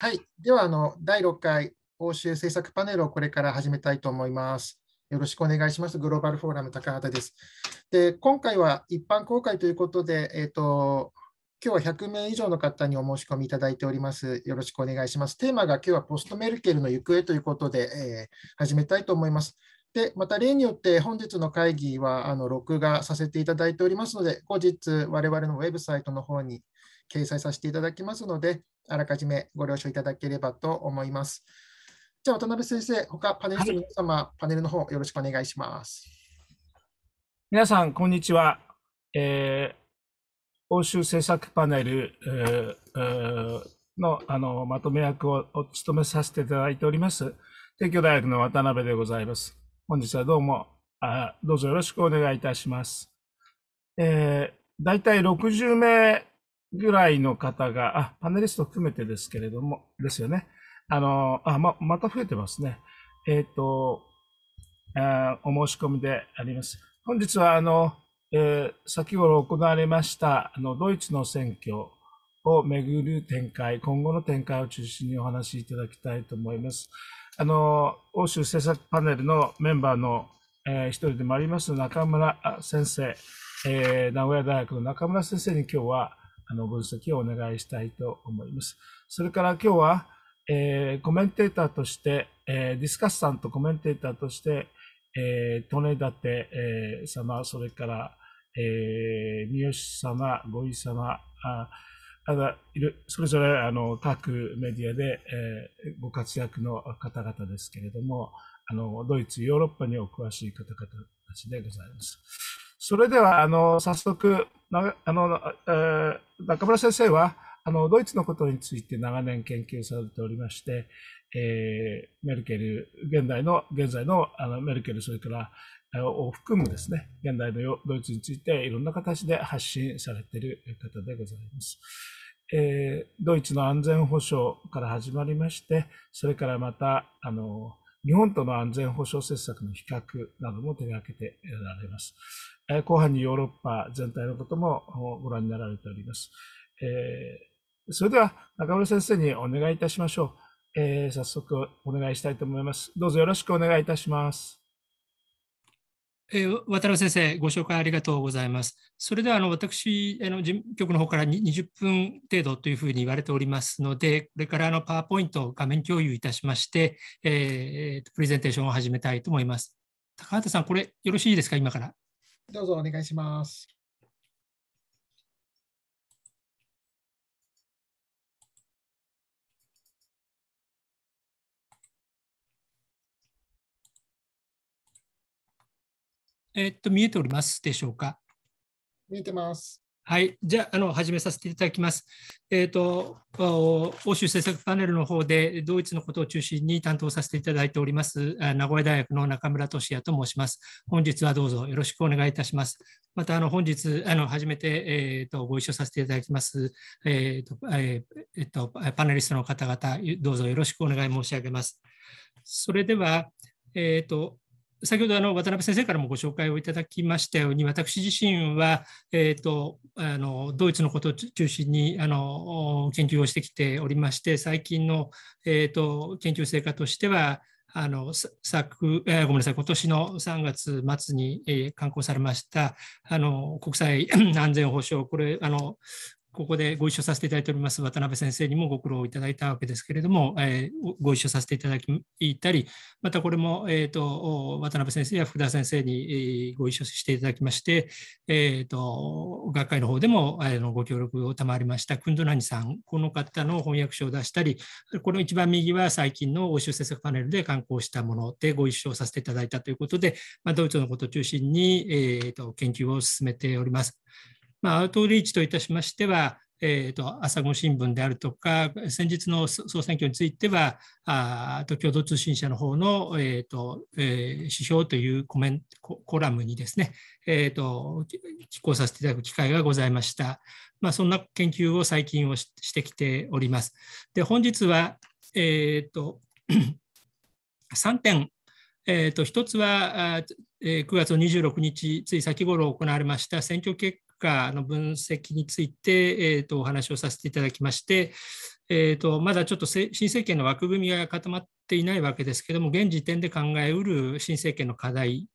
はい、ではあの第6回欧州政策パネルをこれから始めたいと思います。よろしくお願いします。グローバルフォーラム高畑です。で、今回は一般公開ということで、えっ、ー、と今日は100名以上の方にお申し込みいただいております。よろしくお願いします。テーマが今日はポストメルケルの行方ということで、えー、始めたいと思います。で、また例によって本日の会議はあの録画させていただいておりますので、後日我々のウェブサイトの方に掲載させていただきますので、あらかじめご了承いただければと思います。じゃあ、渡辺先生、他パネルの皆様、はい、パネルの方よろしくお願いします。皆さん、こんにちは。えー、欧州政策パネル、えー、のあのまとめ役をお務めさせていただいております。帝京大学の渡辺でございます。本日はどうもあ、どうぞよろしくお願いいたします。えー、大体60名ぐらいの方が、あ、パネリスト含めてですけれども、ですよね。あの、あ、ま、また増えてますね。えっ、ー、と、あお申し込みであります。本日は、あの、えー、先頃行われました、あの、ドイツの選挙をめぐる展開、今後の展開を中心にお話しいただきたいと思います。あの、欧州政策パネルのメンバーの、えー、一人でもあります中村先生、えー、名古屋大学の中村先生に今日は、あの分析をお願いしたいと思います。それから今日は、えー、コメンテーターとして、えー、ディスカスさんとコメンテーターとして、えー、利根立、えー、様、それから、えー、三好様、五井様、あただいるそれぞれあの各メディアで、えー、ご活躍の方々ですけれどもあのドイツヨーロッパにお詳しい方々たちでございます。それでは、あの、早速、なあの、えー、中村先生は、あの、ドイツのことについて長年研究されておりまして、えー、メルケル、現代の、現在のあのメルケル、それから、を含むですね、現代のドイツについていろんな形で発信されている方でございます。えー、ドイツの安全保障から始まりまして、それからまた、あの、日本との安全保障政策の比較なども手がけておられます。え後半にヨーロッパ全体のこともご覧になられております。えー、それでは中村先生にお願いいたしましょう、えー、早速お願いしたいと思います。どうぞよろしくお願いいたします。えー、渡辺先生、ご紹介ありがとうございます。それではあの私、あの事務局の方から20分程度というふうに言われておりますので、これからのパワーポイントを画面共有いたしまして、えー、プレゼンテーションを始めたいと思います。高畑さん、これよろしいですか、今から。どうぞお願いします。えっと、見えておりますでしょうか。見えてます。はい、じゃああの始めさせていただきます。えっ、ー、と欧州政策パネルの方でドイツのことを中心に担当させていただいております名古屋大学の中村俊也と申します。本日はどうぞよろしくお願いいたします。またあの本日あの初めてえっ、ー、とご一緒させていただきますえっ、ー、とえっ、ー、とパネリストの方々どうぞよろしくお願い申し上げます。それではえっ、と先ほどあの渡辺先生からもご紹介をいただきましたように私自身は、えーと、あのドイツのことを中心にあの研究をしてきておりまして最近の、えーと、研究成果としてはあの昨、えー、ごめんなさい今年の3月末に、えー、刊行されましたあの国際 安全保障これあのここでご一緒させていただいております渡辺先生にもご苦労いただいたわけですけれども、えー、ご一緒させていただいたり、またこれも、えーと、渡辺先生や福田先生にご一緒していただきまして、えーと、学会の方でもあのご協力を賜りました、クンドナニさん、この方の翻訳書を出したり、この一番右は最近の欧州政策パネルで刊行したものでご一緒させていただいたということで、まあ、ドイツのことを中心に、えーと研究を進めております。まあ、アウトリーチといたしましては、えーと、朝子新聞であるとか先日の総選挙についてはあ共同通信社の方の、えーとえー、指標というコメンココラムにですね、えーと、寄稿させていただく機会がございました、まあ、そんな研究を最近をししてきておりますで本日は、えーと、3 点、えー、と1つは9月26日つい先頃行われました選挙結家の分析について、えーと、お話をさせていただきまして、えーと、まだちょっと新政権の枠組みが固まっていないわけですけども現時点で考えうる新政権の課題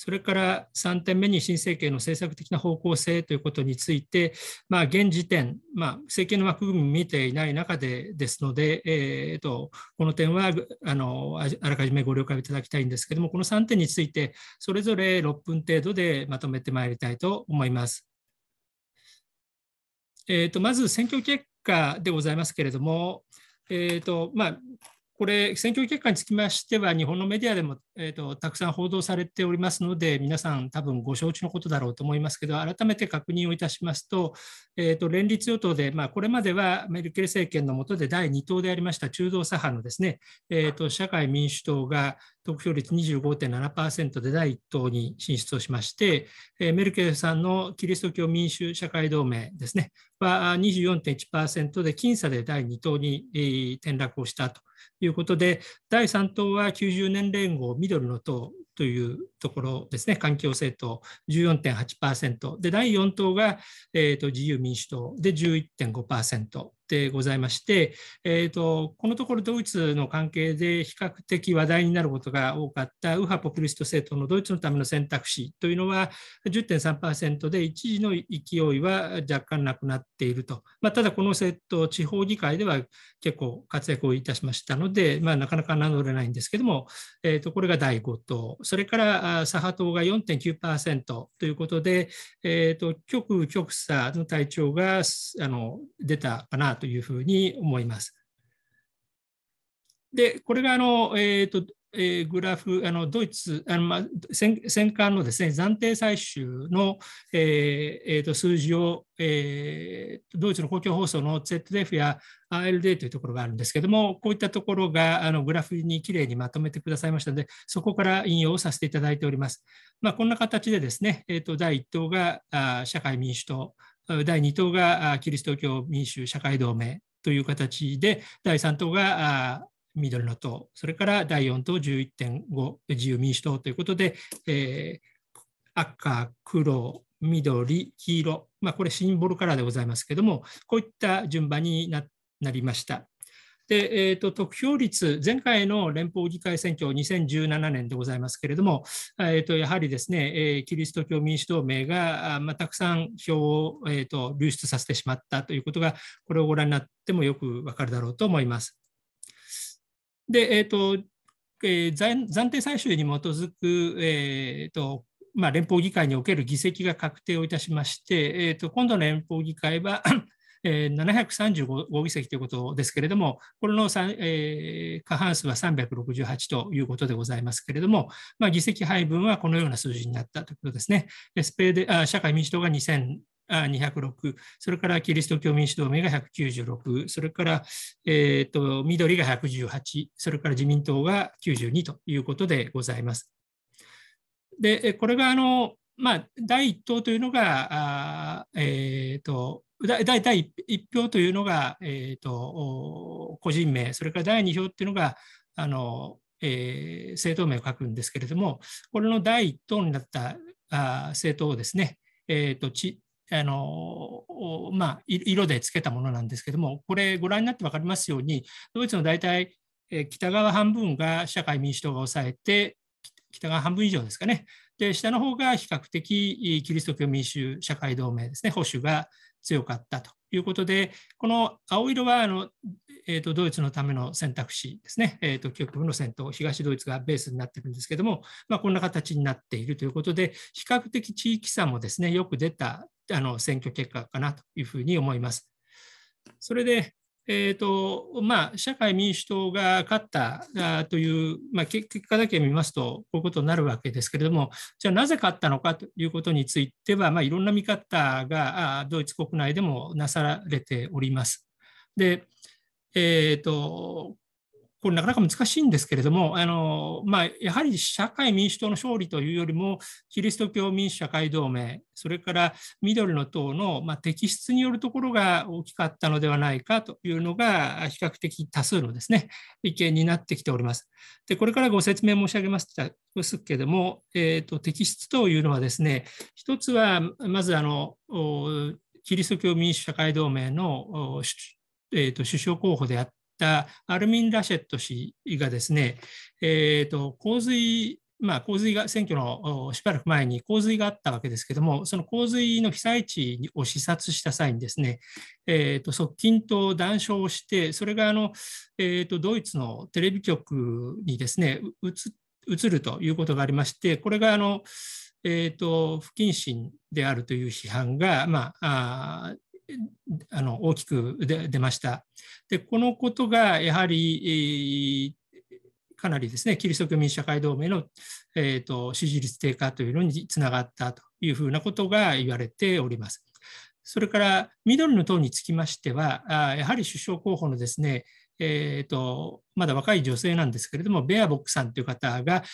それから3点目に新政権の政策的な方向性ということについて、まあ、現時点、まあ、政権の枠組み見ていない中でですので、えーとこの点はあのあらかじめご了解いただきたいんですけども、この3点について、それぞれ6分程度でまとめてまいりたいと思います。えーと、まず選挙結果でございますけれども、えーとまあ、これ、選挙結果につきましては、日本のメディアでも、えーと、たくさん報道されておりますので、皆さん、多分ご承知のことだろうと思いますけど、改めて確認をいたしますと、えーと、と連立与党で、まあ、これまではメルケル政権の下で第2党でありました中道左派のですね、えー、と社会民主党が、得票率25.7%で第1党に進出をしまして、メルケルさんのキリスト教民主社会同盟ですね、は24.1%で僅差で第2党に転落をしたということで、第3党は90年連合緑の党というところですね、環境政党14.8%で、第4党が、えーと、と自由民主党で11.5%。でございまして、えーと、このところドイツの関係で比較的話題になることが多かった右派ポピュリスト政党のドイツのための選択肢というのは10.3%で一時の勢いは若干なくなっていると、まあ、ただこの政党地方議会では結構活躍をいたしましたので、まあ、なかなか名乗れないんですけども、えー、とこれが第5党それから左派党が4.9%ということで、えーと、と極右極左の体調があの出たかなというふうに思います。で、これがあの、えーとえー、グラフ、あのドイツ、あのまあ、戦戦艦のです、ね、暫定採集の、えーえーと、数字を、えー、ドイツの公共放送の ZDF や RLD というところがあるんですけども、こういったところがあのグラフにきれいにまとめてくださいましたので、そこから引用させていただいております。まあ、こんな形でですね、えーと第1党があ社会民主党、第2党がキリスト教民主社会同盟という形で、第3党が緑の党、それから第4党11.5自由民主党ということで、えー、赤、黒、緑、黄色、まあ、これシンボルカラーでございますけども、こういった順番になりました。で、えーと、得票率、前回の連邦議会選挙、2017年でございますけれども、えーと、やはりですね、えー、キリスト教民主同盟があ、まあ、たくさん票を、えーと、流出させてしまったということが、これをご覧になってもよくわかるだろうと思います。で、えーとえー、暫定採集に基づく、えーとまあ、連邦議会における議席が確定をいたしまして、えーと今度の連邦議会はえ735議席ということですけれども、これの、え過半数は368ということでございますけれども、まあ、議席配分はこのような数字になったということですね。スペであ社会民主党が2000 206それからキリスト教民主同盟が196、それから、えーと、と緑が118、それから自民党が92ということでございます。で、これがあのまあ、第1党というのが、えーと、第一 1, 票というのが、えーと、個人名、それから第2票というのがあの、えー、政党名を書くんですけれども、これの第1党になったあ政党をですね、えーとちあのまあ、色でつけたものなんですけれども、これ、ご覧になって分かりますように、ドイツの大体、えー、北側半分が社会民主党が抑えて、北側半分以上ですかね、で、下の方が比較的キリスト教民主社会同盟ですね、保守が強かったということで、この青色はあの、えーと、ドイツのための選択肢ですね、えーと、極右の戦闘、東ドイツがベースになってるんですけども、まあ、こんな形になっているということで、比較的地域差もですねよく出たあの選挙結果かなというふうに思います。それで、えーとまあ、社会民主党が勝ったという、まあ、結果だけ見ますと、こういうことになるわけですけれども、じゃあなぜ勝ったのかということについては、まあ、いろんな見方がドイツ国内でもなされております。でえーと、とこれなかなか難しいんですけれども、あのまあ、やはり社会民主党の勝利というよりも、キリスト教民主社会同盟、それから緑の党の、まあ、摘出によるところが大きかったのではないかというのが、比較的多数のですね意見になってきております。でこれからご説明申し上げましたですけれども、えーと、摘出というのはですね、一つはまずあのキリスト教民主社会同盟のえーと、首相候補であっったアルミン・ラシェット氏がですね、えーと、洪水まあ、洪水が選挙のしばらく前に洪水があったわけですけども、その洪水の被災地を視察した際にですね、えーと、側近と談笑をして、それがあの、えーと、ドイツのテレビ局にですね移るということがありまして、これがあの、えーと、と不謹慎であるという批判が、まあ、ああの大きく出ました。でこのことがやはり、かなりですねキリスト教民社会同盟の、えーと、支持率低下というのにつながったというふうなことが言われております。それから緑の党につきましては、やはり首相候補のですね、えーと、とまだ若い女性なんですけれども、ベアボックさんという方が、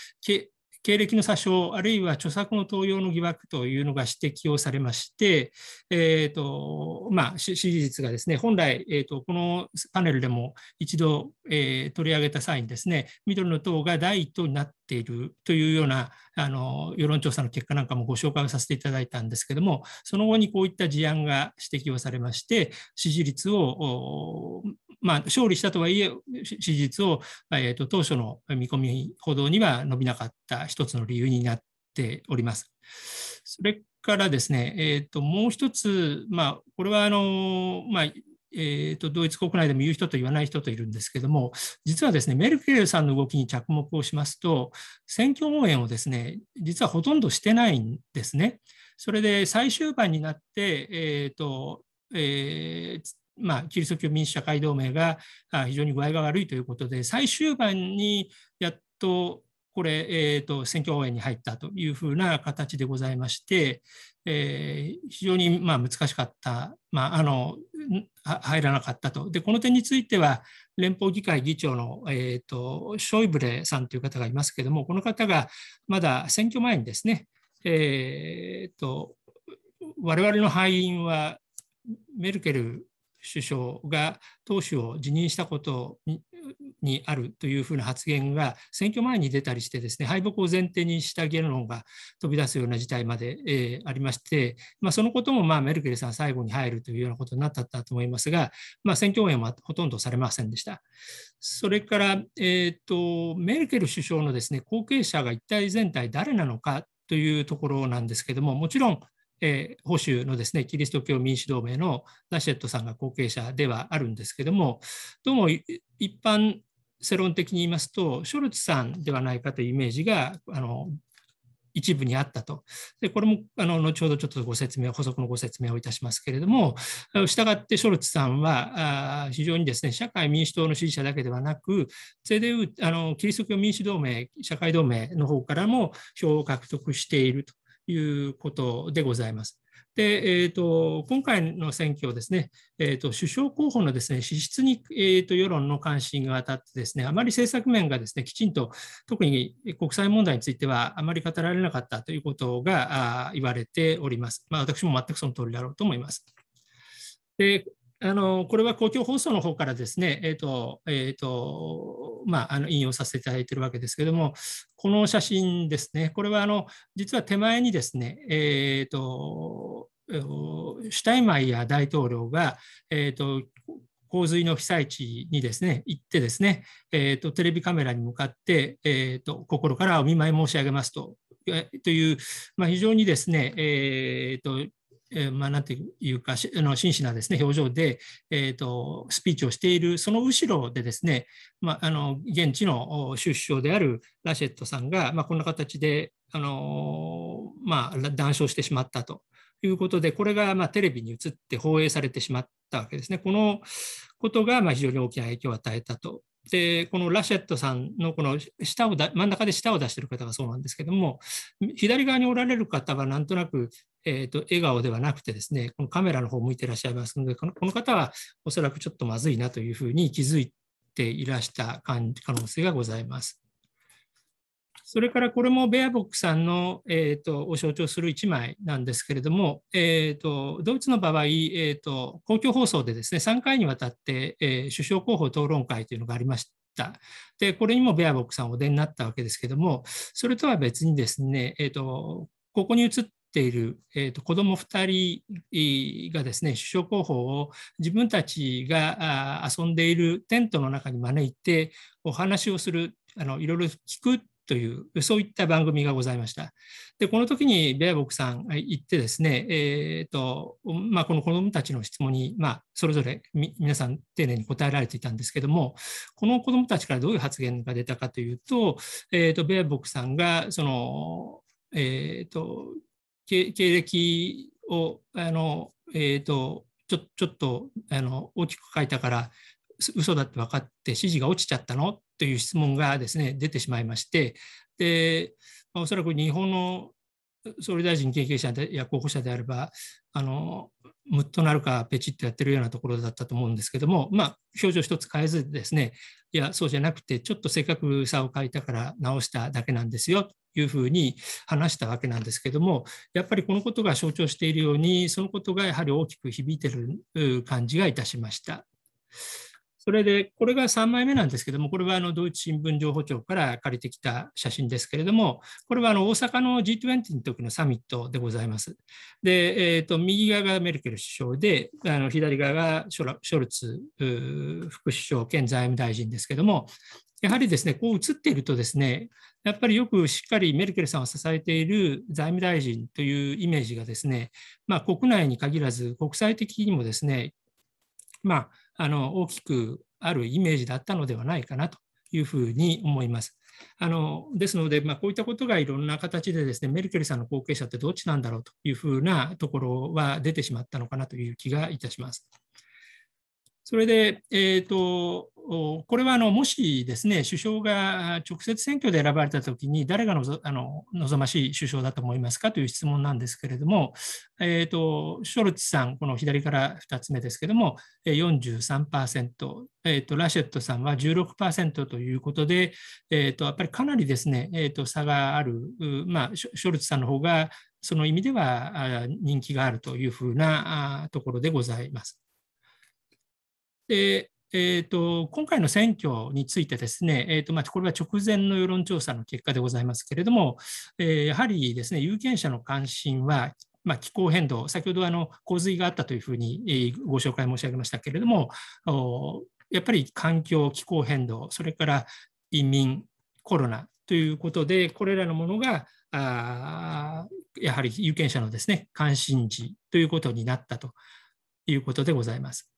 経歴の詐称、あるいは著作の登用の疑惑というのが指摘をされまして、えーとまあ、支持率がですね本来、えーと、このパネルでも一度、えー、取り上げた際にですね緑の党が第1党になっているというようなあの世論調査の結果なんかもご紹介をさせていただいたんですけどもその後にこういった事案が指摘をされまして支持率をまあ、勝利したとはいえ、支持率を、えーと、当初の見込みほどには伸びなかった一つの理由になっております。それからですね、えーと、もう一つ、まあ、これはあの、まあえーと、とドイツ国内でも言う人と言わない人といるんですけども、実はですねメルケルさんの動きに着目をしますと、選挙応援をですね実はほとんどしてないんですね。それで最終盤になって、えーとえー、まあ、キリスト教民主社会同盟が非常に具合が悪いということで最終盤にやっとこれ、えーと、選挙応援に入ったというふうな形でございまして、えー、非常にまあ難しかった、まあ、あの入らなかったとでこの点については連邦議会議長の、えーと、ショイブレさんという方がいますけれどもこの方がまだ選挙前にですね、えーと、と我々の敗因はメルケル首相が党首を辞任したことにあるというふうな発言が選挙前に出たりしてですね敗北を前提にした言論が飛び出すような事態まで、えありまして、まあ、そのこともまあメルケルさん最後に入るというようなことになったと思いますが、まあ、選挙応援はほとんどされませんでした。それから、えーと、とメルケル首相のですね後継者が一体全体誰なのかというところなんですけどももちろんえー、保守のですねキリスト教民主同盟のナシェットさんが後継者ではあるんですけどもどうも一般世論的に言いますとショルツさんではないかというイメージがあの一部にあったと。でこれもあの後ほどちょっとご説明補足のご説明をいたしますけれどもしたがってショルツさんは非常にですね社会民主党の支持者だけではなく c d あのキリスト教民主同盟社会同盟の方からも票を獲得しているということでございます。で、えーと、今回の選挙ですね、えーと、首相候補のです、ね、資質に、えーと、世論の関心が当たってですね、あまり政策面がですねきちんと、特に国際問題についてはあまり語られなかったということがあ言われております。まあ、私も全くその通りだろうと思います。であのこれは公共放送の方からですね、えーとえーとまあ、あの引用させていただいているわけですけれども、この写真ですね、これはあの実は手前にですね、えーと、シュタインマイヤー大統領が、えーと、洪水の被災地にですね行ってですね、えーと、テレビカメラに向かって、えーと、と心からお見舞い申し上げますとという、まあ、非常にですね、えーとえまあ、なんていうか、あの真摯なです、ね、表情で、えーと、スピーチをしている、その後ろでですね、まあ、あの現地の首相であるラシェットさんが、まあ、こんな形で、あのまあ、談笑してしまったということで、これが、まテレビに映って放映されてしまったわけですね。このことが、ま非常に大きな影響を与えたとで、このラシェットさんのこの下を真ん中で舌を出してる方がそうなんですけども、左側におられる方はなんとなく、えーと、と笑顔ではなくてですね、このカメラの方を向いていらっしゃいますので、このこの方はおそらくちょっとまずいなというふうに気づいていらした可能性がございます。それからこれもベアボックさんの、えーと、を象徴する1枚なんですけれども、えーと、ドイツの場合、えーと、公共放送でですね3回にわたって、えー、首相候補討論会というのがありました。でこれにもベアボックさんお出になったわけですけどもそれとは別にですね、えーと、ここに写っている、えーと、子ども2人がですね首相候補を自分たちが遊んでいるテントの中に招いてお話をするあのいろいろ聞くという、そういった番組がございました。で、この時にベアボックさん行ってですね、えーとまあ、この子どもたちの質問に、まあ、それぞれ皆さん丁寧に答えられていたんですけども、この子どもたちからどういう発言が出たかというと、えーと、ベアボックさんがその、えーと、経歴をあの、えーとちょちょっとあの大きく書いたから、嘘だって分かって指示が落ちちゃったのという質問がですね出てしまいましてで、まあ、おそらく日本の総理大臣経験者でや候補者であればあのむっとなるかペチッとやってるようなところだったと思うんですけども、まあ、表情一つ変えずですねいやそうじゃなくてちょっとせっかく差を変いたから直しただけなんですよというふうに話したわけなんですけどもやっぱりこのことが象徴しているようにそのことがやはり大きく響いてる感じがいたしました。それで、これが3枚目なんですけども、これはあのドイツ新聞情報庁から借りてきた写真ですけれども、これはあの大阪の G20 の時のサミットでございます。で、えー、と右側がメルケル首相で、あの左側がショルツ副首相兼財務大臣ですけども、やはりですね、こう映っているとですね、やっぱりよくしっかりメルケルさんを支えている財務大臣というイメージがですね、まあ、国内に限らず国際的にもですね、まあ、あの大きくあるイメージだったのではないかなというふうに思います。あのですので、まあ、こういったことがいろんな形でですねメルケルさんの後継者ってどっちなんだろうというふうなところは出てしまったのかなという気がいたします。それで、えーとこれはあのもしですね首相が直接選挙で選ばれたときに、誰があの望ましい首相だと思いますかという質問なんですけれども、えーと、ショルツさん、この左から2つ目ですけれども、43%、えーと、ラシェットさんは16%ということで、えーと、やっぱりかなりですね、えーと差がある、まあ、ショルツさんの方がその意味では人気があるというふうなところでございます。でえーと、今回の選挙についてですね、えーとまあ、これは直前の世論調査の結果でございますけれども、えー、やはりですね有権者の関心はまあ、気候変動、先ほどあの洪水があったというふうにご紹介申し上げましたけれども、やっぱり環境、気候変動、それから移民、コロナということで、これらのものがあやはり有権者のです、ね、関心事ということになったということでございます。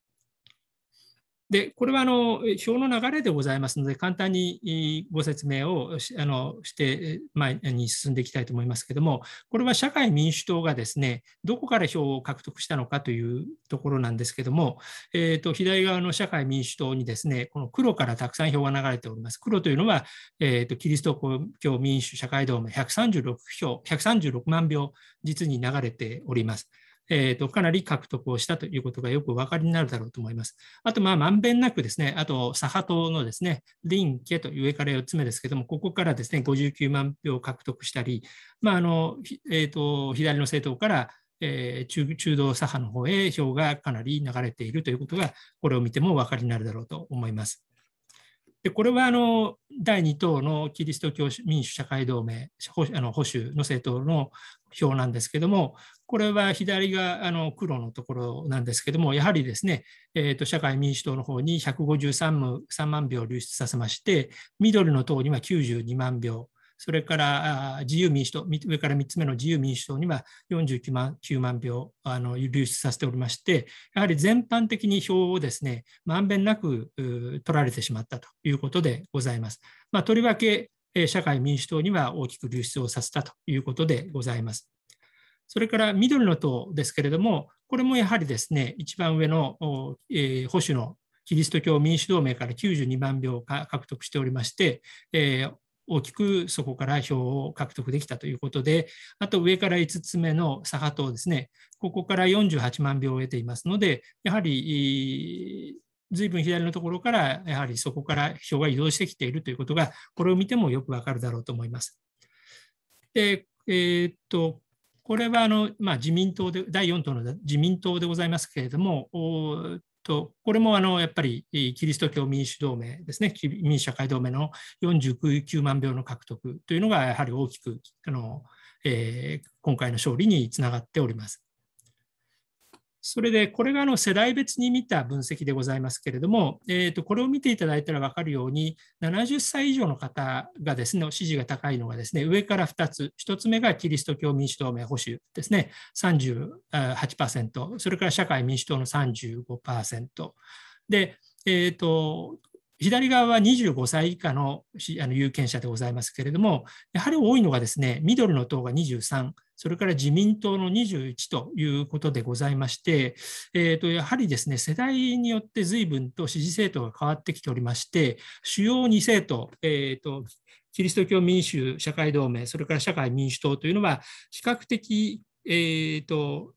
でこれはあの表の流れでございますので、簡単にご説明をしあのして前に進んでいきたいと思いますけれども、これは社会民主党がですねどこから票を獲得したのかというところなんですけれども、えーと、左側の社会民主党にですねこの黒からたくさん票が流れております。黒というのは、えーと、とキリスト教民主社会同盟136票、136万票、実に流れております。えーと、かなり獲得をしたということがよくお分かりになるだろうと思います。あと、まあ、まんべんなくですね、あと、左派党のですね、林家と上から4つ目ですけども、ここからですね、59万票を獲得したり、まああのえーと、左の政党から、えー、中中道左派の方へ票がかなり流れているということが、これを見てもお分かりになるだろうと思います。でこれはあの第2党のキリスト教民主社会同盟保あの保守の政党の票なんですけども、これは左があの黒のところなんですけども、やはりですね、えー、と社会民主党の方に153万票流出させまして、緑の党には92万票、それから自由民主党、上から3つ目の自由民主党には49万 ,9 万票あの流出させておりまして、やはり全般的に票をですね、まんべんなく取られてしまったということでございます。まあ、とりわけ社会民主党には大きく流出をさせたということでございます。それから緑の党ですけれども、これもやはりですね、一番上の、保守のキリスト教民主同盟から92万票を獲得しておりまして、大きくそこから票を獲得できたということで、あと上から5つ目の左派党ですね、ここから48万票を得ていますので、やはり随分左のところから、やはりそこから票が移動してきているということが、これを見てもよくわかるだろうと思います。えー、っとこれはあの、まあ、自民党で、第4党の自民党でございますけれども、とこれもあのやっぱりキリスト教民主同盟ですね、民主社会同盟の49万票の獲得というのが、やはり大きくあの、えー、今回の勝利につながっております。それで、これがあの世代別に見た分析でございますけれども、えー、とこれを見ていただいたら分かるように、70歳以上の方がですね、支持が高いのがですね、上から2つ、1つ目がキリスト教民主党名保守ですね、38%、それから社会民主党の35%。で、えーと、左側は25歳以下のあの有権者でございますけれども、やはり多いのがですね、緑の党が23、それから自民党の21ということでございまして、えー、とやはりですね世代によって随分と支持政党が変わってきておりまして、主要2政党、えーと、キリスト教民主社会同盟、それから社会民主党というのは、比較的えーと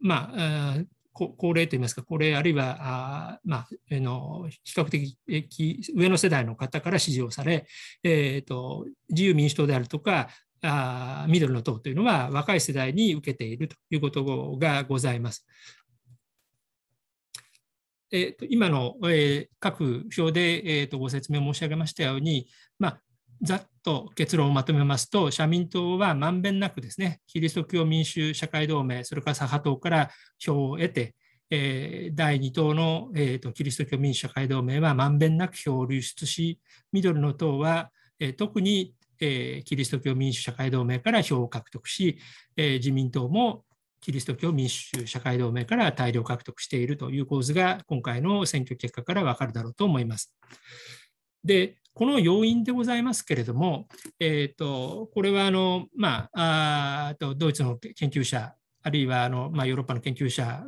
まあ、高齢といいますか、高齢あるいはあ、まあ、の比較的上の世代の方から支持をされ、えーと、自由民主党であるとか、あルの党というのは若い世代に受けているということがございます。えー、と今の、え各表で、えー、とご説明申し上げましたように、まあ、ざっと結論をまとめますと、社民党はまんべんなくですね、キリスト教民主社会同盟、それから左派党から票を得て、えー、第2党の、えーと、キリスト教民主社会同盟はまんべんなく票を流出し、緑の党は、えー、特に、えー、キリスト教民主社会同盟から票を獲得し、え自民党もキリスト教民主社会同盟から大量獲得しているという構図が今回の選挙結果から分かるだろうと思います。でこの要因でございますけれども、えーと、これはあの、まあ、あとドイツの研究者、あるいはあの、まあ、ヨーロッパの研究者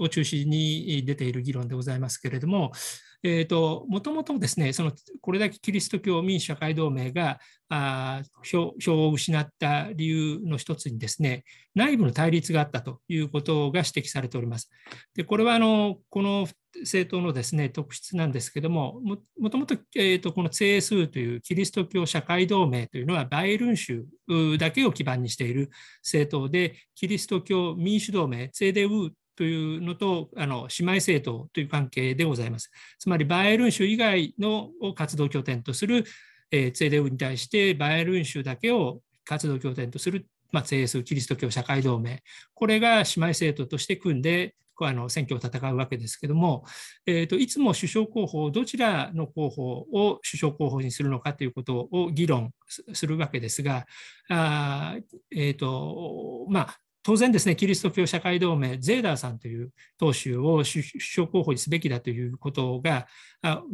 を中心に出ている議論でございますけれども、えー、と、もともとですね、その、これだけキリスト教民主社会同盟が、票を失った理由の一つにですね、内部の対立があったということが指摘されております。で、これは、あの、この政党のですね、特質なんですけども、もともと、えーと、この CSU というキリスト教社会同盟というのは、バイルン州だけを基盤にしている政党で、キリスト教民主同盟、セーデウというのとあの姉妹政党という関係でございます。つまりバイエルン州以外のを活動拠点とする、えー、ツェデウに対してバイエルン州だけを活動拠点とする、まあ、c s キリスト教社会同盟これが姉妹政党として組んであの選挙を戦うわけですけども、えーと、いつも首相候補をどちらの候補を首相候補にするのかということを議論するわけですがあ、えーとまあ、当然ですね、キリスト教社会同盟、ゼーダーさんという党首を首相候補にすべきだということが、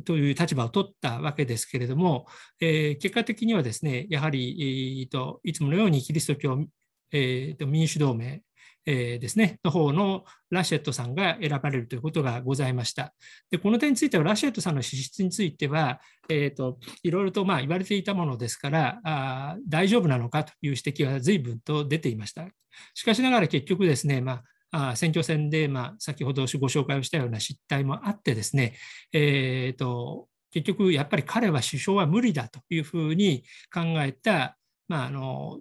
という立場を取ったわけですけれども、えー、結果的にはですね、やはり、えーと、いつものようにキリスト教、えーと民主同盟えー、ですね、の方のラシェットさんが選ばれるということがございました。で、この点については、ラシェットさんの資質については、えーと、いろいろとま言われていたものですからあ、大丈夫なのかという指摘は随分と出ていました。しかしながら結局ですね、まあ選挙戦で、まあ、先ほどご紹介をしたような失態もあってですね、えーと、と結局やっぱり彼は首相は無理だというふうに考えた、まあ、あの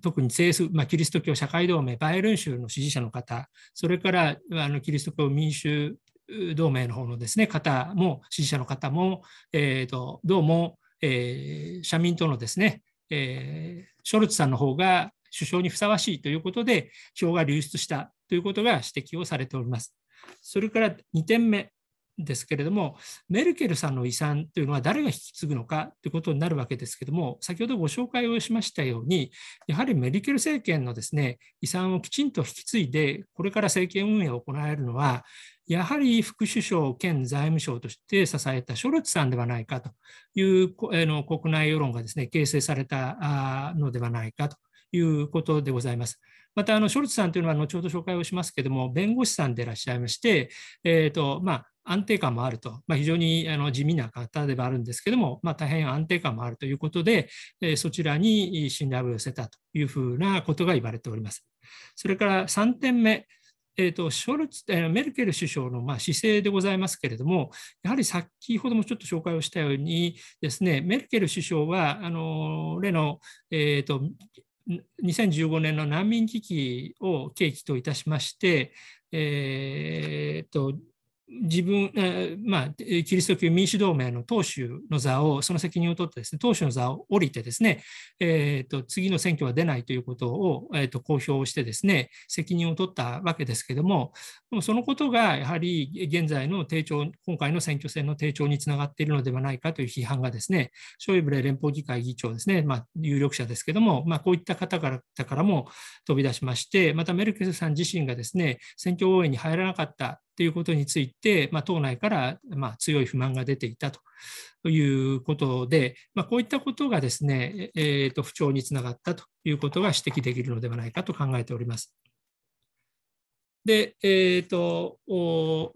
特に政府、まあ、キリスト教社会同盟、バイエルン州の支持者の方、それからあのキリスト教民主同盟の方のですね方も、支持者の方も、えーと、とどうも、えー、社民党のですね、えー、ショルツさんの方が首相にふさわしいということで、票が流出したということが指摘をされております。それから2点目、ですけれども、メルケルさんの遺産というのは誰が引き継ぐのかということになるわけですけども、先ほどご紹介をしましたように、やはりメルケル政権のですね遺産をきちんと引き継いで、これから政権運営を行えるのは、やはり副首相兼財務省として支えたショルツさんではないかというの国内世論がですね形成されたのではないかということでございます。またあのショルツさんというのは後ほど紹介をしますけども弁護士さんでいらっしゃいまして、えーとまあ、安定感もあると、まあ、非常にあの地味な方ではあるんですけども、まあ、大変安定感もあるということで、えそちらに信頼を寄せたというふうなことが言われております。それから3点目、えーと、ショルツメルケル首相のま姿勢でございますけれども、やはり先ほどもちょっと紹介をしたようにですね、メルケル首相は、あの例の、えーと、2015年の難民危機を契機といたしまして、えーと自分、えー、まあ、キリスト教民主同盟の党首の座を、その責任を取ってですね、党首の座を降りてですね、えーと、次の選挙は出ないということを、えーと、公表してですね、責任を取ったわけですけども、でもそのことがやはり現在の定調、今回の選挙戦の定調につながっているのではないかという批判がですね、ショイブレ連邦議会議長ですね、まあ、有力者ですけども、まあ、こういった方からからも飛び出しまして、またメルケルさん自身がですね、選挙応援に入らなかったっていうことについて、まあ、党内から、まあ、強い不満が出ていたということで、まあ、こういったことがですね、えー、と不調につながったということが指摘できるのではないかと考えております。で、えーと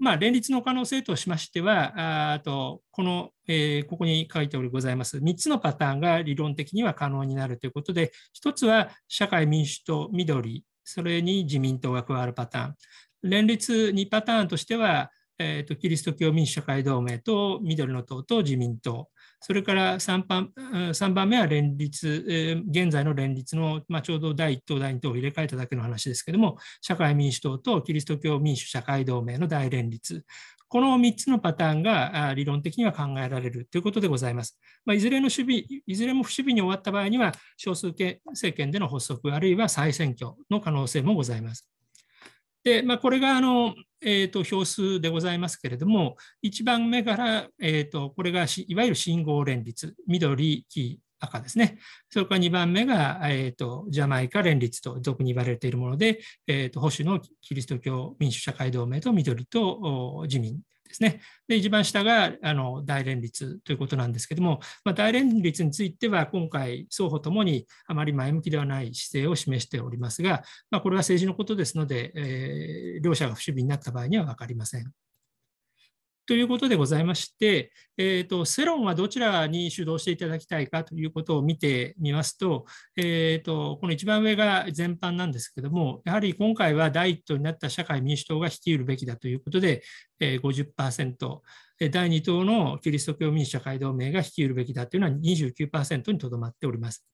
まあ、連立の可能性としましては、あとこの、えー、ここに書いておりございます、3つのパターンが理論的には可能になるということで、1つは社会民主党、緑、それに自民党が加わるパターン、連立2パターンとしては、えーと、キリスト教民主社会同盟と緑の党と自民党、それから 3, 番3番目は連立、えー、現在の連立の、まあ、ちょうど第1党、第2党を入れ替えただけの話ですけども、社会民主党とキリスト教民主社会同盟の大連立、この3つのパターンが理論的には考えられるということでございます。まあ、いずれの守備、いずれも不守備に終わった場合には、少数系政権での発足、あるいは再選挙の可能性もございます。で、まあ、これがあの、えーと、表数でございますけれども、1番目から、えーと、これがいわゆる信号連立、緑、黄、赤ですね。それから2番目が、えーと、とジャマイカ連立と俗に言われているもので、えー、と保守のキリスト教民主社会同盟と緑と自民ですね。で、一番下があの大連立ということなんですけども、まあ、大連立については、今回、双方ともにあまり前向きではない姿勢を示しておりますが、まあ、これは政治のことですので、えー、両者が不守備になった場合には分かりません。ということでございまして、えーと、世論はどちらに主導していただきたいかということを見てみますと,、えーとこの一番上が全般なんですけどもやはり今回は第一党になった社会民主党が率いるべきだということで、えー、50%。第2党のキリスト教民主社会同盟が率いるべきだというのは29%にとどまっております。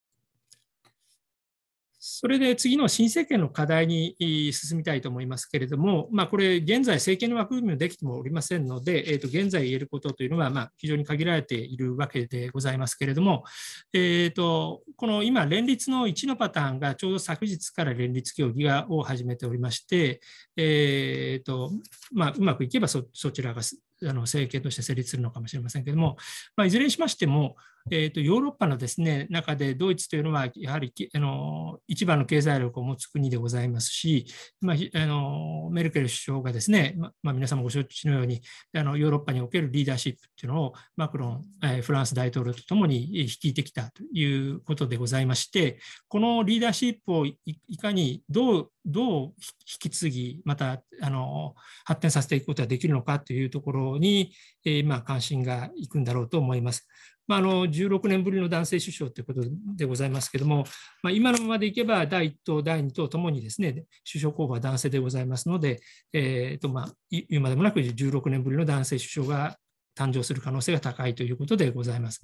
それで次の新政権の課題に進みたいと思いますけれども、まあ、これ、現在、政権の枠組みもできてもおりませんので、えー、と現在言えることというのは、ま非常に限られているわけでございますけれども、えー、とこの今、連立の1のパターンがちょうど昨日から連立協議がを始めておりまして、えーとまあ、うまくいけばそちらがあの政権として成立するのかもしれませんけれども、まあ、いずれにしましても、えーと、ヨーロッパのです、ね、中でドイツというのはやはりあの一番の経済力を持つ国でございますし、まあ、あのメルケル首相がですね、まあ、皆様ご承知のようにあのヨーロッパにおけるリーダーシップというのをマクロン、えフランス大統領とともに率いてきたということでございましてこのリーダーシップをいかにどうどう引き継ぎまたあの発展させていくことができるのかというところに、えー、まあ関心がいくんだろうと思います。まあ、あの16年ぶりの男性首相ということでございますけれども、まあ、今のままでいけば、第1党、第2党ともにですね首相候補は男性でございますので、えーとまあ、言うまでもなく16年ぶりの男性首相が誕生する可能性が高いということでございます。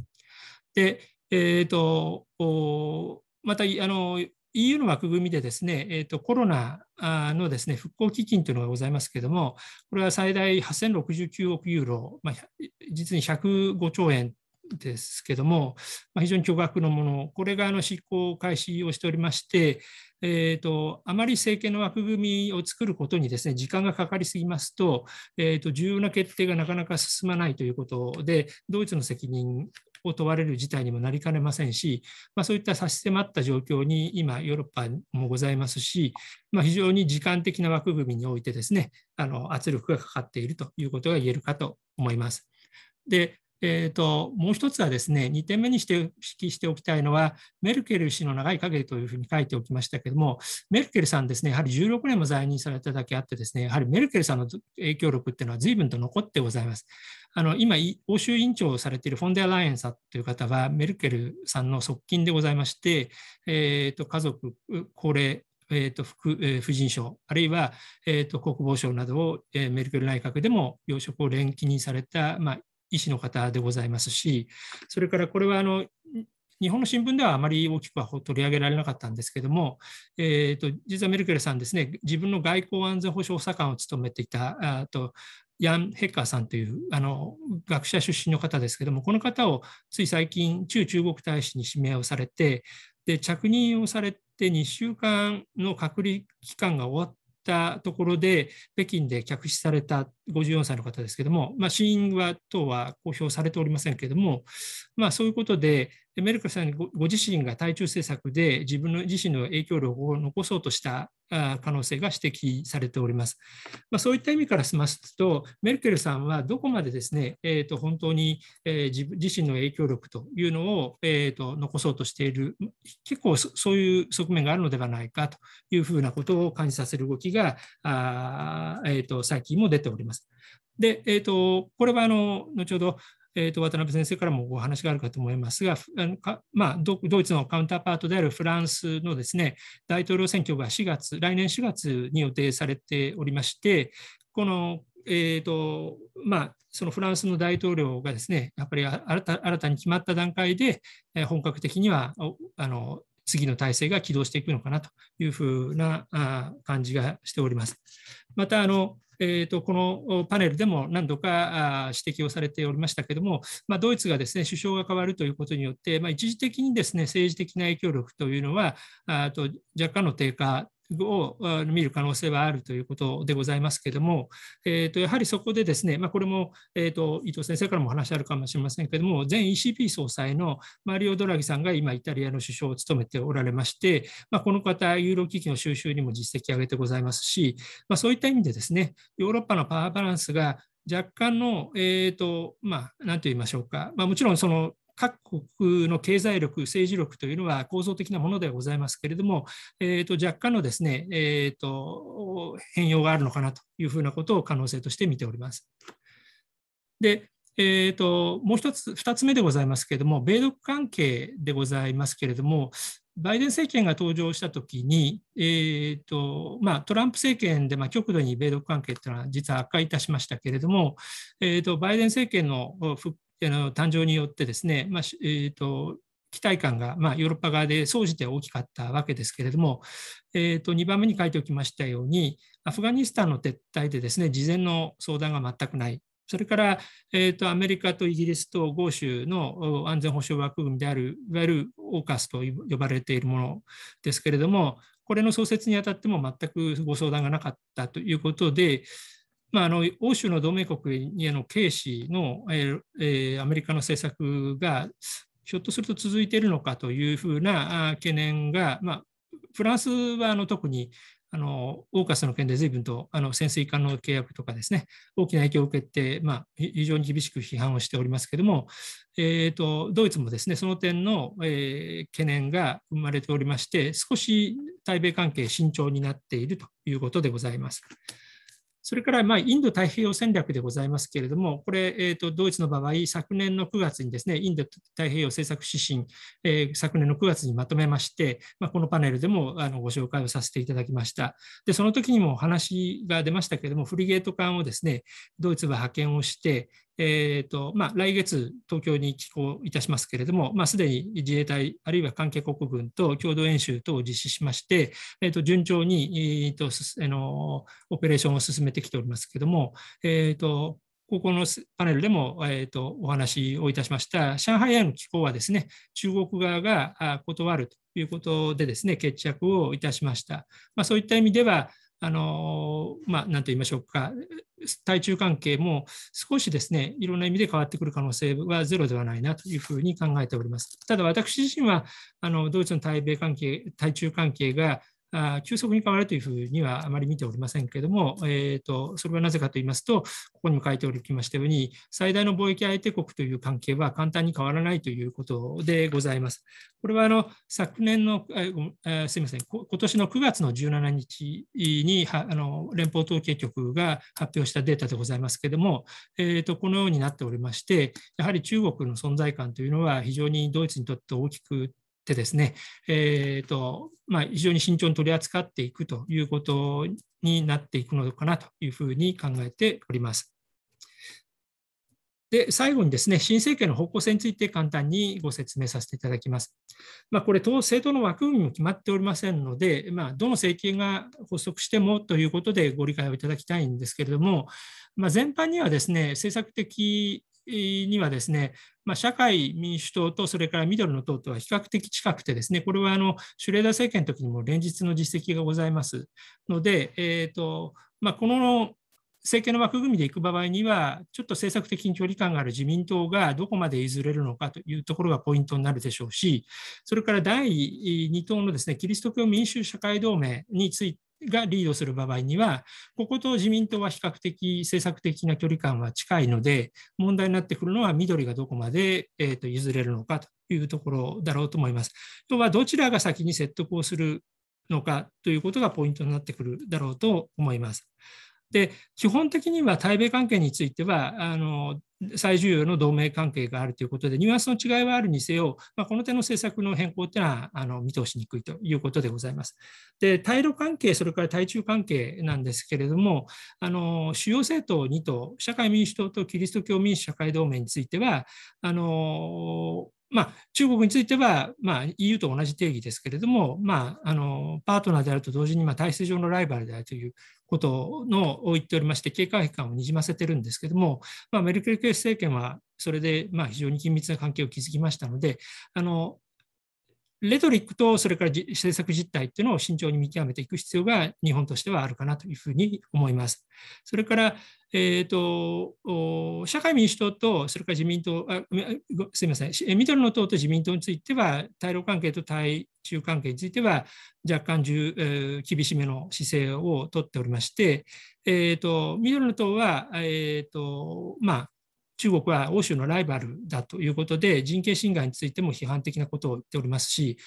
でえーと、またあの EU の枠組みでですね、えーと、とコロナのですね復興基金というのがございますけれども、これは最大8069億ユーロ、まあ、実に105兆円ですけども、ま非常に巨額のもの、これがあの執行開始をしておりまして、えーと、あまり政権の枠組みを作ることにです、ね、時間がかかりすぎますと,、えー、と、重要な決定がなかなか進まないということで、ドイツの責任を問われる事態にもなりかねませんし、まあ、そういった差し迫った状況に今、ヨーロッパもございますし、まあ、非常に時間的な枠組みにおいてですねあの圧力がかかっているということが言えるかと思います。でえーと、もう一つはですね、2点目にして指揮しておきたいのは、メルケル氏の長い影というふうに書いておきましたけども、メルケルさんですね、やはり16年も在任されただけあってですね、やはりメルケルさんの影響力っていうのは随分と残ってございます。あの今、欧州委員長をされているフォンデア・ライエンさんという方は、メルケルさんの側近でございまして、えーと、家族、高齢、えーと副えー、婦人省、あるいは、えーと、国防省などを、えー、メルケル内閣でも要職を連起にされた、まあ、医師の方でございますし、それからこれはあの日本の新聞ではあまり大きくは取り上げられなかったんですけども、えーと、実はメルケルさんですね、自分の外交安全保障補佐官を務めていたあとヤン・ヘッカーさんというあの学者出身の方ですけども、この方をつい最近、駐中国大使に指名をされて、で着任をされて2週間の隔離期間が終わっったところで、北京で客死された54歳の方ですけども、まあ、死因は等は公表されておりませんけれども、まあ、そういうことで、でメルケルさんにご自身が対中政策で自分の自身の影響力を残そうとした可能性が指摘されております。まあ、そういった意味からしますと、メルケルさんはどこまでですね、えー、と本当に、え自自身の影響力というのを、えー、と残そうとしている、結構そういう側面があるのではないかというふうなことを感じさせる動きが、あえー、と最近も出ております。で、えーとこれはあの後ほどえーと、渡辺先生からもお話があるかと思いますが、あのかまあ、ドイツのカウンターパートであるフランスのですね大統領選挙が4月、来年4月に予定されておりまして、このえーとまあ、そのフランスの大統領がですねやっぱり新た新たに決まった段階で、えー、本格的にはあの次の体制が起動していくのかなというふうなあ感じがしております。またあのえーと、このパネルでも何度か指摘をされておりましたけれども、まあ、ドイツがです、ね、首相が変わるということによって、まあ、一時的にです、ね、政治的な影響力というのはあと若干の低下を見る可能性はあるということでございますけれども、えー、とやはりそこでですね、まあ、これも、えー、と伊藤先生からも話あるかもしれませんけれども、前 ECB 総裁のマリオ・ドラギさんが今、イタリアの首相を務めておられまして、まあ、この方、ユーロ危機の収集にも実績を上げてございますし、まあ、そういった意味でですね、ヨーロッパのパワーバランスが若干の、えーとまあ、なんと言いましょうか、まあ、もちろんその各国の経済力、政治力というのは構造的なものではございますけれども、えー、と若干のですね、えー、と変容があるのかなというふうなことを可能性として見ております。でえーと、もう1つ、2つ目でございますけれども、米独関係でございますけれども、バイデン政権が登場したときに、えーとまあ、トランプ政権で、まあ、極度に米独関係というのは実は悪化いたしましたけれども、えーと、とバイデン政権の復誕生によってですね、まあ、えーと、期待感が、まあ、ヨーロッパ側で総じて大きかったわけですけれども、えーと、2番目に書いておきましたようにアフガニスタンの撤退でですね事前の相談が全くないそれから、えーとアメリカとイギリスと豪州の安全保障枠組みである、いわゆるオーカスと呼ばれているものですけれども、これの創設にあたっても全くご相談がなかったということで、まあ、あの欧州の同盟国への軽視の、えー、アメリカの政策がひょっとすると続いているのかというふうな懸念が、まあ、フランスはあの特にあのオーカスの件で随分とあの潜水艦の契約とかですね大きな影響を受けて、まあ、非常に厳しく批判をしておりますけれども、えーと、ドイツもですねその点の、えー、懸念が生まれておりまして少し対米関係慎重になっているということでございます。それからまインド太平洋戦略でございますけれども、これ、ドイツの場合、昨年の9月にですね、インド太平洋政策指針、昨年の9月にまとめまして、このパネルでもあのご紹介をさせていただきました。で、その時にもお話が出ましたけれども、フリゲート艦をですね、ドイツは派遣をして、えーとまあ、来月、東京に寄港いたしますけれども、まあ、すでに自衛隊、あるいは関係国軍と共同演習等を実施しまして、えー、と順調に、えーとあのオペレーションを進めてきておりますけれども、えーと、ここのパネルでも、えーと、お話をいたしました、上海への寄港はですね中国側が断るということでですね決着をいたしました。まあ、そういった意味ではあのまあ、なんと言いましょうか、対中関係も少しですね、いろんな意味で変わってくる可能性はゼロではないなというふうに考えております。ただ、私自身は、あのドイツの対米関係、対中関係が急速に変わるというふうにはあまり見ておりませんけれども、えーと、それはなぜかと言いますと、ここにも書いておりましたように、最大の貿易相手国という関係は簡単に変わらないということでございます。これはあの昨年の、えすみません、今年の9月の17日にあの連邦統計局が発表したデータでございますけれども、えーと、このようになっておりまして、やはり中国の存在感というのは非常にドイツにとって大きくてですね、えーとまあ、非常に慎重に取り扱っていくということになっていくのかなというふうに考えております。で最後にですね新政権の方向性について簡単にご説明させていただきます。まあ、これ、政党の枠組みも決まっておりませんので、まあ、どの政権が発足してもということでご理解をいただきたいんですけれども、まあ、全般にはですね政策的にはですね、まあ、社会民主党とそれから緑の党とは比較的近くてですね、これはあのシュレーダー政権の時にも連日の実績がございますので、えーとまあ、この政権の枠組みでいく場合には、ちょっと政策的に距離感がある自民党がどこまで譲れるのかというところがポイントになるでしょうし、それから第2党のですねキリスト教民主社会同盟についてがリードする場合には、ここと自民党は比較的政策的な距離感は近いので、問題になってくるのは緑がどこまで、えー、と譲れるのかというところだろうと思います。要はどちらが先に説得をするのかということがポイントになってくるだろうと思います。で基本的には対米関係についてはあの最重要の同盟関係があるということで、ニュアンスの違いはあるにせよ、まあ、この点の政策の変更というのはあの見通しにくいということでございます。で、対ロ関係、それから対中関係なんですけれども、あの主要政党2党、社会民主党とキリスト教民主社会同盟については、あのまあ、中国については、まあ、EU と同じ定義ですけれども、まあ、あのパートナーであると同時に、まあ、体制上のライバルであるということのを言っておりまして、警戒感をにじませてるんですけども、まあ、メルケル政権はそれでまあ非常に緊密な関係を築きましたので、あのレトリックとそれから政策実態っていうのを慎重に見極めていく必要が日本としてはあるかなというふうに思います。それから、えーと、社会民主党とそれから自民党あすみません緑の党と自民党については対ロ関係と対中関係については若干重、えー、厳しめの姿勢をとっておりまして、えーと、と緑の党は、えーとまあ、中国は欧州のライバルだということで、人権侵害についても批判的なことを言っておりますし、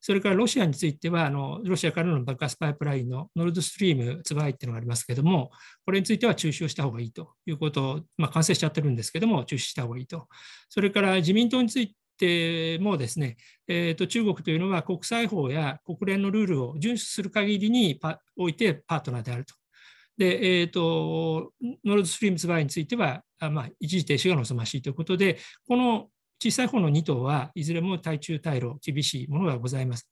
それからロシアについては、あのロシアからの爆発パイプラインのノルドストリームツバイっていうのがありますけども、これについては中止をした方がいいということを、まあ、完成しちゃってるんですけども、中止した方がいいと。それから自民党についててもですね、えー、と中国というのは国際法や国連のルールを遵守する限りにおいてパートナーであるとで、えーと、ノルドストリーム2については、あまあ、一時停止が望ましいということで、この小さい方の2頭はいずれも対中対路、厳しいものがございます。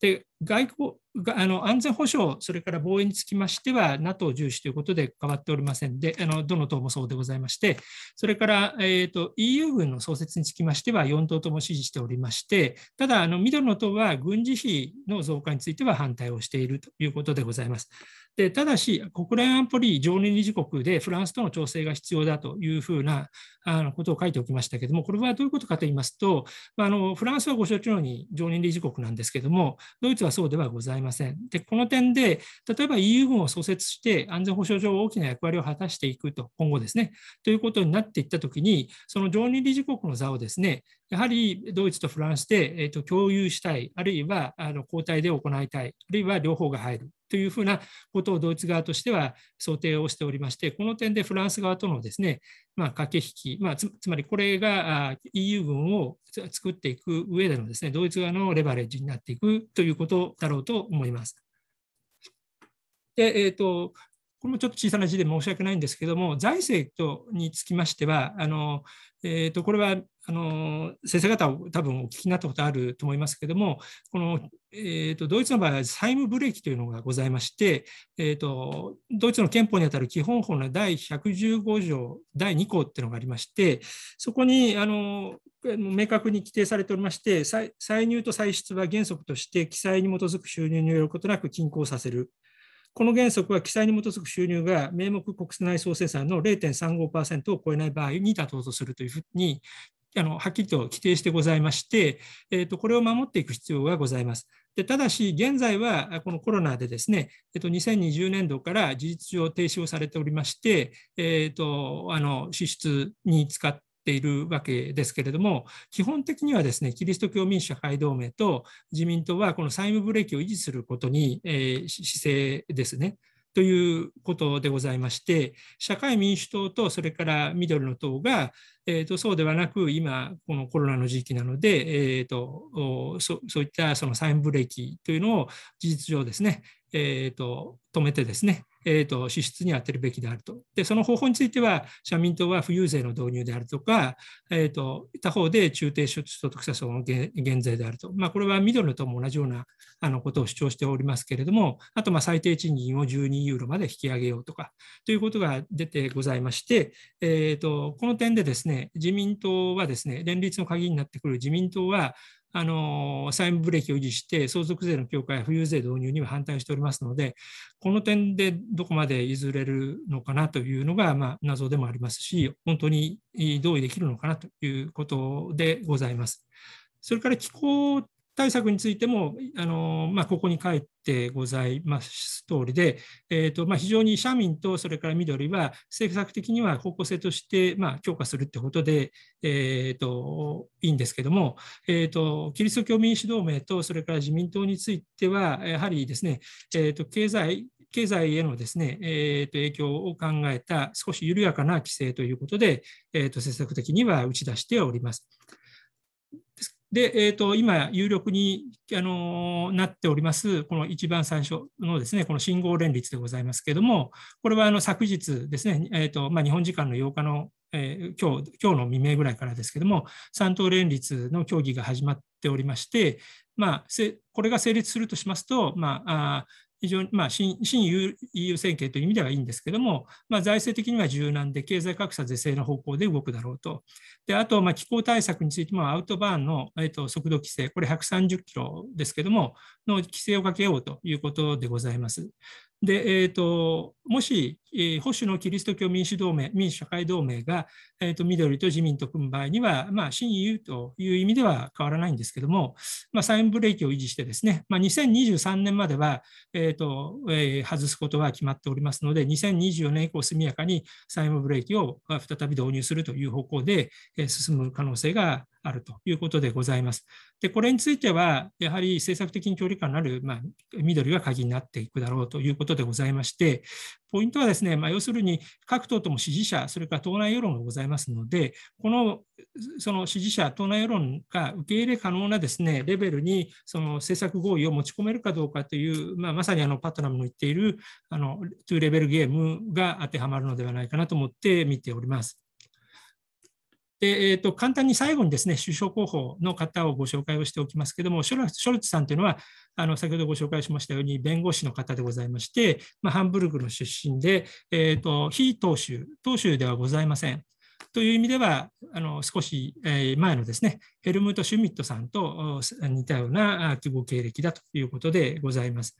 で外交あの安全保障、それから防衛につきましては、NATO 重視ということで変わっておりませんで、あのどの党もそうでございまして、それから、えーと、EU 軍の創設につきましては、4党とも支持しておりまして、ただあの、ルの党は軍事費の増加については反対をしているということでございます。でただし、国連安保理常任理事国でフランスとの調整が必要だというふうなあのことを書いておきましたけども、これはどういうことかといいますと、まあ、のフランスはご承知のように常任理事国なんですけども、ドイツはそうではございません。で、この点で、例えば EU 軍を創設して安全保障上大きな役割を果たしていくと、今後ですね、ということになっていったときに、その常任理事国の座をですね、やはりドイツとフランスで、えー、と共有したい、あるいはあの交代で行いたい、あるいは両方が入るというふうなことをドイツ側としては想定をしておりまして、この点でフランス側とのですね、まあ、駆け引き、まあ、つまりこれが EU 軍を作っていく上でのですねドイツ側のレバレッジになっていくということだろうと思います。でえーとこれもちょっと小さな字で申し訳ないんですけども、財政とにつきましては、あのえーと、これはあの先生方多分お聞きになったことあると思いますけども、この、えーと、ドイツの場合は債務ブレーキというのがございまして、えーと、ドイツの憲法にあたる基本法の第115条第2項っていうのがありまして、そこにあの明確に規定されておりまして、歳入と歳出は原則として記載に基づく収入によることなく均衡させる。この原則は記載に基づく収入が名目国内総生産の0.35%を超えない場合に妥当とするというふうにあのはっきりと規定してございまして、えーと、これを守っていく必要がございます。でただし、現在はこのコロナでですね、えっと、2020年度から事実上停止をされておりまして、えと、あの支出に使って、っているわけですけれども、基本的にはですね、キリスト教民主会同盟と自民党はこの債務ブレーキを維持することに、えー、姿勢ですね。ということでございまして、社会民主党とそれから緑の党が、えーと、そうではなく、今、このコロナの時期なので、えーと、そういったその債務ブレーキというのを事実上ですね、えーと止めてですね、えーと、支出に充てるべきであると。で、その方法については、社民党は富裕税の導入であるとか、えーと、他方で中低所得者層の減税であると。まあ、これは緑の党も同じようなあのことを主張しておりますけれども、あとまあ最低賃金を12ユーロまで引き上げようとか、ということが出てございまして、えーとこの点でですね、自民党はですね、連立の鍵になってくる自民党は、あの債務ブレーキを維持して相続税の強化や富裕税導入には反対しておりますのでこの点でどこまで譲れるのかなというのが、まあ、謎でもありますし本当に同意できるのかなということでございます。それから気候対策についても、あのまあ、ここに書いてございます通りで、えーとまあ、非常に社民とそれから緑は政策的には方向性として、まあ、強化するってことで、えーと、いいんですけども、えーと、キリスト教民主同盟とそれから自民党については、やはりですね、えーと、経済経済へのですね、えー、と影響を考えた少し緩やかな規制ということで、えー、と政策的には打ち出しております。で、えーと、今、有力に、あのー、なっております、この一番最初のですねこの信号連立でございますけれども、これはあの昨日ですね、えーとまあ、日本時間の8日の、えー、今日今日の未明ぐらいからですけれども、3党連立の協議が始まっておりまして、まあ、これが成立するとしますと、まあ、非常に、まあ、新 EU 政権という意味ではいいんですけども、まあ、財政的には柔軟で、経済格差是正の方向で動くだろうと。であと、まあ、気候対策についても、アウトバーンの、えー、と速度規制、これ130キロですけども、の規制をかけようということでございます。で、えーと、もし、えー、保守のキリスト教民主同盟、民主社会同盟が、えーと、緑と自民と組む場合には、まあ、親友という意味では変わらないんですけども、まあ、サインブレーキを維持してですね、まあ、2023年までは、えーとえー、外すことは決まっておりますので、2024年以降、速やかに債務ブレーキを再び導入するという方向で、えー、進む可能性があるということでございます。で、これについては、やはり政策的に距離感のある、まあ、緑が鍵になっていくだろうということでございまして、ポイントはですね、まあ、要するに各党とも支持者、それから党内世論がございますので、このその支持者、党内世論が受け入れ可能なですねレベルにその政策合意を持ち込めるかどうかという、まあ、まさにあのパトナムの言っているあのーレベルゲームが当てはまるのではないかなと思って見ております。で、えーと、簡単に最後にですね首相候補の方をご紹介をしておきますけども、ショルツさんというのは、あの先ほどご紹介しましたように、弁護士の方でございまして、まあ、ハンブルクの出身で、えーと、非党首、党州ではございません。という意味では、あの少し前のですねヘルムート・シュミットさんと似たような模経歴だということでございます。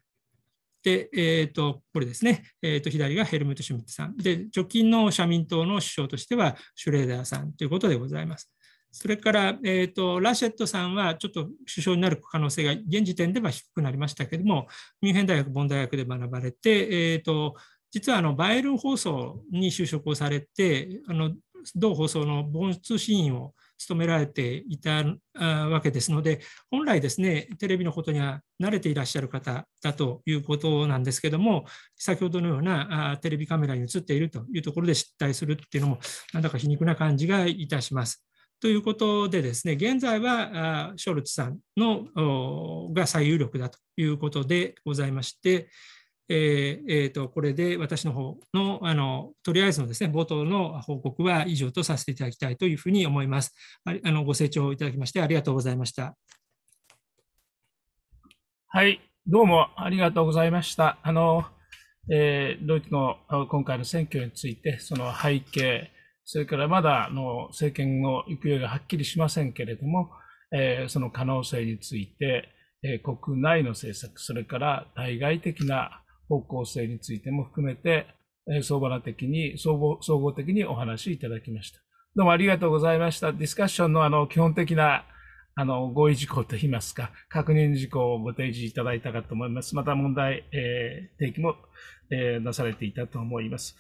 で、えーと、これですね、えーと、左がヘルムト・シュミットさん、で直近の社民党の首相としてはシュレーダーさんということでございます。それから、えーと、ラシェットさんはちょっと首相になる可能性が現時点では低くなりましたけれども、ミュンヘン大学、ボン大学で学ばれて、えーと、実はあのバイエルン放送に就職をされて、あの同放送のボン通信員を務められていたわけですので、本来ですね、テレビのことには慣れていらっしゃる方だということなんですけども、先ほどのようなテレビカメラに映っているというところで失態するっていうのも、なんだか皮肉な感じがいたします。ということでですね、現在はショルツさんのが最有力だということでございまして、えーえーと、これで私の方のあのとりあえずのですね冒頭の報告は以上とさせていただきたいというふうに思います。あのご清聴いただきましてありがとうございました。はい、どうもありがとうございました。あのえー、ドイツの今回の選挙について、その背景、それからまだの政権の行方がはっきりしませんけれども、えー、その可能性について、えー、国内の政策、それから対外的な方向性についても含めて、総合的に、総合、総合的にお話しいただきました。どうもありがとうございました。ディスカッションのあの、基本的な、あの、合意事項といいますか、確認事項をご提示いただいたかと思います。また問題、えー、提起も、えー、なされていたと思います。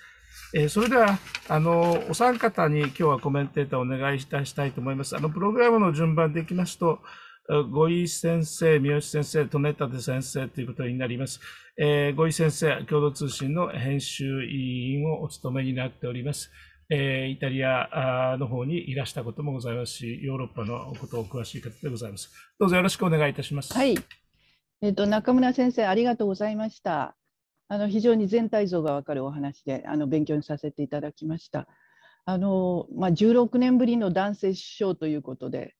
えー、それでは、あの、お三方に今日はコメンテーターをお願いいたしたいと思います。あの、プログラムの順番でいきますと、五井先生、三好先生、利根立先生ということになります。えー、五井先生、共同通信の編集委員をお務めになっております。えー、イタリアの方にいらしたこともございますし、ヨーロッパのことを詳しい方でございます。どうぞよろしくお願いいたします。はい。えっ、ー、と中村先生、ありがとうございました。あの非常に全体像がわかるお話で、あの勉強にさせていただきました。あのまあ、16年ぶりの男性首相ということで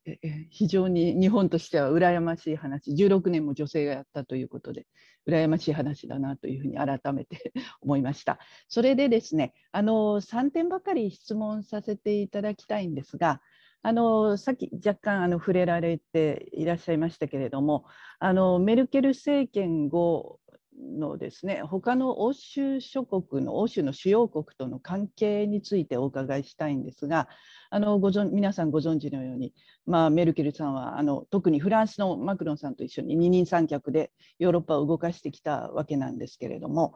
非常に日本としては羨ましい話16年も女性がやったということで羨ましい話だなというふうに改めて 思いましたそれでですねあの3点ばかり質問させていただきたいんですがあのさっき若干あの触れられていらっしゃいましたけれどもあのメルケル政権後のですね他の欧州諸国の欧州の主要国との関係についてお伺いしたいんですがあのご存皆さんご存知のように、まあ、メルケルさんはあの特にフランスのマクロンさんと一緒に二人三脚でヨーロッパを動かしてきたわけなんですけれども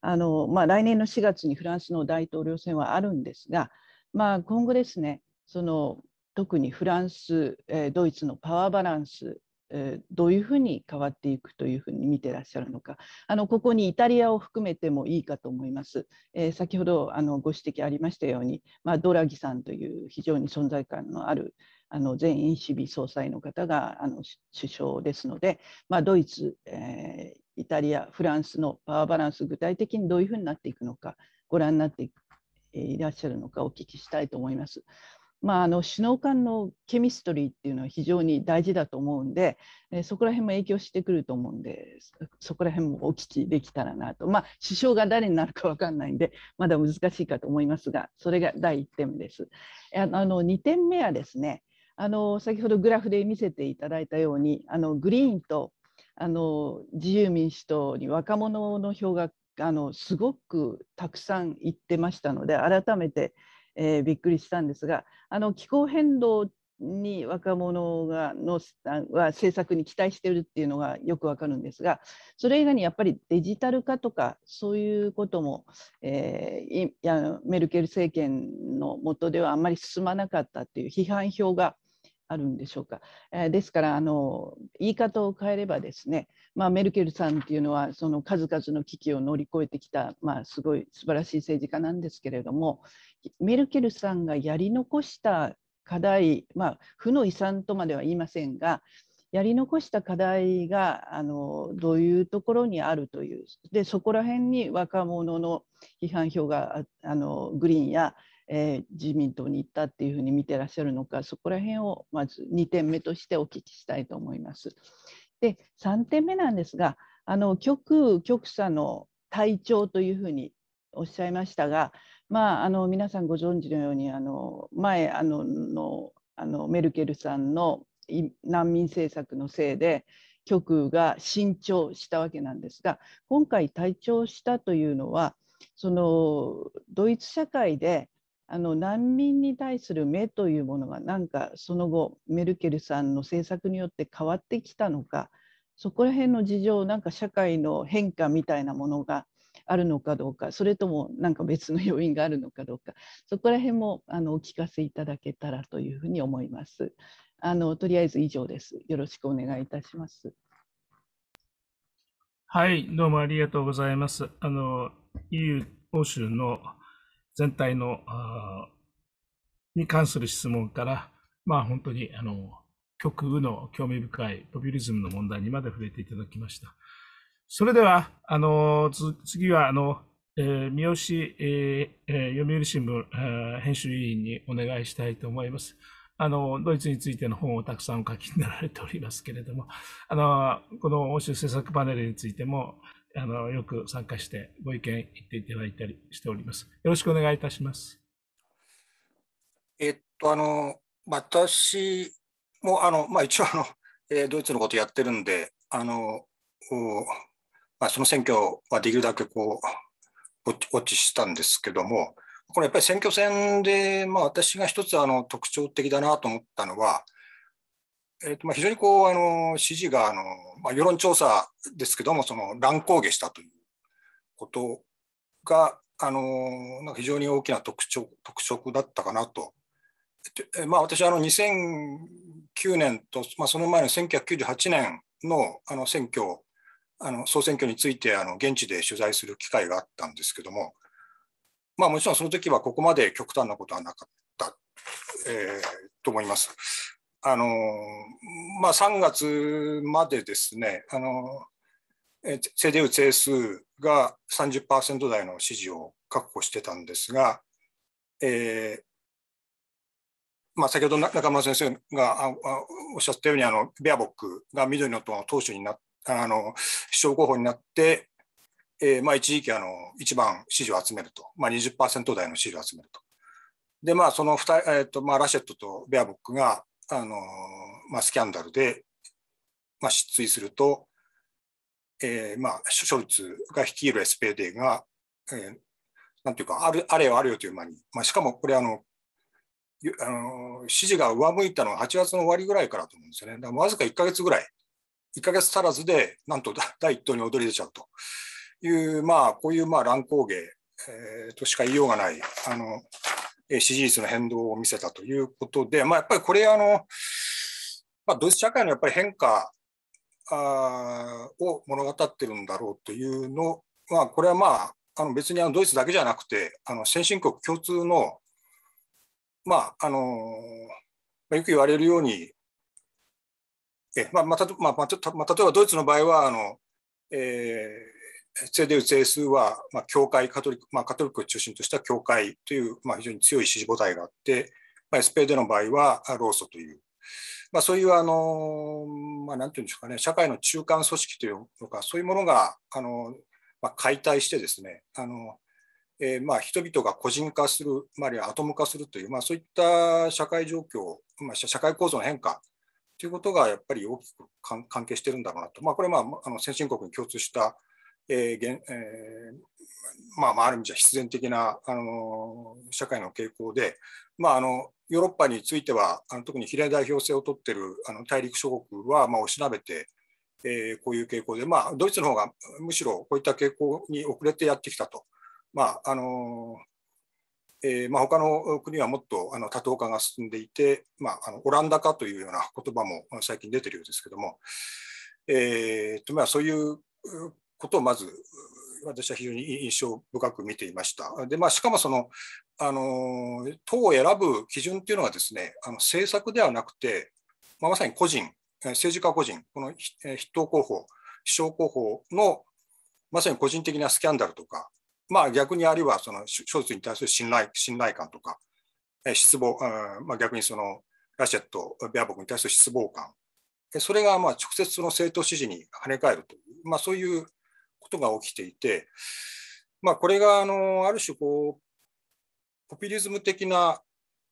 あの、まあ、来年の4月にフランスの大統領選はあるんですが、まあ、今後ですねその特にフランス、えドイツのパワーバランスどういうふうに変わっていくというふうに見てらっしゃるのかあのここにイタリアを含めてもいいかと思います、えー、先ほどあのご指摘ありましたように、まあ、ドラギさんという非常に存在感のあるあの前院支備総裁の方があの首相ですので、まあ、ドイツ、えー、イタリアフランスのパワーバランス具体的にどういうふうになっていくのかご覧になっていらっしゃるのかお聞きしたいと思います。まあ、あの首脳間のケミストリーっていうのは非常に大事だと思うんで、えー、そこら辺も影響してくると思うんでそこら辺もお聞きできたらなと、まあ、首相が誰になるか分かんないんでまだ難しいかと思いますがそれが第1点目です。あの2点目はですねあの先ほどグラフで見せていただいたようにあのグリーンとあの自由民主党に若者の票があのすごくたくさんいってましたので改めてえー、びっくりしたんですがあの気候変動に若者がのは政策に期待しているっていうのがよくわかるんですがそれ以外にやっぱりデジタル化とかそういうことも、えー、いやメルケル政権の下ではあんまり進まなかったっていう批判票があるんでしょうか。えですからあの言い方を変えればですね、まあ、メルケルさんっていうのはその数々の危機を乗り越えてきた、まあ、すごい素晴らしい政治家なんですけれどもメルケルさんがやり残した課題、まあ、負の遺産とまでは言いませんがやり残した課題があのどういうところにあるというでそこら辺に若者の批判票があのグリーンやえー、自民党に行ったっていうふうに見てらっしゃるのかそこら辺をまず2点目としてお聞きしたいと思います。で3点目なんですがあの極極左の体調というふうにおっしゃいましたが、まあ、あの皆さんご存知のようにあの前あののあのメルケルさんの難民政策のせいで極右が慎重したわけなんですが今回退調したというのはそのドイツ社会であの難民に対する目というものがなんかその後メルケルさんの政策によって変わってきたのかそこら辺の事情なんか社会の変化みたいなものがあるのかどうかそれとも何か別の要因があるのかどうかそこら辺もあのお聞かせいただけたらというふうに思います。あのとりあえず以上です。よろしくお願いいたします。はい、どうもありがとうございます。あの EU 欧州の全体の、あに関する質問から、まあ本当に、あの、極右の興味深いポピュリズムの問題にまで触れていただきました。それでは、あの、次は、あの、えー、三好、ええー、読売新聞、えー、編集委員にお願いしたいと思います。あの、ドイツについての本をたくさんお書きになられておりますけれども、あの、この欧州政策パネルについても、あのよく参加してご意見言っていただいたりしております。よろしくお願いいたします。えっとあの私もあのまあ一応あの、えー、ドイツのことやってるんであのまあその選挙はできるだけこうウちッちしたんですけども。これやっぱり選挙戦で、まあ、私が一つあの特徴的だなと思ったのは、えーとまあ、非常にこうあの支持があの、まあ、世論調査ですけどもその乱高下したということがあのなんか非常に大きな特徴特色だったかなと。えまあ、私はあの2009年と、まあ、その前の1998年のあの選挙あの総選挙についてあの現地で取材する機会があったんですけども、まあ、もちろんその時はここまで極端なことはなかった、えー、と思います。あのまあ、3月までですね、あのセデウ整数が30%台の支持を確保してたんですが、えーまあ、先ほど中村先生がああおっしゃったようにあのベアボックが緑の党の党首になっあの首相候補になって、えーまあ、一時期あの一番支持を集めると、まあ20、20%台の支持を集めると。でまあその2、えーとまあ、ラシェットとベアボックがあの、まあ、スキャンダルで、まあ、失墜すると、えーまあ、ショルツが率いる SPD が、えー、なんていうかある、あれよあれよという間に、まあ、しかもこれあの、あの支持が上向いたのは8月の終わりぐらいからと思うんですよね。わずか1か月ぐらい、1か月足らずで、なんと第一党に躍り出ちゃうという、まあ、こういうまあ乱高下、えー、としか言いようがない、あの支持率の変動を見せたということで、まあ、やっぱりこれあの、まあ、ドイツ社会のやっぱり変化あを物語ってるんだろうというのは、これはまあ、あの別にあのドイツだけじゃなくて、あの先進国共通の、まああのよく言われるように、えまあまあまあまあ、まあ、例えばドイツの場合はあの、えーそれでうち a は、まあ、教会カトリック、まあ、カトリックを中心とした教会という、まあ、非常に強い支持母体があって、まあ、スペードの場合はローソという、まあ、そういうあの、まあ、なんていうんでしょうかね社会の中間組織というのかそういうものがあの、まあ、解体してですねあの、えー、まあ人々が個人化する、まあ、あるいはアトム化するという、まあ、そういった社会状況、まあ、社会構造の変化ということがやっぱり大きく関係してるんだろうなと、まあ、これは、まあ、あの先進国に共通したえーえー、まあ、あ、る意味じゃ必然的な、あの社会の傾向で、まあ、あのヨーロッパについてはあの特に比例代表制を取っているあの大陸諸国は、まあ、おしなべて、えー、こういう傾向で、まあ、ドイツの方がむしろこういった傾向に遅れてやってきたと。まああのえーまあ、他の国はもっとあの多党化が進んでいて、まあ、あのオランダ化というような言葉も最近出てるようですけども、えーとまあ、そういうことをまず私は非常に印象深く見ていました。でまあ、しかもそのあの党を選ぶ基準っていうのはですねあの政策ではなくて、まあ、まさに個人政治家個人この筆頭候補首相候補のまさに個人的なスキャンダルとか、まあ、逆にあるいはその小説に対する信頼信頼感とか失望、あまあ、逆にそのラシェットベアボクに対する失望感それがまあ直接その政党支持に跳ね返るという、まあ、そういうことが起きていて、まあ、これがあのある種こうポピュリズム的な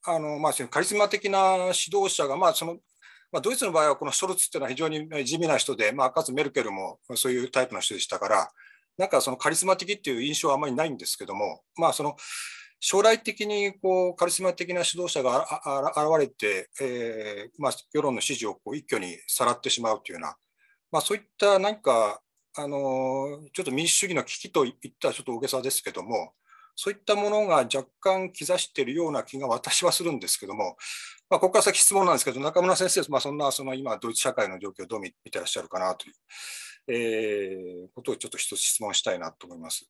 あの、まあ、カリスマ的な指導者が、まあそのまあ、ドイツの場合はこのショルツっていうのは非常に地味な人で、まあ、かつメルケルもそういうタイプの人でしたからなんかそのカリスマ的っていう印象はあまりないんですけども、まあ、その将来的にこうカリスマ的な指導者が現れて、えーまあ、世論の支持をこう一挙にさらってしまうというような、まあ、そういった何かあのちょっと民主主義の危機といったらちょっと大げさですけども、そういったものが若干兆しているような気が私はするんですけども、まあ、ここから先質問なんですけど、中村先生、まあ、そんなその今、ドイツ社会の状況をどう見てらっしゃるかなという、えー、ことをちょっと一つ質問したいなと思います。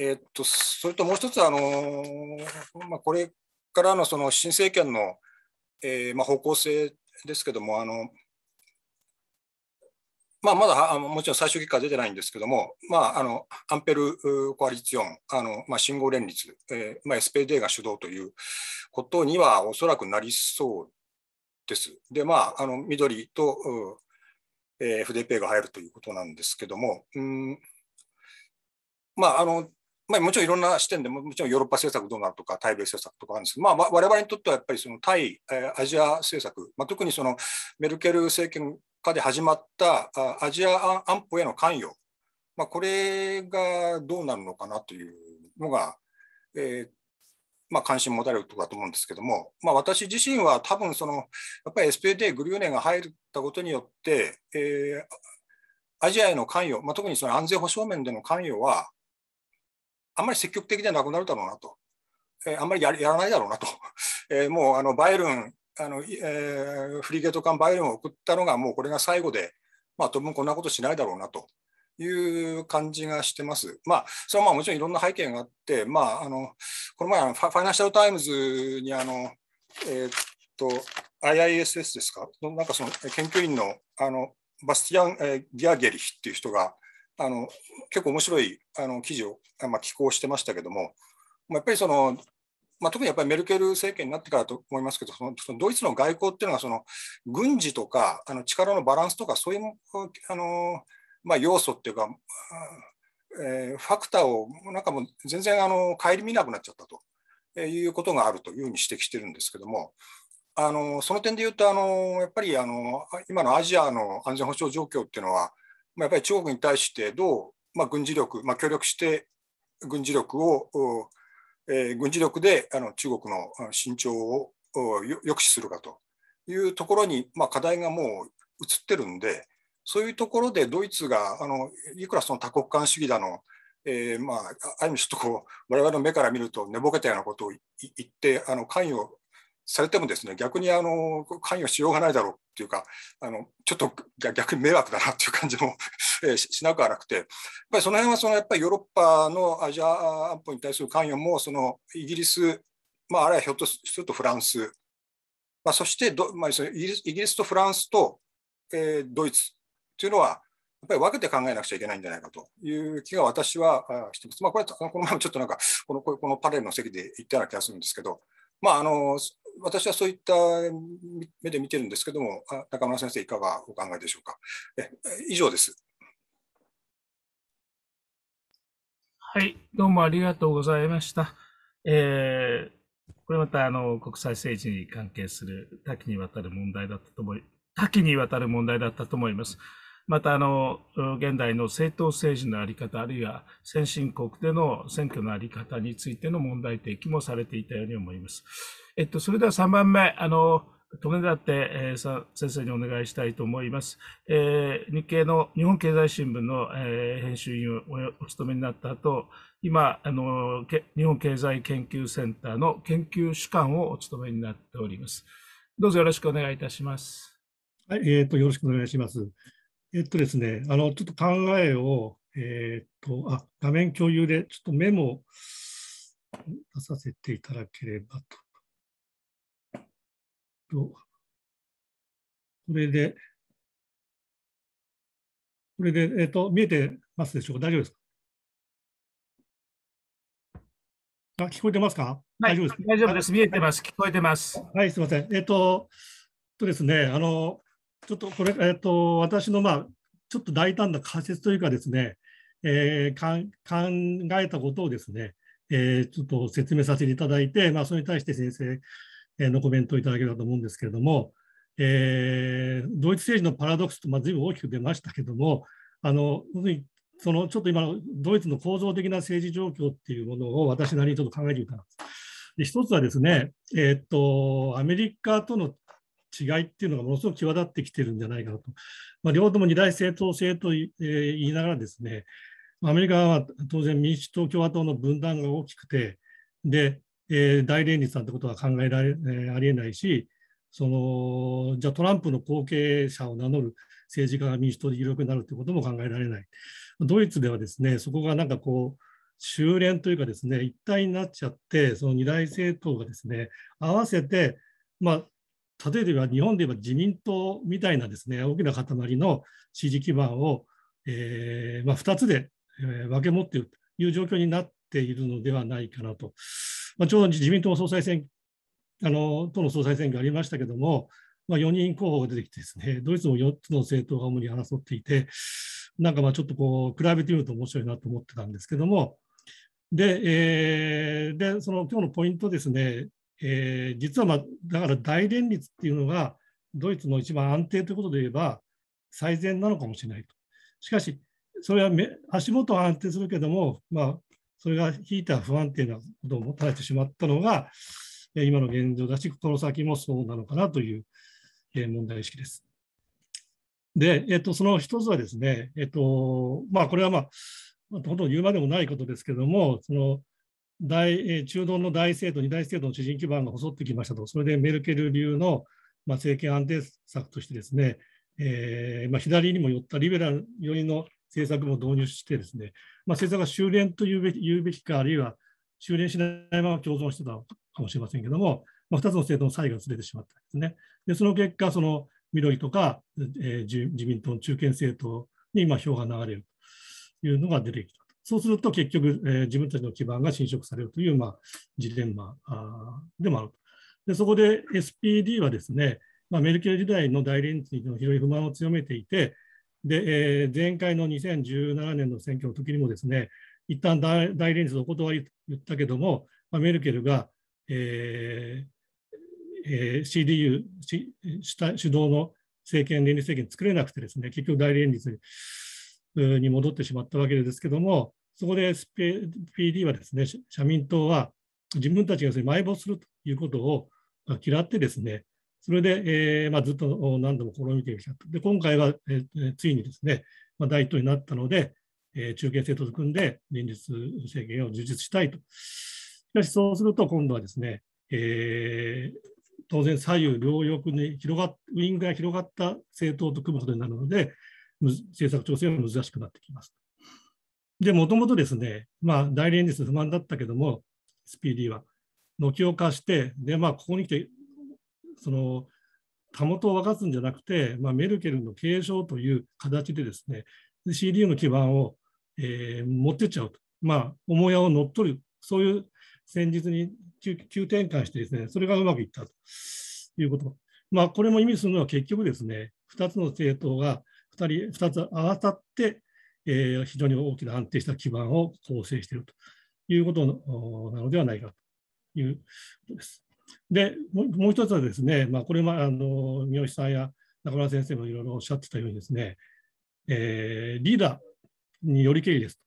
えー、っとそれともう一つ、あのまあ、これからのその新政権の、えーまあ、方向性ですけども、あのまあ、まだあのもちろん最終結果は出てないんですけども、まあ、あのアンペルコアリツィオン、あのまあ、信号連立、えーまあ、SPD が主導ということにはおそらくなりそうです。で、まあ、あの緑と、えー、FDP が入るということなんですけども、うんまああのまあ、もちろんいろんな視点でも、もちろんヨーロッパ政策どうなるとか、対米政策とかあるんですけど、まあ、我々にとってはやっぱりその対アジア政策、まあ、特にそのメルケル政権かで始まったアジア安保への関与、まあ、これがどうなるのかなというのが、えー、まあ、関心持たれるところだと思うんですけども、まあ、私自身は多分そのやっぱり SPD グリューネが入ったことによって、えー、アジアへの関与、まあ、特にその安全保障面での関与はあんまり積極的ではなくなるだろうなと、えー、あんまりやらないだろうなと、えー、もうあのバイルンあの、えー、フリゲート艦バイオリンを送ったのがもうこれが最後で、まあ、当分こんなことしないだろうなという感じがしてます。まあ、それはまあもちろんいろんな背景があって、まあ、あのこの前ファ、ファイナンシャル・タイムズにあの、えー、っと、IISS ですか、なんかその研究員のあのバスティアン・えギアゲリヒっていう人が、あの結構面白いあの記事を、まあ、寄稿してましたけども、まあ、やっぱりそのまあ、特にやっぱりメルケル政権になってからと思いますけど、そのそのドイツの外交っていうのはその軍事とかあの力のバランスとか、そういうあの、まあ、要素っていうか、えー、ファクターをなんかもう全然あの顧みなくなっちゃったということがあるというふうに指摘してるんですけども。あのその点で言うとあの、やっぱりあの今のアジアの安全保障状況っていうのは、まあ、やっぱり中国に対してどう、まあ、軍事力、まあ、協力して軍事力をえー、軍事力であの中国の慎長を抑止するかというところに、まあ、課題がもう移ってるんで、そういうところでドイツがあのいくらその多国間主義だの、えー、まあ、ある意味ちょっとこう我々の目から見ると寝ぼけたようなことを言ってあの関与されてもですね、逆にあの関与しようがないだろうっていうか、あのちょっと逆に迷惑だなっていう感じも しなくはなくて、やっぱりその辺はそのやっぱりヨーロッパのアジア安保に対する関与も、そのイギリス、まあ、あるいはひょっとするとフランス、まあ、そしてど、まあ、そのイギリスイギリスとフランスと、えー、ドイツというのは、やっぱり分けて考えなくちゃいけないんじゃないかという気が私はしてます。まあ、これこの前もちょっとなんかこのこのパレルの席で言ったような気がするんですけど、まあ、あの私はそういった目で見てるんですけども、中村先生、いかがお考えでしょうか。え以上です。はい、どうもありがとうございました。えー、これまたあの国際政治に関係する多岐にわたる問題だったと思い、多岐にわたる問題だったと思います。またあの現代の政党政治の在り方あるいは先進国での選挙の在り方についての問題提起もされていたように思います。えっと、それでは3番目あの富田って、えー、先生にお願いしたいと思います。えー、日経の日本経済新聞の、えー、編集員をお務めになった後、今あの日本経済研究センターの研究主幹をお務めになっております。どうぞよろしくお願いいたします。はい、えっ、ー、とよろしくお願いします。えっとですね、あの、ちょっと考えを、えー、っと、あ、画面共有で、ちょっとメモ出させていただければと。とこれで、これで、えっと、見えてますでしょうか大丈夫ですかあ、聞こえてますか、はい、大丈夫です。大丈夫です。見えてます。聞こえてます。はい、すみません。えっと、とですね、あの、ちょっとこれ、えっと、私の、まあ、ちょっと大胆な仮説というかですね、えー、考えたことをですね、えー、ちょっと説明させていただいて、まあ、それに対して先生のコメントをいただけたと思うんですけれども、えー、ドイツ政治のパラドックスと、まあ、随分大きく出ましたけども、あのそのちょっと今のドイツの構造的な政治状況っていうものを私なりにちょっと考えてみたんです。で一つはですね、えー、っとアメリカとの違いっていうのがものすごく際立ってきてるんじゃないかなと、まあ、両方とも二大政党制と言いながらですね、アメリカは当然民主党、共和党の分断が大きくて、で、えー、大連立なんてことは考えられ、えー、ありえないし、そのじゃあトランプの後継者を名乗る政治家が民主党で有力になるということも考えられない。ドイツではですね、そこがなんかこう、修練というかですね、一体になっちゃって、その二大政党がですね、合わせて、まあ、例えば日本で言えば自民党みたいなですね大きな塊の支持基盤を、えー、まあ、2つで、え分け持っているという状況になっているのではないかなと、まあ、ちょうど自民党総裁選あの党の総裁選挙ありましたけども、まあ、4人候補が出てきてですねドイツも4つの政党が主に争っていてなんかまあちょっとこう比べてみると面白いなと思ってたんですけどもでえー、でその今日のポイントですね、えー、実は、まあ、だから大連立っていうのが、ドイツの一番安定ということで言えば、最善なのかもしれないと。しかし、それは足元は安定するけども、まあ、それが引いた不安定なことをもたらしてしまったのが、今の現状だし、この先もそうなのかなという問題意識です。で、えっと、その一つはですね、えっとまあ、これは、まあ、ほとんど言うまでもないことですけども、その大中道の大政党、二大政党の支人基盤が細ってきましたと、それでメルケル流の、政権安定策としてですね、えーまあ、左にも寄ったリベラル寄りの政策も導入してですね、まあ、政策が修練というべ言うべきか、あるいは修練しないまま共存してたかもしれませんけども、まあ、2つの政党の差異がずれてしまったんですね。で、その結果、その緑とか、えー、自民党の中堅政党に今票が流れるというのが出てきた。そうすると結局、えー、自分たちの基盤が侵食されるという、まあ、ジレンマでもあるでそこで SPD はですね、まあ、メルケル時代の大連中の広い不満を強めていて、でえー、前回の2017年の選挙の時にもですね、一旦大大連中お断りと言ったけども、あ、メルケルが、えーえー、CDU 主、主導の政権、連立政権作れなくてですね、結局大連立に戻ってしまったわけですけども、そこで p d はですね、社民党は自分たちが埋没するということを嫌ってですね、それで、えーまあ、ずっと何度も試みてきたで、今回は、えー、ついにですね、まあ、大統領になったので、えー、中堅政党と組んで連立政権を充実したいと。しかし、そうすると今度はですね、えー、当然左右両翼に広がっ、ウイングが広がった政党と組むことになるので、政策調整が難しくなってきます。で、もともとですね、まあ、大連立不満だったけども、スピーディーは、軒を貸して、で、まあ、ここに来て、その、たもとを分かすんじゃなくて、まあ、メルケルの継承という形でですね、CDU の基盤を、えー、持ってっちゃうと、まあ、母屋を乗っ取る、そういう戦術に急急転換してですね、それがうまくいったということ。まあ、これも意味するのは結局ですね、2つの政党が2人、2つ合わさって、えー、非常に大きな安定した基盤を構成しているということなのではないかということです。でもう一つはですね、まあ、これはあの三好さんや中村先生もいろいろおっしゃってたようにですね、えー、リーダーによりけりですと。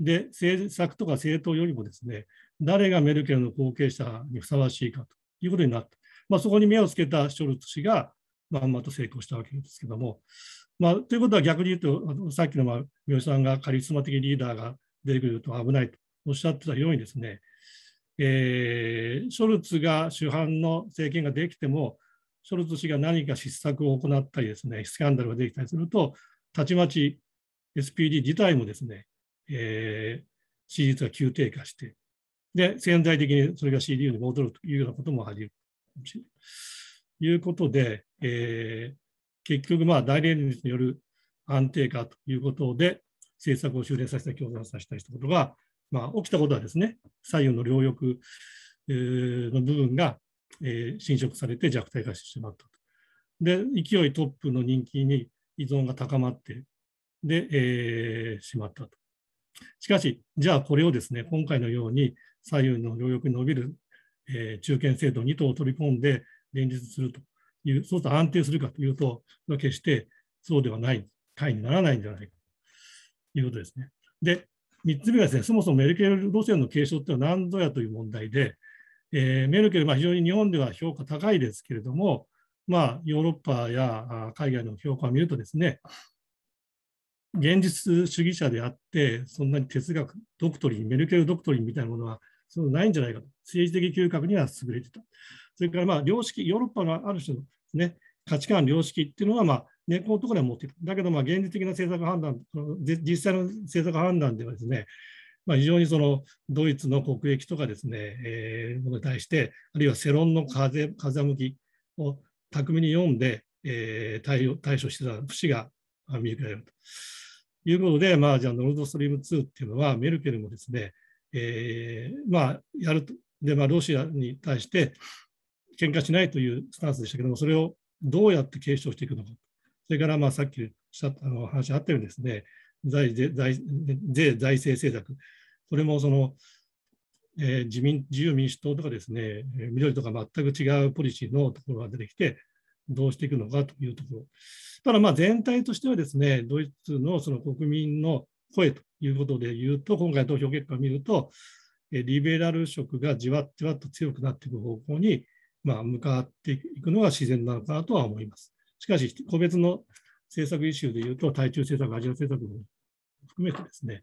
で、政策とか政党よりもですね、誰がメルケルの後継者にふさわしいかということになった。まあ、そこに目をつけたショルツ氏がまんまと成功したわけですけども、まあ、ということは逆に言うと、あのさっきの、まあ、三好さんがカリスマ的リーダーが出てくると危ないとおっしゃってたようにですね、えー、ショルツが主犯の政権ができても、ショルツ氏が何か失策を行ったりですね、スキャンダルができたりすると、たちまち SPD 自体もですね、えー、支持率が急低下して、で、潜在的にそれが CDU に戻るというようなこともあり得るということで、えー、結局、まあ、大連立による安定化ということで、政策を修正させた共存させたりしたことが、まあ、起きたことはですね、左右の両翼、えー、の部分が、えー、侵食されて弱体化してしまったと。で、勢いトップの人気に依存が高まって、で、えー、しまったと。しかし、じゃあこれをですね、今回のように左右の両翼に伸びる、えー、中堅制度2党を取り込んで連立するという、そうすると安定するかというと、決してそうではない、解にならないんじゃないかということですね。で、3つ目がですね、そもそもメルケル路線の継承というのは何ぞやという問題で、えー、メルケル、まあ、非常に日本では評価高いですけれども、まあ、ヨーロッパや海外の評価を見るとですね、現実主義者であって、そんなに哲学、ドクトリン、メルケルドクトリンみたいなものはそのないんじゃないかと、政治的嗅覚には優れてた。それから、まあ、良識、ヨーロッパのある種のね、価値観、良識っていうのは、まあ、根っこのところに持っている。だけど、まあ、現実的な政策判断、実際の政策判断ではですね、まあ、非常にそのドイツの国益とかですね、えー、に対して、あるいは世論の風風向きを巧みに読んで、えー、対応対処してた節が見受けられるということで、まあ、じゃあ、ノルドストリーム2っていうのは、メルケルもですね、えー、まあ、やると、で、まあ、ロシアに対して、喧嘩しないというスタンスでしたけども、それをどうやって継承していくのか、それからまあさっきおっあの話あったようにですね、財税財政政策、それもその、えー、自民自由民主党とかですね、緑とか全く違うポリシーのところが出てきて、どうしていくのかというところ。ただまあ全体としてはですね、ドイツのその国民の声ということで言うと、今回の投票結果を見ると、リベラル色がじわじわっと強くなっていく方向にまあ、向かっていくのが自然なのかなとは思います。しかし、個別の政策イシューでいうと、対中政策、アジア政策も含めてですね、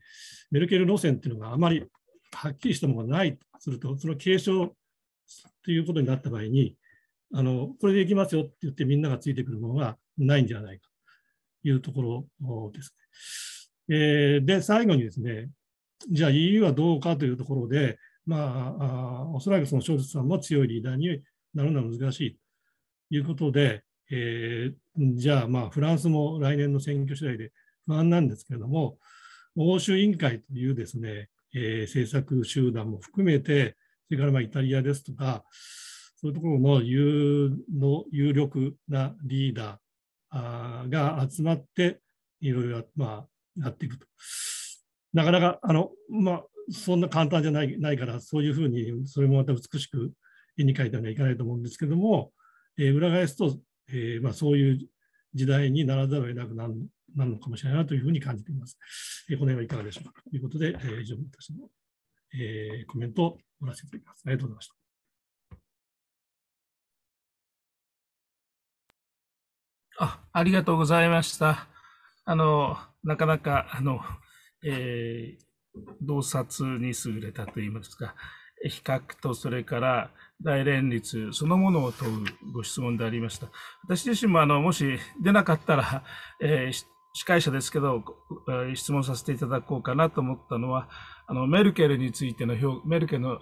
メルケル路線っていうのがあまりはっきりしたものがないとすると、その継承ということになった場合に、あのこれでいきますよって言ってみんながついてくるものがないんじゃないかというところですえー、で、最後にですね、じゃあ EU はどうかというところで、まあ、あおそらくその小説さんも強いリーダーになるのは難しいということで、えー、じゃあ、まあ、フランスも来年の選挙次第で不安なんですけれども、欧州委員会というですね、えー、政策集団も含めて、それからまあイタリアですとか、そういうところの有の有力なリーダーが集まって、いろいろ、まあ、やっていくと。なかなか、あの、まあ、そんな簡単じゃないないから、そういうふうに、それもまた美しく絵に描いたにはいかないと思うんですけども、えー、裏返すと、えーまあ、そういう時代にならざるを得なくなるなるのかもしれないなというふうに感じています。えー、この辺はいかがでしょうかということで、えー、以上私の、えー、コメントをおらせていただきます。ありがとうございました。あありがとうございました。あの、なかなか、あの、えー、洞察に優れたといいますか、比較とそれから大連立そのものを問うご質問でありました。私自身もあのもし出なかったら、えー、司会者ですけど、質問させていただこうかなと思ったのは、あのメルケルについての評メルケルのの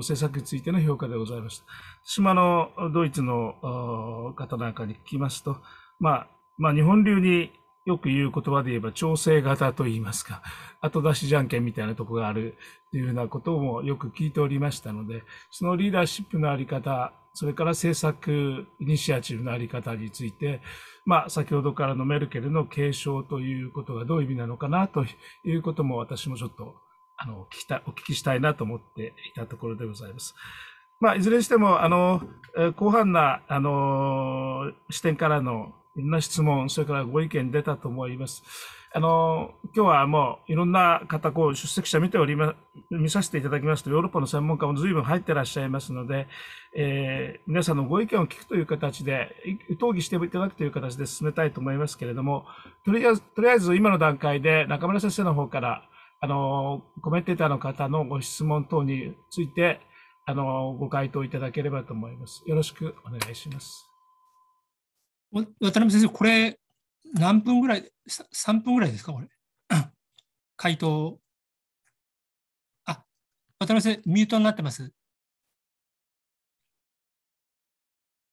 政策についての評価でございました。私もあのドイツの方なんかに聞きますと、まあまあ、日本流によく言う言葉で言えば調整型と言いますか、後出しじゃんけんみたいなとこがあるというようなこともよく聞いておりましたので、そのリーダーシップのあり方、それから政策イニシアチブのあり方について、まあ、先ほどからのメルケルの継承ということがどういう意味なのかなということも私もちょっとあの聞きたお聞きしたいなと思っていたところでございます。まあ、いずれにしても、あの、広範な、あの、視点からのろんな質問、それからご意見出たと思います。あの、今日はもういろんな方、こう、出席者見ておりま、見させていただきますと、ヨーロッパの専門家も随分入ってらっしゃいますので、えー、皆さんのご意見を聞くという形で、討議していただくという形で進めたいと思いますけれども、とりあえず、とりあえず今の段階で中村先生の方から、あの、コメンテーターの方のご質問等について、あの、ご回答いただければと思います。よろしくお願いします。渡辺先生、これ、何分ぐらい、3分ぐらいですか、これ。回答。あ、渡辺先生、ミュートになってます。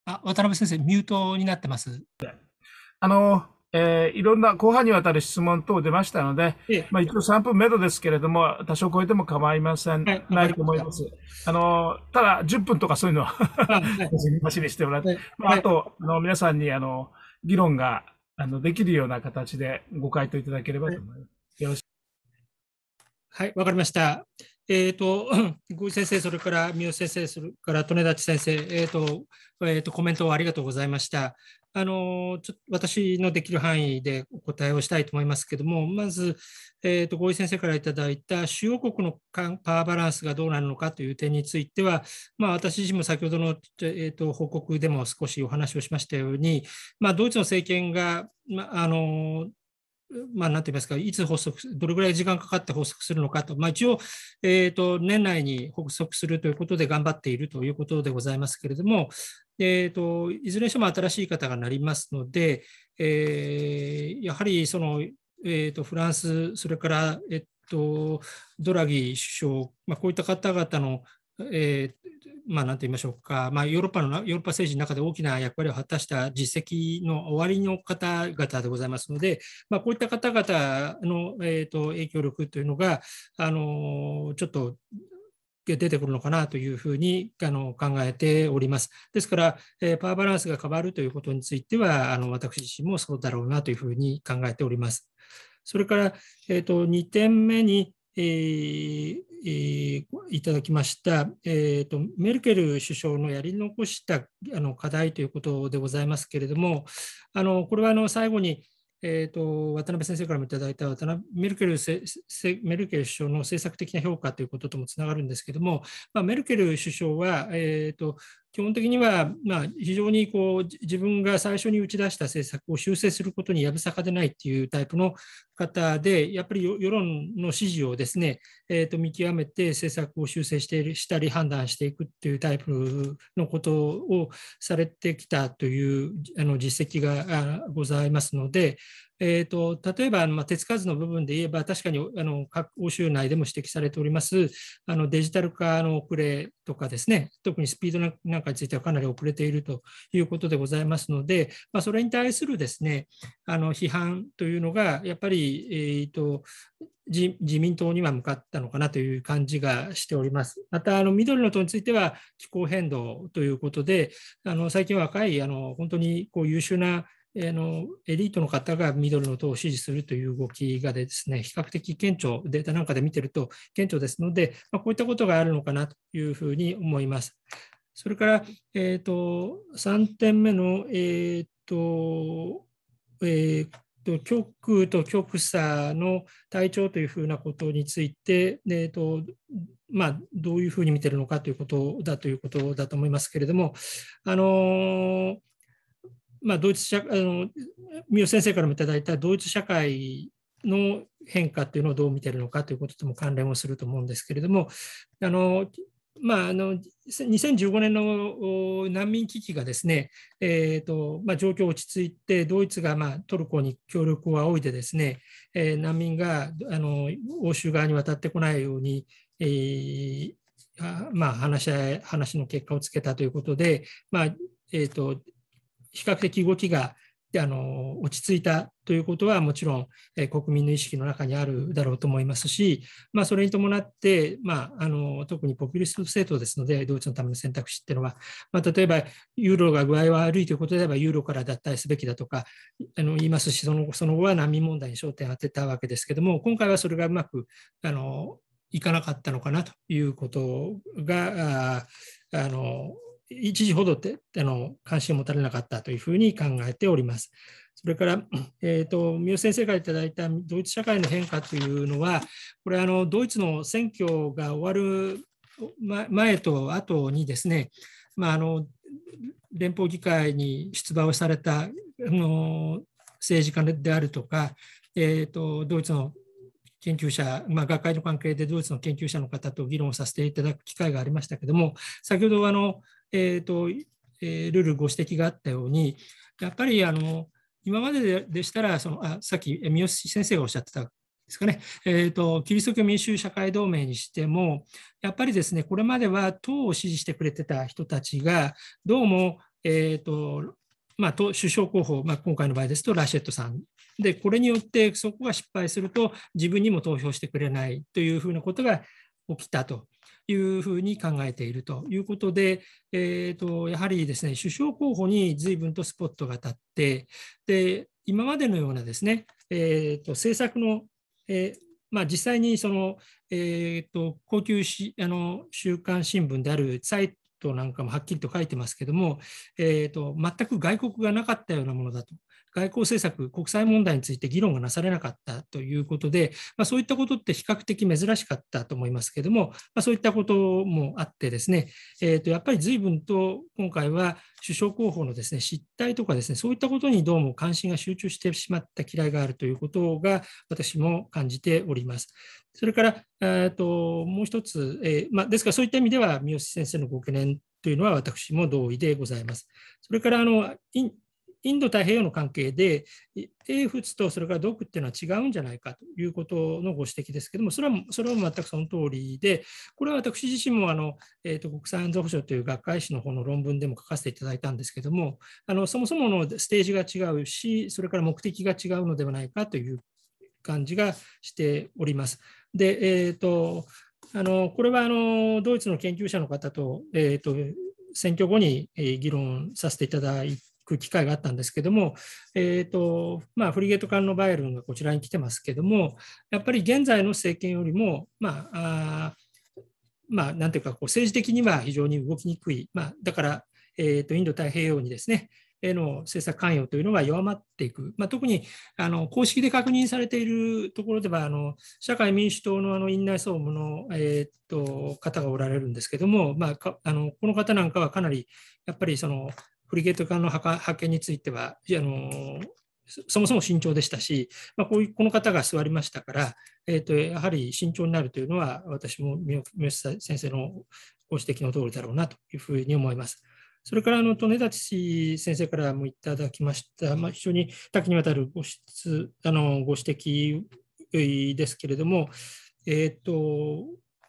あ、渡辺先生、ミュートになってます。あの、えー、いろんな後半にわたる質問等出ましたので、まあ、一応3分目処ですけれども、多少超えても構いません、はい、ないと思います。あのただ、10分とかそういうのははい、走り してもらって、はい、まあ、あとあの皆さんにあの議論があのできるような形でご回答いただければと思います。よろしくはい、わかりました。えっ、ー、と、ぐ い先生、それから三好先生、それから利根立先生、えっ、ー、と、えっ、ー、と、コメントをありがとうございました。あのちょ私のできる範囲でお答えをしたいと思いますけども、まず、えーと、合意先生からいただいた主要国のパワーバランスがどうなるのかという点については、まあ、私自身も先ほどの、えーと、と報告でも少しお話をしましたように、まあ、ドイツの政権が、まあのまあ、なんて言いますか、いつ発足、どれぐらい時間かかって発足するのかと、まあ、一応、えーと、年内に発足するということで頑張っているということでございますけれども、えーと、いずれにしても新しい方がなりますので、えー、やはりその、えーと、フランス、それから、えっと、ドラギ首相、まあ、こういった方々の、えーまあ、なんて言いましょうか、まあ、ヨーロッパのヨーロッパ政治の中で大きな役割を果たした実績の終わりの方々でございますので、まあ、こういった方々の、えーと影響力というのが、あのちょっと出てくるのかなというふうにあの考えております。ですから、えパワーバランスが変わるということについては、あの私自身もそうだろうなというふうに考えております。それから、えー、と2点目に、えーえー、いただきました、えーとメルケル首相のやり残したあの課題ということでございますけれども、あのこれはあの最後に、えーと、渡辺先生からもいただいた渡辺メルケルせメルケル首相の政策的な評価ということともつながるんですけども、まあ、メルケル首相は、えーと基本的には、まあ、非常にこう自分が最初に打ち出した政策を修正することにやぶさかでないっていうタイプの方で、やっぱり世論の支持をですね、えー、と見極めて政策を修正してしたり判断していくっていうタイプのことをされてきたというあの実績がございますので、えーと、例えばまあ、手つかずの部分で言えば、確かにあの各欧州内でも指摘されておりますあのデジタル化の遅れとかですね、特にスピードなんかについてはかなり遅れているということでございますので、まあ、それに対するですねあの批判というのが、やっぱり、えーと、と自民党には向かったのかなという感じがしております。また、あの緑の党については気候変動ということで、あの最近若いあの本当にこう優秀なあのエリートの方がミドルの党を支持するという動きがですね、比較的顕著、データなんかで見てると顕著ですので、まあ、こういったことがあるのかなというふうに思います。それから、えーと、3点目の、えーとえーと、と極右と極左の体調というふうなことについて、えーとまあ、どういうふうに見てるのかということだということだと思いますけれども、あのーまあ、ドイツ社あの三好先生からもいただいたドイツ社会の変化というのをどう見てるのかということとも関連をすると思うんですけれどもあのまあ、あの2015年の難民危機がですね、えーとまあ、状況落ち着いて、ドイツが、まあ、トルコに協力を仰いでですね、えー、難民があの欧州側に渡ってこないように、えーまあ、話し話の結果をつけたということで、まあえーと比較的動きがあの落ち着いたということはもちろん、え国民の意識の中にあるだろうと思いますし、まあ、それに伴って、まあ、あの特にポピュリスト政党ですので同ツのための選択肢っていうのは、まあ、例えばユーロが具合悪いということであればユーロから脱退すべきだとかあの言いますしその後その後は難民問題に焦点を当てたわけですけども今回はそれがうまくあのいかなかったのかなということがあの一時ほどってあの関心を持たれなかったというふうに考えております。それから、えーと、三好先生からいただいたドイツ社会の変化というのは、これあの、ドイツの選挙が終わる前と後にですね、まあ、あの連邦議会に出馬をされたあの政治家であるとか、えーと、ドイツの研究者、まあ、学会の関係でドイツの研究者の方と議論させていただく機会がありましたけれども、先ほどあのえーとえー、ルールご指摘があったように、やっぱりあの今まででしたらそのあ、さっき三好先生がおっしゃってたですかね、えーと、キリスト教民主社会同盟にしても、やっぱりですね、これまでは党を支持してくれてた人たちが、どうも、えーとまあ、首相候補、まあ、今回の場合ですと、ラシェットさんで、これによってそこが失敗すると、自分にも投票してくれないというふうなことが起きたというふうに考えているということで、えーと、やはりですね首相候補に随分とスポットが立ってで今までのようなですね、えーと、政策の、えー、まあ、実際にその、えーと、と高級しあの週刊新聞であるサイトなんかもはっきりと書いてますけども、えー、と全く外国がなかったようなものだと外交政策、国際問題について議論がなされなかったということで、まあ、そういったことって比較的珍しかったと思いますけれども、まあ、そういったこともあってですね、えー、とやっぱり随分と今回は首相候補のですね失態とかですねそういったことにどうも関心が集中してしまった嫌いがあるということが私も感じております。それから、えー、ともう一つ、えー、まあ、ですからそういった意味では三好先生のご懸念というのは私も同意でございます。それからあの、インド太平洋の関係で、英仏とそれから独っていうのは違うんじゃないかということのご指摘ですけども、それはそれは全くその通りで、これは私自身もあの、えーと、国際安全保障という学会誌の方の論文でも書かせていただいたんですけども、あのそもそものステージが違うし、それから目的が違うのではないかという感じがしております。で、えーと、あのこれはあのドイツの研究者の方と,、えーと、選挙後に議論させていただいく機会があったんですけども、えーとまあ、フリゲート艦のバイルンがこちらに来てますけども、やっぱり現在の政権よりも、まあ、あまあ、なんていうかこう、政治的には非常に動きにくい、まあ、だから、えーと、インド太平洋にですね、への政策関与というのが弱まっていく、まあ、特にあの公式で確認されているところでは、あの社会民主党のあの院内総務の、えー、っと方がおられるんですけども、まあ、あのこの方なんかはかなりやっぱりそのフリゲート艦の派遣については、あのそもそも慎重でしたし、まあ、こういうこの方が座りましたから、えーと、やはり慎重になるというのは、私も三好先生のご指摘の通りだろうなというふうに思います。それからあの、利根立先生からもいただきました、まあ、非常に多岐にわたるご質あのご指摘ですけれども、えーと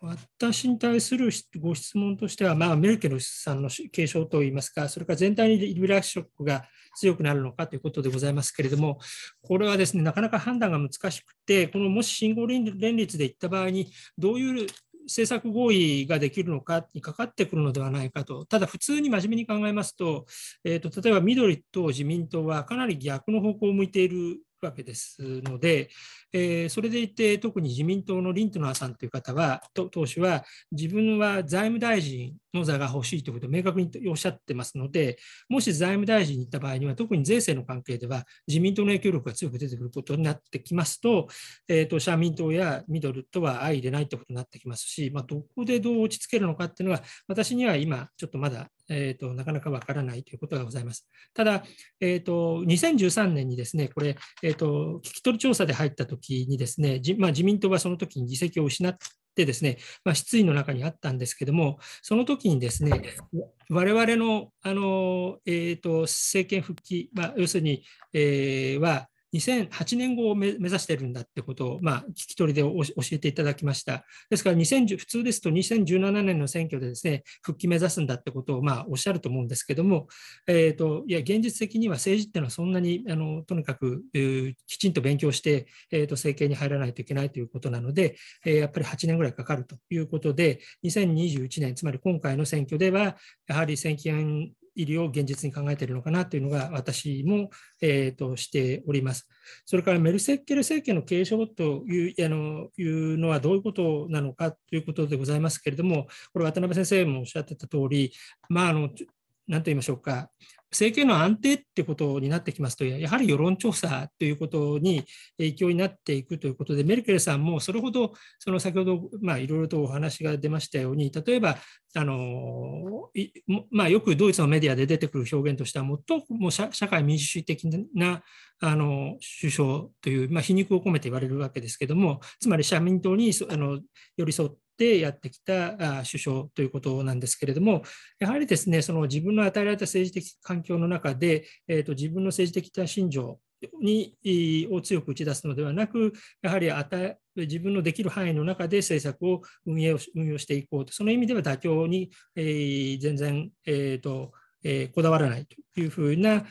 私に対するご質問としては、まあ、メルケルさんの継承といいますか、それから全体にリベラルクが強くなるのかということでございますけれども、これはですね、なかなか判断が難しくて、このもし信号連立でいった場合に、どういう政策合意ができるのかにかかってくるのではないかと、ただ普通に真面目に考えますと、えーと例えば緑と自民党はかなり逆の方向を向いているわけですので、えー、それでいて特に自民党のリントナーさんという方は党首は自分は財務大臣の座が欲しいということを明確におっしゃってますので、もし財務大臣に行った場合には、特に税制の関係では、自民党の影響力が強く出てくることになってきますと、えーと、社民党やミドルとは相入れないということになってきますし、まあ、どこでどう落ち着けるのかっていうのは、私には今、ちょっとまだ、えーと、なかなかわからないということがございます。ただ、えーと、2013年にですね、これ、えー、と聞き取り調査で入ったときにですね、まあ、自民党はその時に議席を失っでですね、まあ、失意の中にあったんですけども、その時にですね、我々のあの、えーと、と政権復帰、まあ、要するに、えー、は、2008年後を目指してるんだってことを、まあ、聞き取りで教えていただきました。ですから2010、普通ですと2017年の選挙でですね、復帰目指すんだってことを、まあ、おっしゃると思うんですけども、えーと、いや現実的には政治っていうのはそんなにあのとにかく、えー、きちんと勉強して、えーと、政権に入らないといけないということなので、えー、やっぱり8年ぐらいかかるということで、2021年、つまり今回の選挙では、やはり挙権医療を現実に考えているのかなというのが私も、えーと、としております。それからメルセッケル政権の継承というあのいうのはどういうことなのかということでございますけれども、これ渡辺先生もおっしゃってた通り、まああの何と言いましょうか、政権の安定ってことになってきますと、やはり世論調査ということに影響になっていくということで、メルケルさんもそれほど、その先ほど、まあ、いろいろとお話が出ましたように、例えば、あのまあ、よくドイツのメディアで出てくる表現としては、最も社会民主主義的なあの首相という、まあ、皮肉を込めて言われるわけですけども、つまり社民党にあの寄り添って、ってやってきた首相ということなんですけれども、やはりですねその自分の与えられた政治的環境の中で、えーと、自分の政治的な信条にを強く打ち出すのではなく、やはり自分のできる範囲の中で政策を運営を運用していこうと、その意味では妥協に、えー、全然、えーとえー、こだわらないというふうな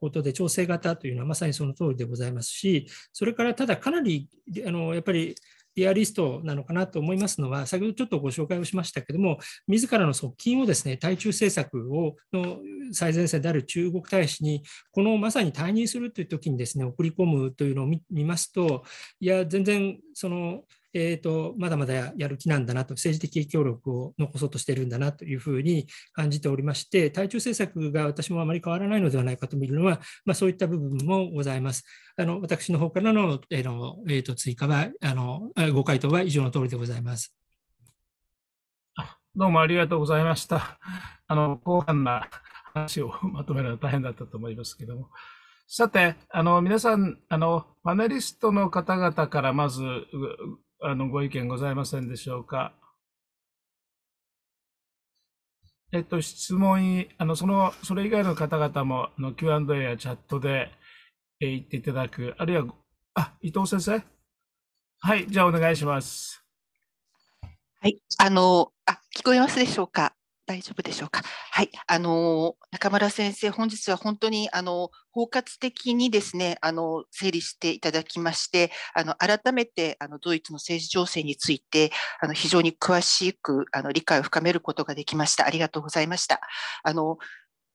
ことで、調整型というのはまさにその通りでございますし、それからただ、かなりあのやっぱりリアリストなのかなと思いますのは、先ほどちょっとご紹介をしましたけども、自らの側近をですね、対中政策をの最前線である中国大使に、このまさに退任するという時にですね、送り込むというのを見ますと、いや、全然、その、えーと、まだまだやる気なんだなと、政治的影響力を残そうとしてるんだなというふうに感じておりまして、対中政策が私もあまり変わらないのではないかと見るのは、まあ、そういった部分もございます。あの私の方からの,、えーのえーと、追加はあの、ご回答は以上の通りでございます。どうもありがとうございました。あの、後半な話をまとめるのは大変だったと思いますけども。さて、あの、皆さん、あの、パネリストの方々からまずあのご意見ございませんでしょうか。えっと、質問、に、あの、その、それ以外の方々も、あの、Q&A やチャットで、え言っていただく、あるいは、あ、伊藤先生はい、じゃあお願いします。はい、あの、あ、聞こえますでしょうか。大丈夫でしょうか。はい、あの中村先生、本日は本当にあの包括的にですね、あの整理していただきまして、あの改めてあのドイツの政治情勢についてあの非常に詳しくあの理解を深めることができました。ありがとうございました。あの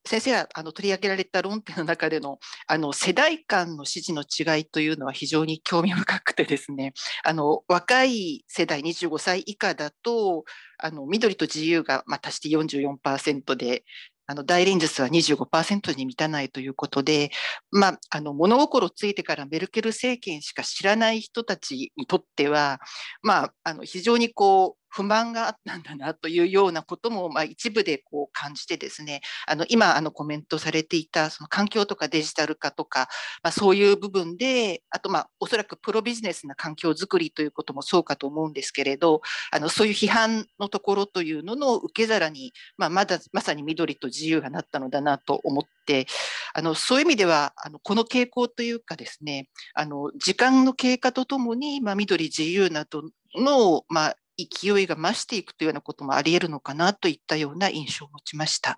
先生があの取り上げられた論点の中でのあの世代間の支持の違いというのは非常に興味深くてですね あの若い世代25歳以下だとあの緑と自由が、まあ、足して44%であの大連術は25%に満たないということで、まあ、あの物心ついてからメルケル政権しか知らない人たちにとっては、まあ、あの非常にこう不満があったんだなというようなことも、まあ、一部でこう感じてですねあの今あのコメントされていたその環境とかデジタル化とか、まあ、そういう部分であとまあおそらくプロビジネスな環境づくりということもそうかと思うんですけれどあのそういう批判のところというのの受け皿に、まあ、まだまさに緑と自由がなったのだなと思ってあのそういう意味ではあのこの傾向というかですねあの時間の経過とともに、まあ、緑自由などの、まあ、勢いが増していくというようなこともありえるのかなといったような印象を持ちました。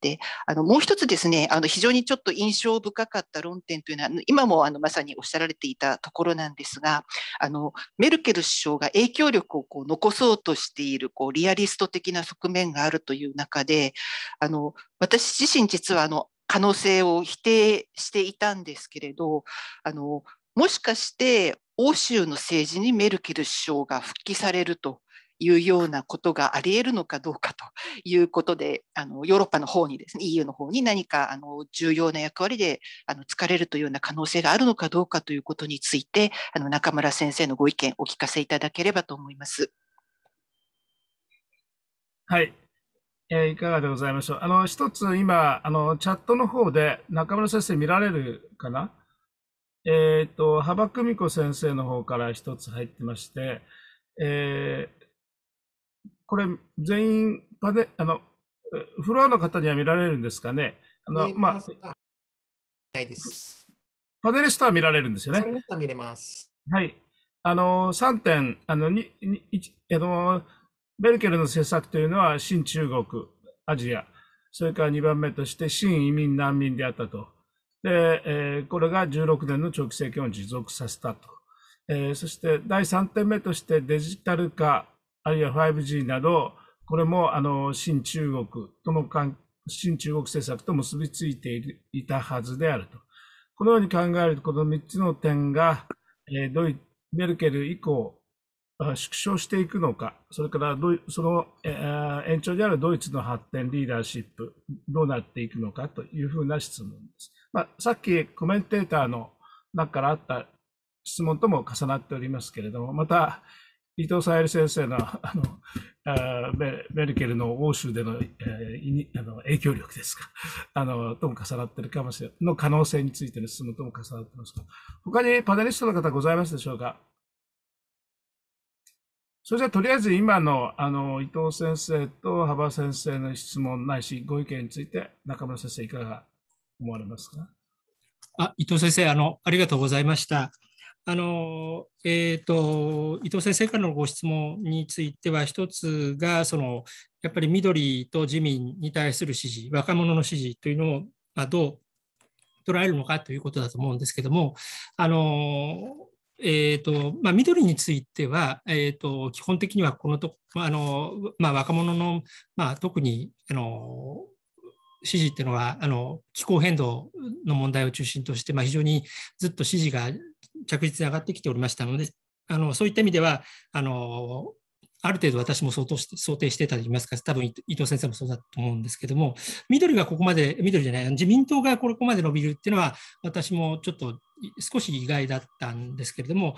であのもう一つですねあの非常にちょっと印象深かった論点というのは今もあのまさにおっしゃられていたところなんですがあのメルケル首相が影響力をこう残そうとしているこうリアリスト的な側面があるという中であの私自身実はあの可能性を否定していたんですけれどあのもしかして欧州の政治にメルケル首相が復帰されるというようなことがありえるのかどうかということで、あのヨーロッパの方にですね、EU の方に何かあの重要な役割であの疲れるというような可能性があるのかどうかということについて、あの中村先生のご意見お聞かせいただければと思います。はい。えいかがでございましょう。あの、一つ今、あの、チャットの方で中村先生見られるかなえっ、ー、と、幅久美子先生の方から一つ入ってまして、えー、これ、全員、パネ、あの、フロアの方には見られるんですかね。あの、まあ、ないです。パネリストは見られるんですよね。パネリストは見れます。はい。あの、3点、あの、に、に、あの、メルケルの政策というのは、新中国、アジア、それから2番目として、新移民難民であったと。で、えー、これが16年の長期政権を持続させたと、えー、そして第3点目としてデジタル化あるいは 5G などこれもあの新中国との関新中国政策と結びついていたはずであるとこのように考えるとこの3つの点が、えー、ドイメルケル以降縮小していくのか、それからその、えー、延長であるドイツの発展、リーダーシップ、どうなっていくのかというふうな質問です。まあ、さっきコメンテーターの中からあった質問とも重なっておりますけれども、また、伊藤沙恵里先生の あのあメルケルの欧州での,、えー、あの影響力ですか あの、とも重なってるかもしれない、の可能性についての質問とも重なってますが、他にパネリストの方ございますでしょうか。それじゃとりあえず今のあの伊藤先生と幅先生の質問ないし、ご意見について中村先生いかが思われますかあ伊藤先生あの、ありがとうございました。あのえーと、伊藤先生からのご質問については、一つがその、やっぱり緑と自民に対する支持、若者の支持というのを、まあ、どう捉えるのかということだと思うんですけども、あのえーとまあ、緑については、えーと、と基本的にはこのとあの、まあ、若者の、まあ、特にあの支持っていうのはあの気候変動の問題を中心として、まあ、非常にずっと支持が着実に上がってきておりましたのであのそういった意味ではあのある程度私も想定してたと言いますか、多分伊藤先生もそうだと思うんですけども、緑がここまで、緑じゃない、自民党がここまで伸びるっていうのは、私もちょっと少し意外だったんですけれども、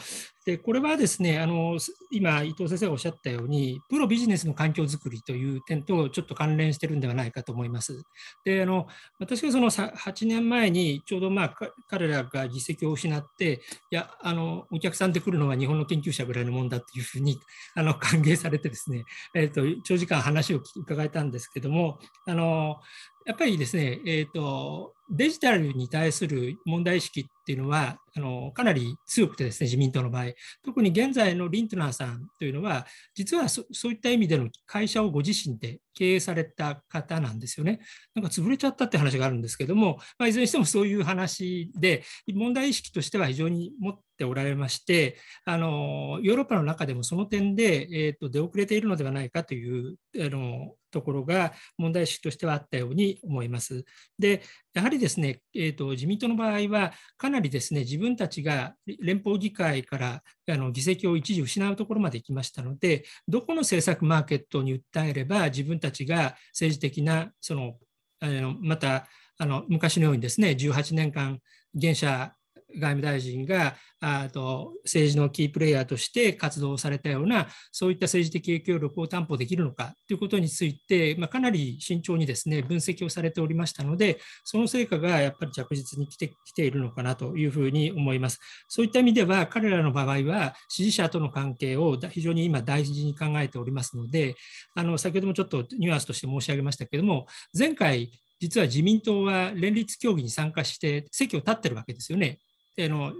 でこれはですねあの今、伊藤先生がおっしゃったように、プロビジネスの環境づくりという点とちょっと関連してるんではないかと思います。であの私がその8年前にちょうど、まあ、彼らが実績を失って、いやあの、お客さんで来るのは日本の研究者ぐらいのもんだというふうにあの 歓迎されてですね、えーと、長時間話を伺えたんですけども、あのやっぱりですね、えーと、デジタルに対する問題意識っていうのは、あのかなり強くてですね、自民党の場合、特に現在のリントナーさんというのは、実はそういった意味での会社をご自身で経営された方なんですよね。なんか潰れちゃったって話があるんですけども、まあ、いずれにしてもそういう話で、問題意識としては非常に持っておられまして、あのヨーロッパの中でもその点で、えーと出遅れているのではないかというあのところが問題識としてはあったように思います。でやはりですね、えーと、と自民党の場合は、かなりですね自分たちが連邦議会からあの議席を一時失うところまで行きましたので、どこの政策マーケットに訴えれば、自分たちが政治的な、そのあのまたあの昔のようにですね18年間、現社外務大臣があと政治のキープレイヤーとして活動されたようなそういった政治的影響力を担保できるのかということについて、まあ、かなり慎重にですね分析をされておりましたのでその成果がやっぱり着実にきてきているのかなというふうに思いますそういった意味では彼らの場合は支持者との関係を非常に今大事に考えておりますのであの先ほどもちょっとニュアンスとして申し上げましたけども前回実は自民党は連立協議に参加して席を立ってるわけですよね。あの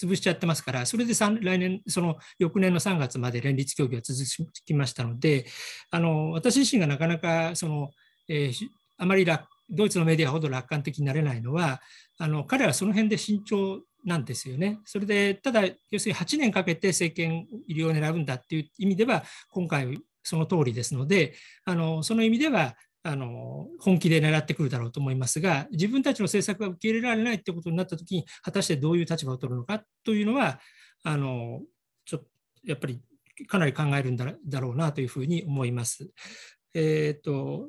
潰しちゃってますから、それで来年、その翌年の3月まで連立協議が続きましたので、あの私自身がなかなかその、えー、あまりドイツのメディアほど楽観的になれないのは、あの彼はその辺で慎重なんですよね。それで、ただ、要するに8年かけて政権入りを狙うんだっていう意味では、今回、その通りですので、あのその意味では、あの本気で狙ってくるだろうと思いますが自分たちの政策が受け入れられないってことになった時に果たしてどういう立場を取るのかというのはあのちょやっぱりかなり考えるんだろうなというふうに思います。えーと、と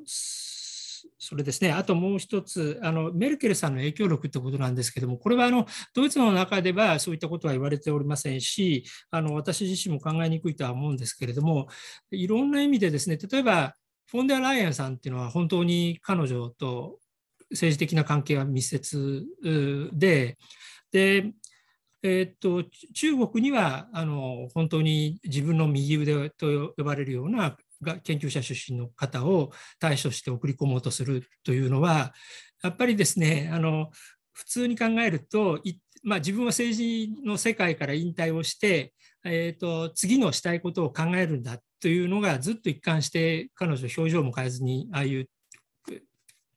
それですね、あともう一つあの、メルケルさんの影響力ってことなんですけども、これはあのドイツの中ではそういったことは言われておりませんし、あの私自身も考えにくいとは思うんですけれども、いろんな意味でですね、例えばフォンデアライアンさんっていうのは本当に彼女と政治的な関係は密接で、で、えー、っと中国にはあの本当に自分の右腕と呼ばれるような研究者出身の方を対処して送り込もうとするというのはやっぱりですねあの普通に考えると、まあ、自分は政治の世界から引退をして、えーと、と次のしたいことを考えるんだというのがずっと一貫して彼女表情も変えずにああいう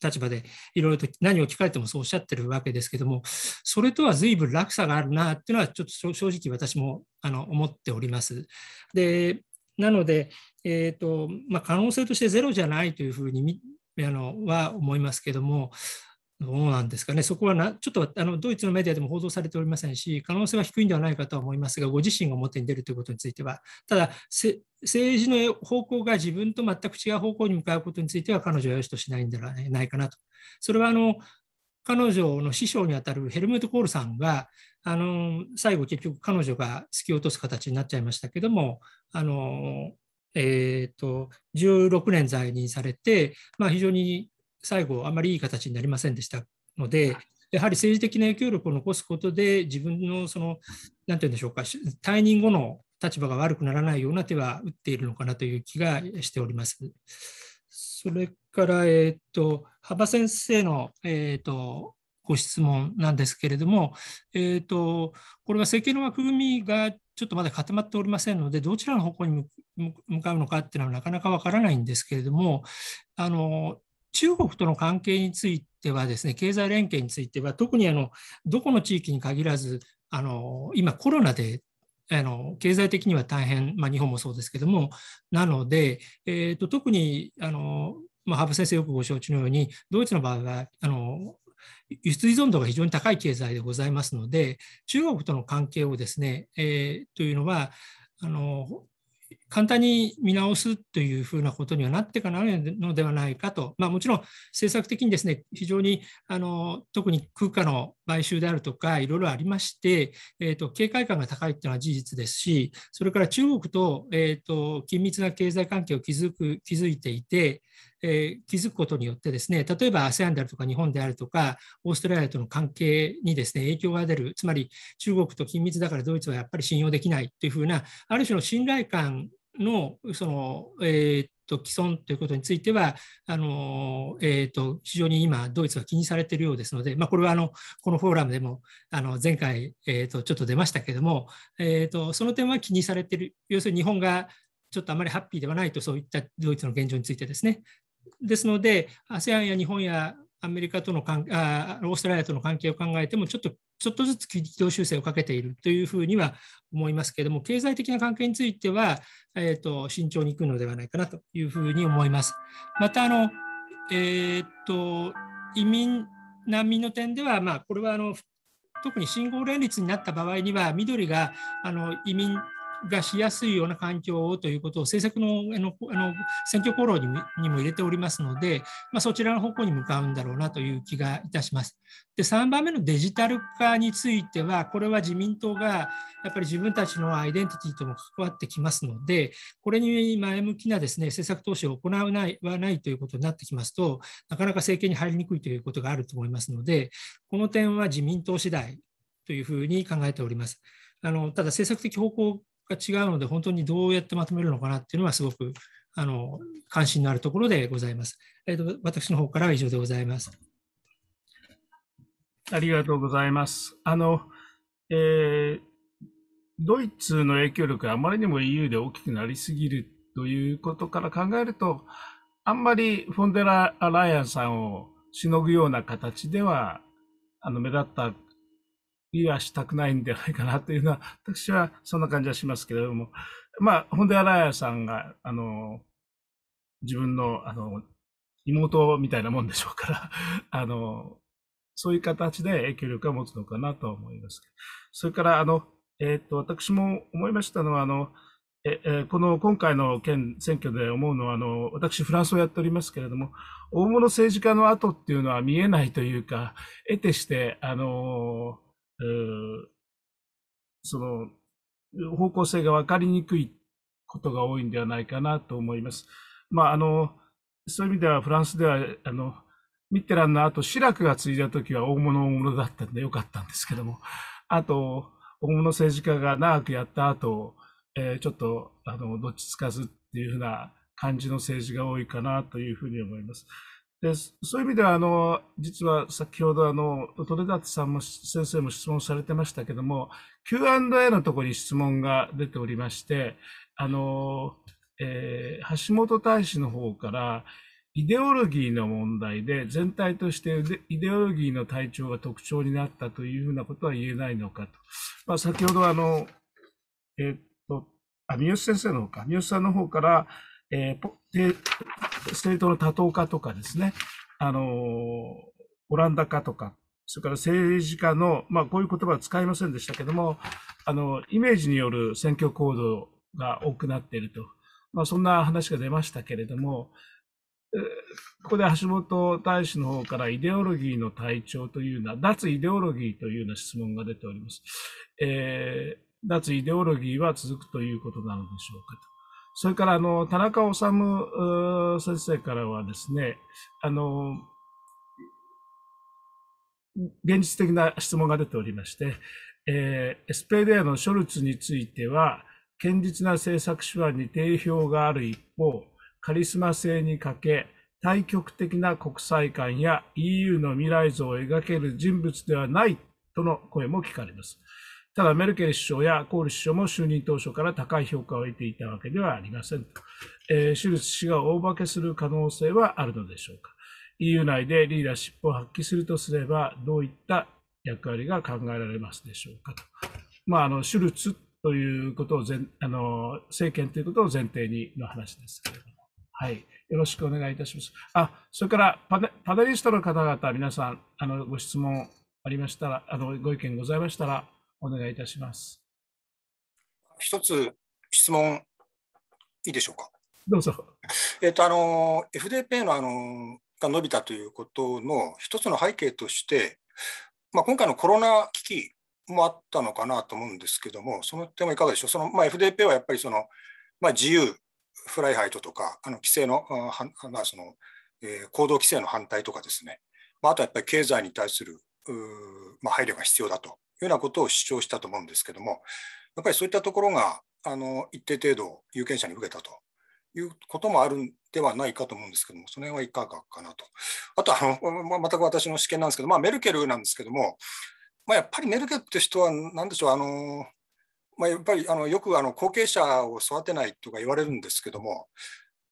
立場でいろいろと何を聞かれてもそうおっしゃってるわけですけどもそれとは随分落差があるなっていうのはちょっと正直私もあの思っております。でなので、えーとまあ、可能性としてゼロじゃないというふうにあのは思いますけどもどうなんですかね、そこはなちょっとあのドイツのメディアでも報道されておりませんし、可能性は低いんではないかとは思いますが、ご自身が表に出るということについては、ただ、政治の方向が自分と全く違う方向に向かうことについては、彼女は良しとしないんではないかなと。それはあの彼女の師匠にあたるヘルムート・コールさんが、あの最後、結局、彼女が突き落とす形になっちゃいましたけども、あのえーと、と16年在任されて、まあ、非常に最後、あまりいい形になりませんでしたので、やはり政治的な影響力を残すことで、自分のその、なんていうんでしょうか、退任後の立場が悪くならないような手は打っているのかなという気がしております。それから、えっ、と、幅先生の、えっ、と、ご質問なんですけれども、えっ、ー、と、これは政権の枠組みがちょっとまだ固まっておりませんので、どちらの方向に向かうのかっていうのはなかなかわからないんですけれども、あの中国との関係についてはですね、経済連携については、特にあのどこの地域に限らず、あの今、コロナであの経済的には大変、まあ、日本もそうですけども、なので、えーと、特にあの、まあ、羽生先生、よくご承知のように、ドイツの場合は、あの輸出依存度が非常に高い経済でございますので、中国との関係をですね、えー、というのは、あの簡単に見直すというふうなことにはなってかなるのではないかと、まあ、もちろん政策的にですね非常にあの特に空価の買収であるとかいろいろありまして、えーと、警戒感が高いというのは事実ですしそれから中国と,、えーと緊密な経済関係を築く築いていてえー、気づくことによってですね、例えば ASEAN であるとか日本であるとか、オーストラリアとの関係にですね、影響が出る、つまり中国と緊密だからドイツはやっぱり信用できないというふうな、ある種の信頼感のその、えーと既存ということについてはあの、えーと、非常に今ドイツは気にされているようですので、まあ、これはあのこのフォーラムでもあの前回、えーと、ちょっと出ましたけども、えーと、とその点は気にされている要するに日本がちょっとあまりハッピーではないとそういったドイツの現状についてですねですので、ASEAN や日本やアメリカとの関あオーストラリアとの関係を考えても、ちょっとちょっとずつ軌道修正をかけているというふうには思いますけれども、経済的な関係については、えーと、慎重にいくのではないかなというふうに思います。またあの、えーと移民難民の点では、まあ、これはあの特に信号連立になった場合には、緑があの移民がしやすいような環境をということを政策のあのあの選挙厚労にもにも入れておりますので、まあ、そちらの方向に向かうんだろうなという気がいたします。で3番目のデジタル化についてはこれは自民党がやっぱり自分たちのアイデンティティとも関わってきますのでこれに前向きなですね政策投資を行わないはないということになってきますとなかなか政権に入りにくいということがあると思いますのでこの点は自民党次第というふうに考えております。あのただ政策的方向が違うので、本当にどうやってまとめるのかなっていうのは、すごくあの関心のあるところでございます。えーと、私の方からは以上でございます。ありがとうございます。あの、えー、ドイツの影響力があまりにも EU で大きくなりすぎるということから考えると、あんまりフォンデラ・ライアンさんをしのぐような形では、あの目立ったいはしたくないんではないかなというのは、私はそんな感じはしますけれども、まあ、本田新谷さんが、あの、自分の、あの、妹みたいなもんでしょうから、あの、そういう形で影響力を持つのかなと思います。それから、あの、えっ、と、私も思いましたのは、あの、ええこの今回の県選挙で思うのはあの、私、フランスをやっておりますけれども、大物政治家の後っていうのは見えないというか、得てして、あのその方向性が分かりにくいことが多いんではないかなと思います。まあ、あのそういう意味ではフランスではあのミッテランの後シラクが継いだ時は大物大物だったんでよかったんですけどもあと大物政治家が長くやった後、えー、ちょっとあのどっちつかずっていうふうな感じの政治が多いかなというふうに思います。でそういう意味ではあの実は先ほどあのさんも先生も質問されてましたけども Q&A のところに質問が出ておりましてあの、えー、橋本大使の方からイデオロギーの問題で全体としてイデオロギーの体調が特徴になったというふうなことは言えないのかと、まあ、先ほどあの、えー、っとあ三好先生の方か三好さんの方から、えー、政党の多党化とかですね、あの、オランダ化とか、それから政治家の、まあ、こういう言葉は使いませんでしたけども、あの、イメージによる選挙行動が多くなっていると、まあ、そんな話が出ましたけれども、ここで橋本大使の方からイデオロギーの体調というような、脱イデオロギーというような質問が出ております。えー、脱イデオロギーは続くということなのでしょうかそれからあの田中治先生からはですねあの現実的な質問が出ておりまして、えー、SPD のショルツについては堅実な政策手腕に定評がある一方カリスマ性に欠け対極的な国際観や EU の未来像を描ける人物ではないとの声も聞かれます。ただ、メルケル首相やコール首相も就任当初から高い評価を得ていたわけではありませんと。えー、シュルツ氏が大化けする可能性はあるのでしょうか。EU 内でリーダーシップを発揮するとすれば、どういった役割が考えられますでしょうかと。まあ、あのシュルツということを前あの政権ということを前提にの話ですけれども、はい、よろしくお願いいたします。あそれからパネパネリストの方々、皆さんあのご質問ありましたらあのご意見ございましたらお願いいたします。一つ質問いいでしょうか。どうぞ。えっ、ー、とあの FDP のあのが伸びたということの一つの背景として、まあ、今回のコロナ危機もあったのかなと思うんですけども、その点はいかがでしょう、そのまあ、FDP はやっぱりその、まあ、自由、フライハイトとか、あの規制のは、まあそのえー、行動規制の反対とかですね、まあ、あとはやっぱり経済に対するまあ、配慮が必要だというようなことを主張したと思うんですけども、やっぱりそういったところがあの一定程度有権者に受けたということもあるんではないかと思うんですけども、その辺はいかがかなと。あとあの、ま、全く私の試験なんですけど、まあ、メルケルなんですけども、まあ、やっぱりメルケルって人は何でしょう、あのまあ、やっぱりあのよくあの後継者を育てないとか言われるんですけども、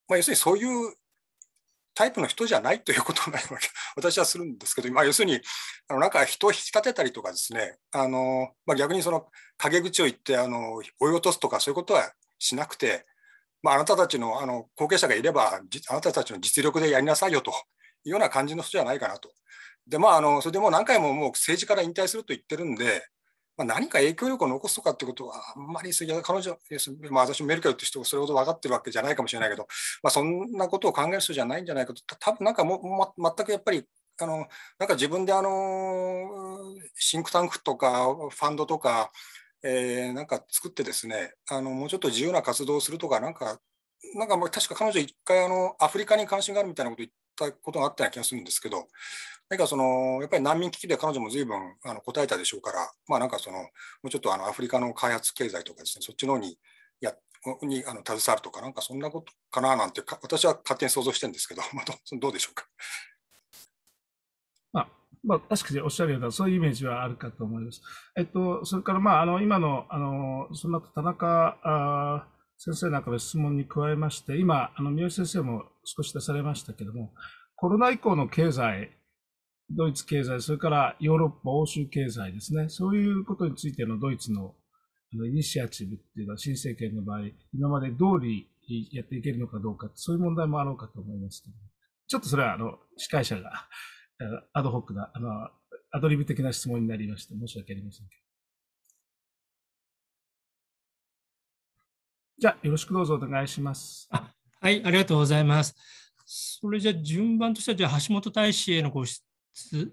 まあ、要するにそういうタイプの人じゃないということになるわけ、私はするんですけど、まあ、要するに、あのなんか人を引き立てたりとかですね、あのまあ、逆にその陰口を言ってあの追い落とすとか、そういうことはしなくて、まあ、あなたたちのあの後継者がいれば、あなたたちの実力でやりなさいよというような感じの人じゃないかなと。でまあ、あのそれでもう何回ももう政治から引退すると言ってるんで、まあ、何か影響力を残すとかってことは、あんまり彼女、まあ、私もメルケルって人がそれほど分かってるわけじゃないかもしれないけど、まあ、そんなことを考える人じゃないんじゃないかと、多分なんかも、ま、全くやっぱりあのなんか自分であのシンクタンクとかファンドとか、えー、なんか作ってですねあのもうちょっと自由な活動をするとかなんかなんか確か彼女一回あのアフリカに関心があるみたいなこと言ったことがあったような気がするんですけどんかその、やっぱり難民危機で彼女も随分あの答えたでしょうから、まあなんかその、もうちょっとあのアフリカの開発経済とかですね、そっちの方にやにあの携わるとか、なんかそんなことかななんてか、私は勝手に想像してるんですけど、まあ、どうでしょうか。まあ、まあ、確かにおっしゃるような、そういうイメージはあるかと思います。えっと、それから、まあ、あの今のあのその田中あ先生なんかの質問に加えまして、今、あの三好先生も少し出されましたけれども、コロナ以降の経済ドイツ経済、それからヨーロッパ、欧州経済ですね、そういうことについてのドイツのイニシアチブっていうのは、新政権の場合、今まで通りやっていけるのかどうか、そういう問題もあろうかと思いますけど、ちょっとそれはあの司会者がアドホックなあの、アドリブ的な質問になりまして、申し訳ありませんけど。じゃあ、よろしくどうぞお願いします。はい、ありがとうございます。それじゃ順番としては、じゃあ橋本大使へのご質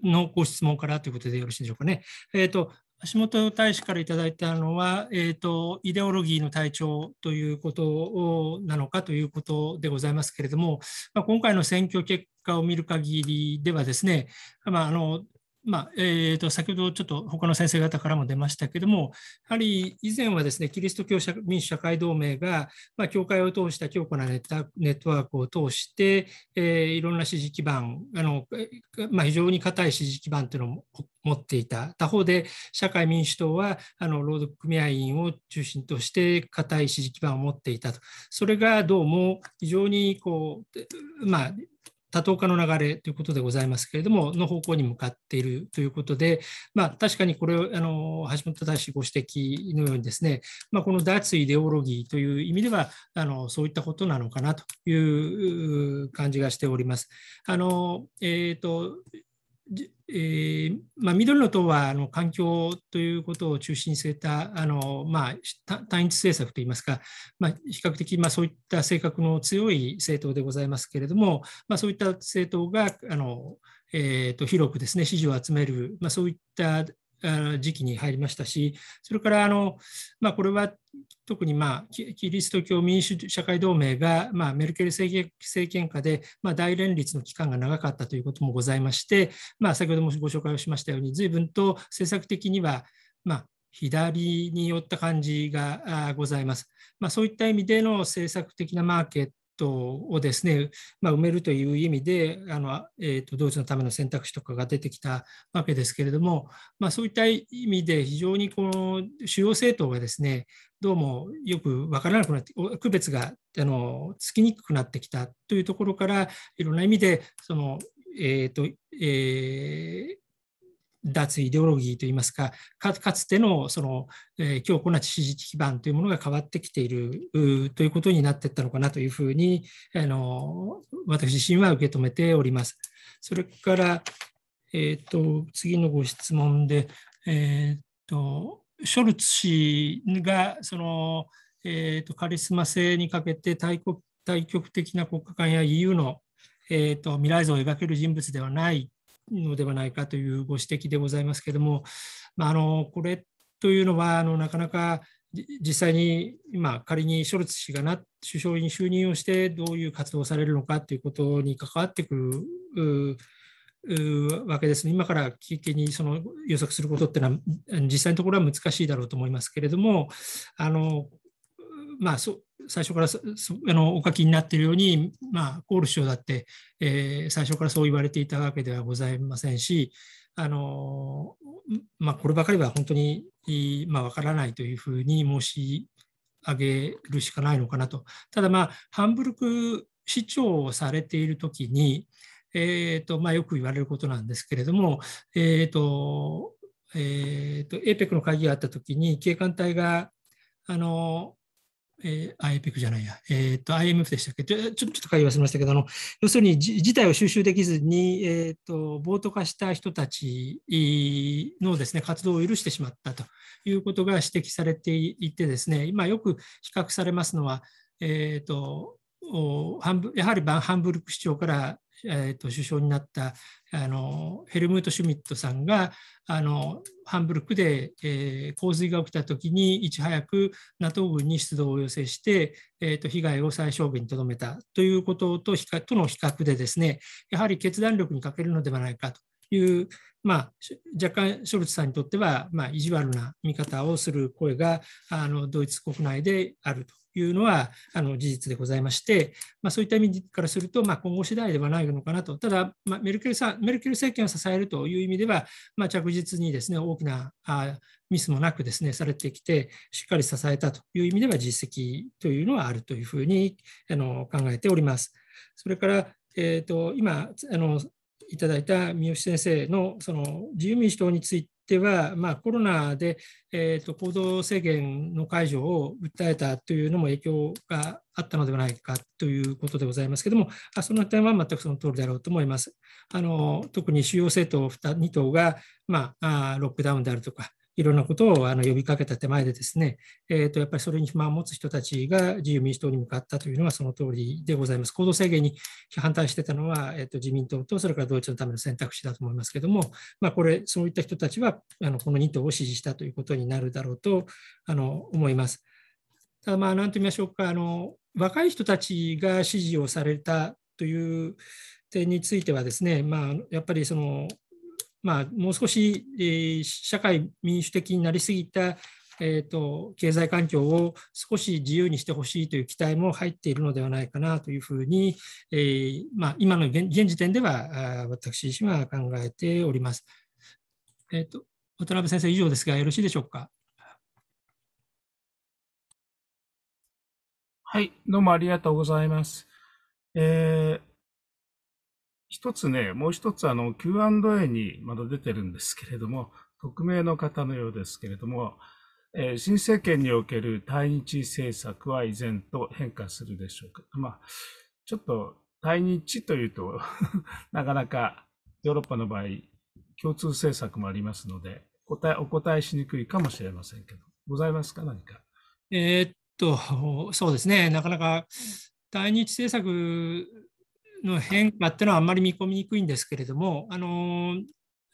のご質問からということでよろしいでしょうかね。えっ、ー、と橋本大使からいただいたのは、えーと、とイデオロギーの体調ということなのかということでございますけれども、まあ、今回の選挙結果を見る限りではですね、まあ、あのまあ、えー、と先ほどちょっと他の先生方からも出ましたけども、やはり以前はですね、キリスト教民主社会同盟が、まあ、教会を通した強固なネットワークを通して、えー、いろんな支持基盤、あのまあ、非常に固い支持基盤というのを持っていた。他方で、社会民主党はあの労働組合員を中心として固い支持基盤を持っていたと。それがどうも非常にこう、まあ、多党化の流れということでございますけれども、の方向に向かっているということで、まあ、確かにこれをあの橋本大使ご指摘のようにですね、まあ、この脱イデオロギーという意味ではあの、そういったことなのかなという感じがしております。あのえーとえー、まあ、緑の党はあの環境ということを中心に据えたあの、まあ、単一政策といいますか、まあ、比較的、まそういった性格の強い政党でございますけれども、まそういった政党があの、えーと、広くです、ね、支持を集める、まそういった時期に入りましたし、それからあの、まあ、これは特に、まあ、キリスト教民主社会同盟が、まあ、メルケル政権下で、まあ、大連立の期間が長かったということもございまして、まあ、先ほどもご紹介をしましたように、随分と政策的には、まあ、左に寄った感じがございます。まあ、そういった意味での政策的なマーケットをですね、まあ、埋めるという意味であの、えーと、と同時のための選択肢とかが出てきたわけですけれども、まあ、そういった意味で非常にこの主要政党がですねどうもよく分からなくなって区別があのつきにくくなってきたというところからいろんな意味でその、えーとえー脱イデオロギーといいますか、かつてのその、えー、強固な支持基盤というものが変わってきているということになっていったのかなというふうに、あの私自身は受け止めております。それから、えーと、次のご質問で、えーと、ショルツ氏がその、えーと、とカリスマ性にかけて対国対極的な国家間や EU の、えー、と未来像を描ける人物ではないのではないかというご指摘でございますけれども、まあ、あのこれというのはあのなかなか実際に今仮にショルツ氏がな首相に就任をしてどういう活動をされるのかということに関わってくるわけです、今から聞きにその予測することっていうのは実際のところは難しいだろうと思いますけれどもあのまあ、そ最初からそあのお書きになっているように、まあ、コール首相だって、えー、最初からそう言われていたわけではございませんし、あのまあ、こればかりは本当に、まあ、分からないというふうに申し上げるしかないのかなと。ただ、まあ、ハンブルク市長をされているときに、えーとまあ、よく言われることなんですけれども、えーとえーと、APEC の会議があったときに、警官隊があのえー、IPEC じゃないや、えー、っと IMF でしたっけちょちょっと会話しましたけどあの、要するに事態を収集できずに、えー、っと暴徒化した人たちのです、ね、活動を許してしまったということが指摘されていてです、ね、今よく比較されますのは、えー、っとハンやはりバンハンブルク市長からえーと、首相になったあのヘルムート・シュミットさんがあのハンブルクで、えー、洪水が起きた時にいち早く NATO 軍に出動を要請して、えーと、被害を最小限にとどめたということととの比較でですねやはり決断力に欠けるのではないかという、まあ、若干ショルツさんにとっては、まあ、意地悪な見方をする声があのドイツ国内であるというのはあの事実でございまして、まあ、そういった意味からすると、まあ、今後次第ではないのかなと、ただ、まあ、メルケルさんメルケル政権を支えるという意味では、まあ、着実にですね大きなあミスもなくですねされてきて、しっかり支えたという意味では実績というのはあるというふうにあの考えております。それから、えーと、今あのいただいた三好先生のその自由民主党についてっては、まあ、コロナで、えと、行動制限の解除を訴えたというのも影響があったのではないかということでございますけれども、その点は全くその通りだろうと思います。あの特に主要政党 2, 2党が、まあ、ロックダウンであるとか、いろんなことをあの呼びかけた手前でですね、えー、とやっぱりそれに不満を持つ人たちが自由民主党に向かったというのはその通りでございます。行動制限に反対してたのは、えー、と自民党とそれからドイツのための選択肢だと思いますけども、まあ、これ、そういった人たちはあのこの2党を支持したということになるだろうとあの思います。ただ、まあ、なんと言いましょうかあの、若い人たちが支持をされたという点についてはですね、まあ、やっぱりそのまあ、もう少し、えー、社会民主的になりすぎた、えーと、経済環境を少し自由にしてほしいという期待も入っているのではないかなというふうに、えー、まあ、今の現時点では私自身は考えております。えーと、と渡辺先生、以上ですが、よろしいでしょうか。はい、どうもありがとうございます。えー一つね、もう一つあの Q&A にまだ出てるんですけれども、匿名の方のようですけれども、えー、新政権における対日政策は依然と変化するでしょうか。まあ、ちょっと対日というと なかなかヨーロッパの場合、共通政策もありますので、答えお答えしにくいかもしれませんけど、ございますか、何か。えー、っと、そうですね、なかなか対日政策の変化っていうのはあんまり見込みにくいんですけれども、あの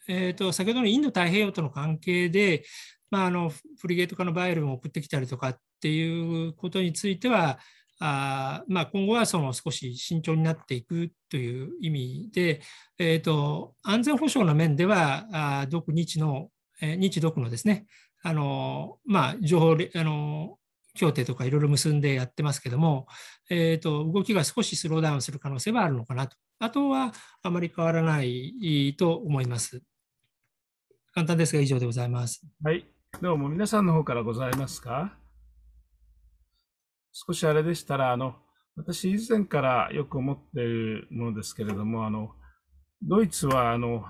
えーと、先ほどのインド太平洋との関係で、まあ、あのフリゲート化のバイエルンを送ってきたりとかっていうことについては、あまあ、今後はその少し慎重になっていくという意味で、えーと、と安全保障の面では、あ独日の、えー、日独のですね、あのまあ、情報あの協定とかいろいろ結んでやってますけども、えーと、動きが少しスローダウンする可能性はあるのかなと。あとはあまり変わらないと思います。簡単ですが、以上でございます。はい、どうも皆さんの方からございますか少しあれでしたら、あの私以前からよく思っているものですけれども、あのドイツはあの、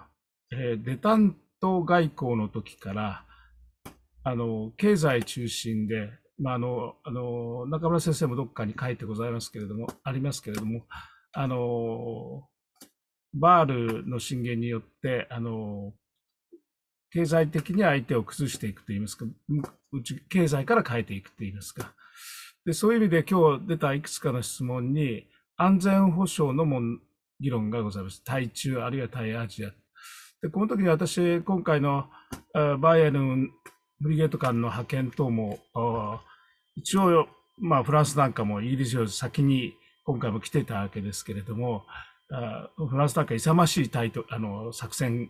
えー、デタント外交の時からあの経済中心でまあ、あのあの中村先生もどっかに書いてございますけれどもありますけれどもあのバールの進言によってあの経済的に相手を崩していくといいますかうち経済から変えていくといいますかでそういう意味で今日出たいくつかの質問に安全保障のも議論がございます。対中あるいは対アジア。でこの時に私、今回のバイエルンブリゲート間の派遣等もあ一応、まあ、フランスなんかもイギリスより先に今回も来てたわけですけれども、あフランスなんか勇ましいタイトあの作戦、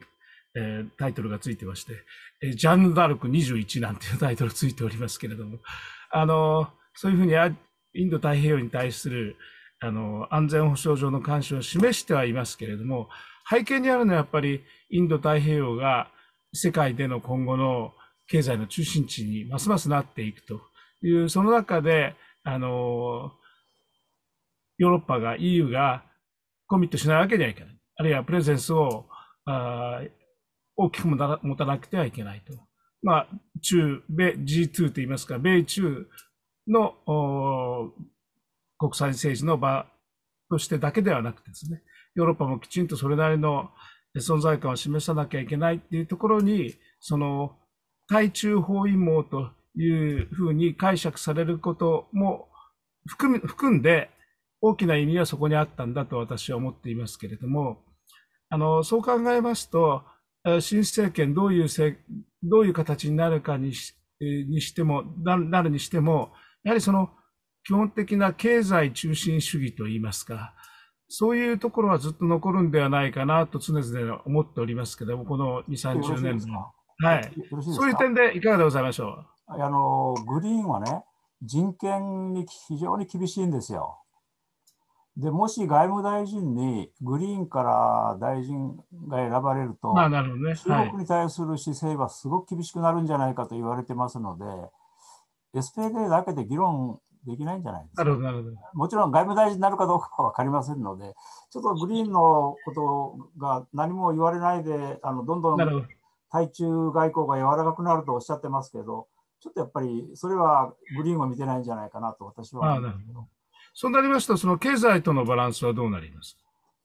えー、タイトルがついてまして、えジャンヌ・ダルク21なんていうタイトルついておりますけれども、あのそういうふうにインド太平洋に対するあの安全保障上の関心を示してはいますけれども、背景にあるのはやっぱりインド太平洋が世界での今後の経済の中心地にますますなっていくという、その中で、あの、ヨーロッパが EU がコミットしないわけにはいけない。あるいはプレゼンスをあ大きく持た持たなくてはいけないと。まあ、中、米、G2 と言いますか、米中の国際政治の場としてだけではなくてですね、ヨーロッパもきちんとそれなりの存在感を示さなきゃいけないっていうところに、その対中包囲網というふうに解釈されることも含んで、大きな意味はそこにあったんだと私は思っていますけれども、あのそう考えますと、新政権どういうどういう形になるかにしにしてもな、なるにしても、やはりその基本的な経済中心主義といいますか、そういうところはずっと残るんではないかなと常々思っておりますけども、この2、30年。はい。そういう点でいかがでございましょう。あのグリーンはね人権に非常に厳しいんですよ。でもし外務大臣にグリーンから大臣が選ばれると、まあなる中国に対する姿勢はすごく厳しくなるんじゃないかと言われてますので、SPD だけで議論できないんじゃないですか。なるほどなるほどもちろん外務大臣になるかどうかは分かりませんので、ちょっとグリーンのことが何も言われないで、あのどんどん対中外交が柔らかくなるとおっしゃってますけど、ちょっとやっぱりそれはグリーンは見てないんじゃないかなと私は思うんすど。そうなりますと、その経済とのバランスはどうなります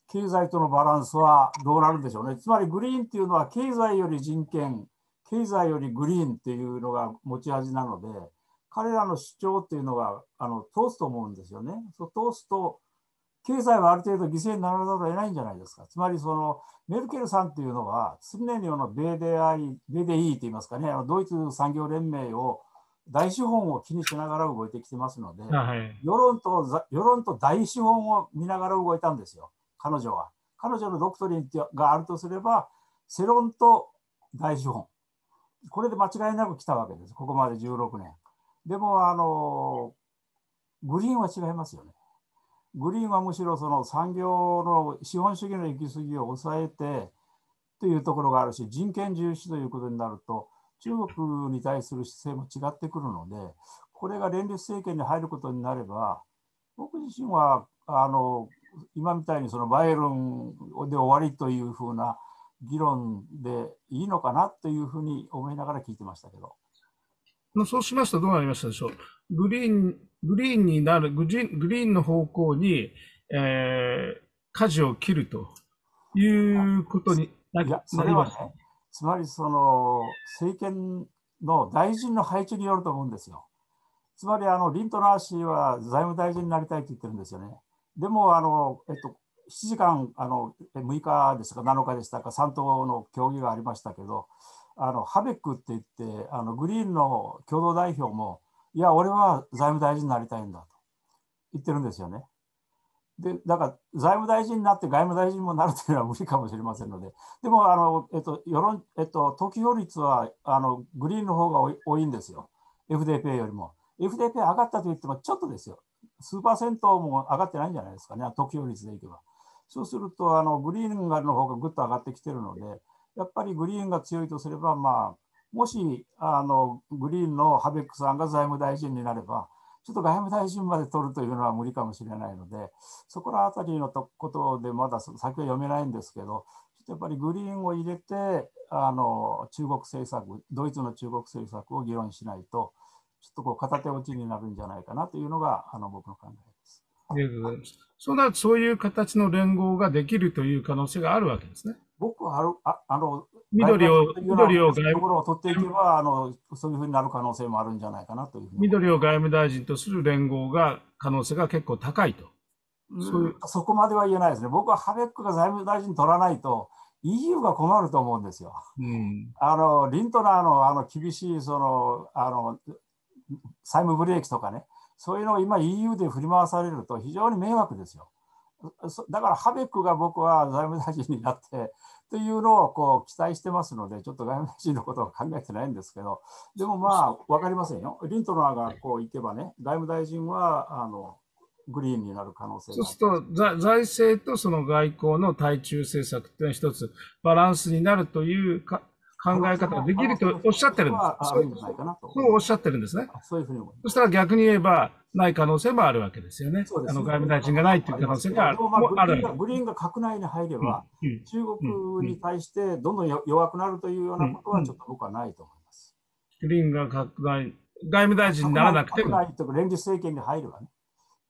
経済とのバランスはどうなるんでしょうね。つまりグリーンっていうのは経済より人権、経済よりグリーンっていうのが持ち味なので、彼らの主張っていうのはあの通すと思うんですよね。そう通すと経済はある程度犠牲にならざるを得ないんじゃないですか。つまりそのメルケルさんというのは常にあの BDI、BDE といいますかね、あのドイツ産業連盟を大資本を気にしながら動いてきてますので、はい、世論と世論と大資本を見ながら動いたんですよ、彼女は。彼女のドクトリンがあるとすれば、世論と大資本。これで間違いなく来たわけです、ここまで16年。でも、あの、グリーンは違いますよね。グリーンはむしろその産業の資本主義の行き過ぎを抑えてというところがあるし人権重視ということになると中国に対する姿勢も違ってくるのでこれが連立政権に入ることになれば僕自身はあの今みたいにそのバイロンで終わりというふうな議論でいいのかなというふうに思いながら聞いてましたけど。そうしまたらどうなりましたでしょう。グリーングリーンになる、グリーングリーンの方向に、えー、舵を切るということになります、ね、つまりその政権の大臣の配置によると思うんですよ。つまりあのリントナー氏は財務大臣になりたいと言ってるんですよね。でもあの、えっと、7時間あの6日ですか7日でしたか3党の協議がありましたけどあのハベックって言ってあのグリーンの共同代表もいや、俺は財務大臣になりたいんだと言ってるんですよね。で、だから財務大臣になって外務大臣もなるというのは無理かもしれませんので、でも、あの、えっと、世論、えっと、投票率は、あの、グリーンの方が多いんですよ。FDP よりも。FDP 上がったといってもちょっとですよ。数パーセントも上がってないんじゃないですかね、得票率でいけば。そうすると、あのグリーンの方がぐっと上がってきてるので、やっぱりグリーンが強いとすれば、まあ、もしあのグリーンのハベックさんが財務大臣になれば、ちょっと外務大臣まで取るというのは無理かもしれないので、そこら辺りのとことでまだ先は読めないんですけど、やっぱりグリーンを入れてあの中国政策ドイツの中国政策を議論しないとちょっとこう片手落ちになるんじゃないかなというのがあの僕の考えです。ありがとうございます。そなそういう形の連合ができるという可能性があるわけですね。僕はあるああの緑を、緑を外務を取っていけば、あの、そういうふうになる可能性もあるんじゃないかなというう緑を外務大臣とする連合が、可能性が結構高いと。そういうそこまでは言えないですね。僕はハベックが財務大臣取らないと、EU が困ると思うんですよ。うん、あの、リントナーのあの厳しい、その、あの、債務ブレーキとかね、そういうのを今 EU で振り回されると非常に迷惑ですよ。だからハベックが僕は財務大臣になって、というのをこう期待してますので、ちょっと外務大臣のことは考えてないんですけど、でもまあ分かりませんよ、リントナーがこう行けばね、外務大臣はあのグリーンになる可能性そうすると、財政とその外交の対中政策というのは一つバランスになるというか考え方ができるとおっしゃってるんです。そうおっしゃってるんですね。そういううそしたら逆に言えば、ない可能性もあるわけですよね。ねあの外務大臣がないという可能性がある。あるグリーンが閣内に入れば、うんうん、中国に対してどんどん弱くなるというようなことは、ちょっと僕はないと思います。グリーンが閣内、外務大臣にならなくても。連立政権に入ればね。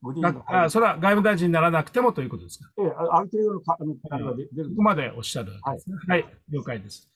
グリーンあそれは外務大臣にならなくてもということですか。ええ、ある程度のかあの、うん、ここまでおっしゃるわけですね。はい、はい、了解です。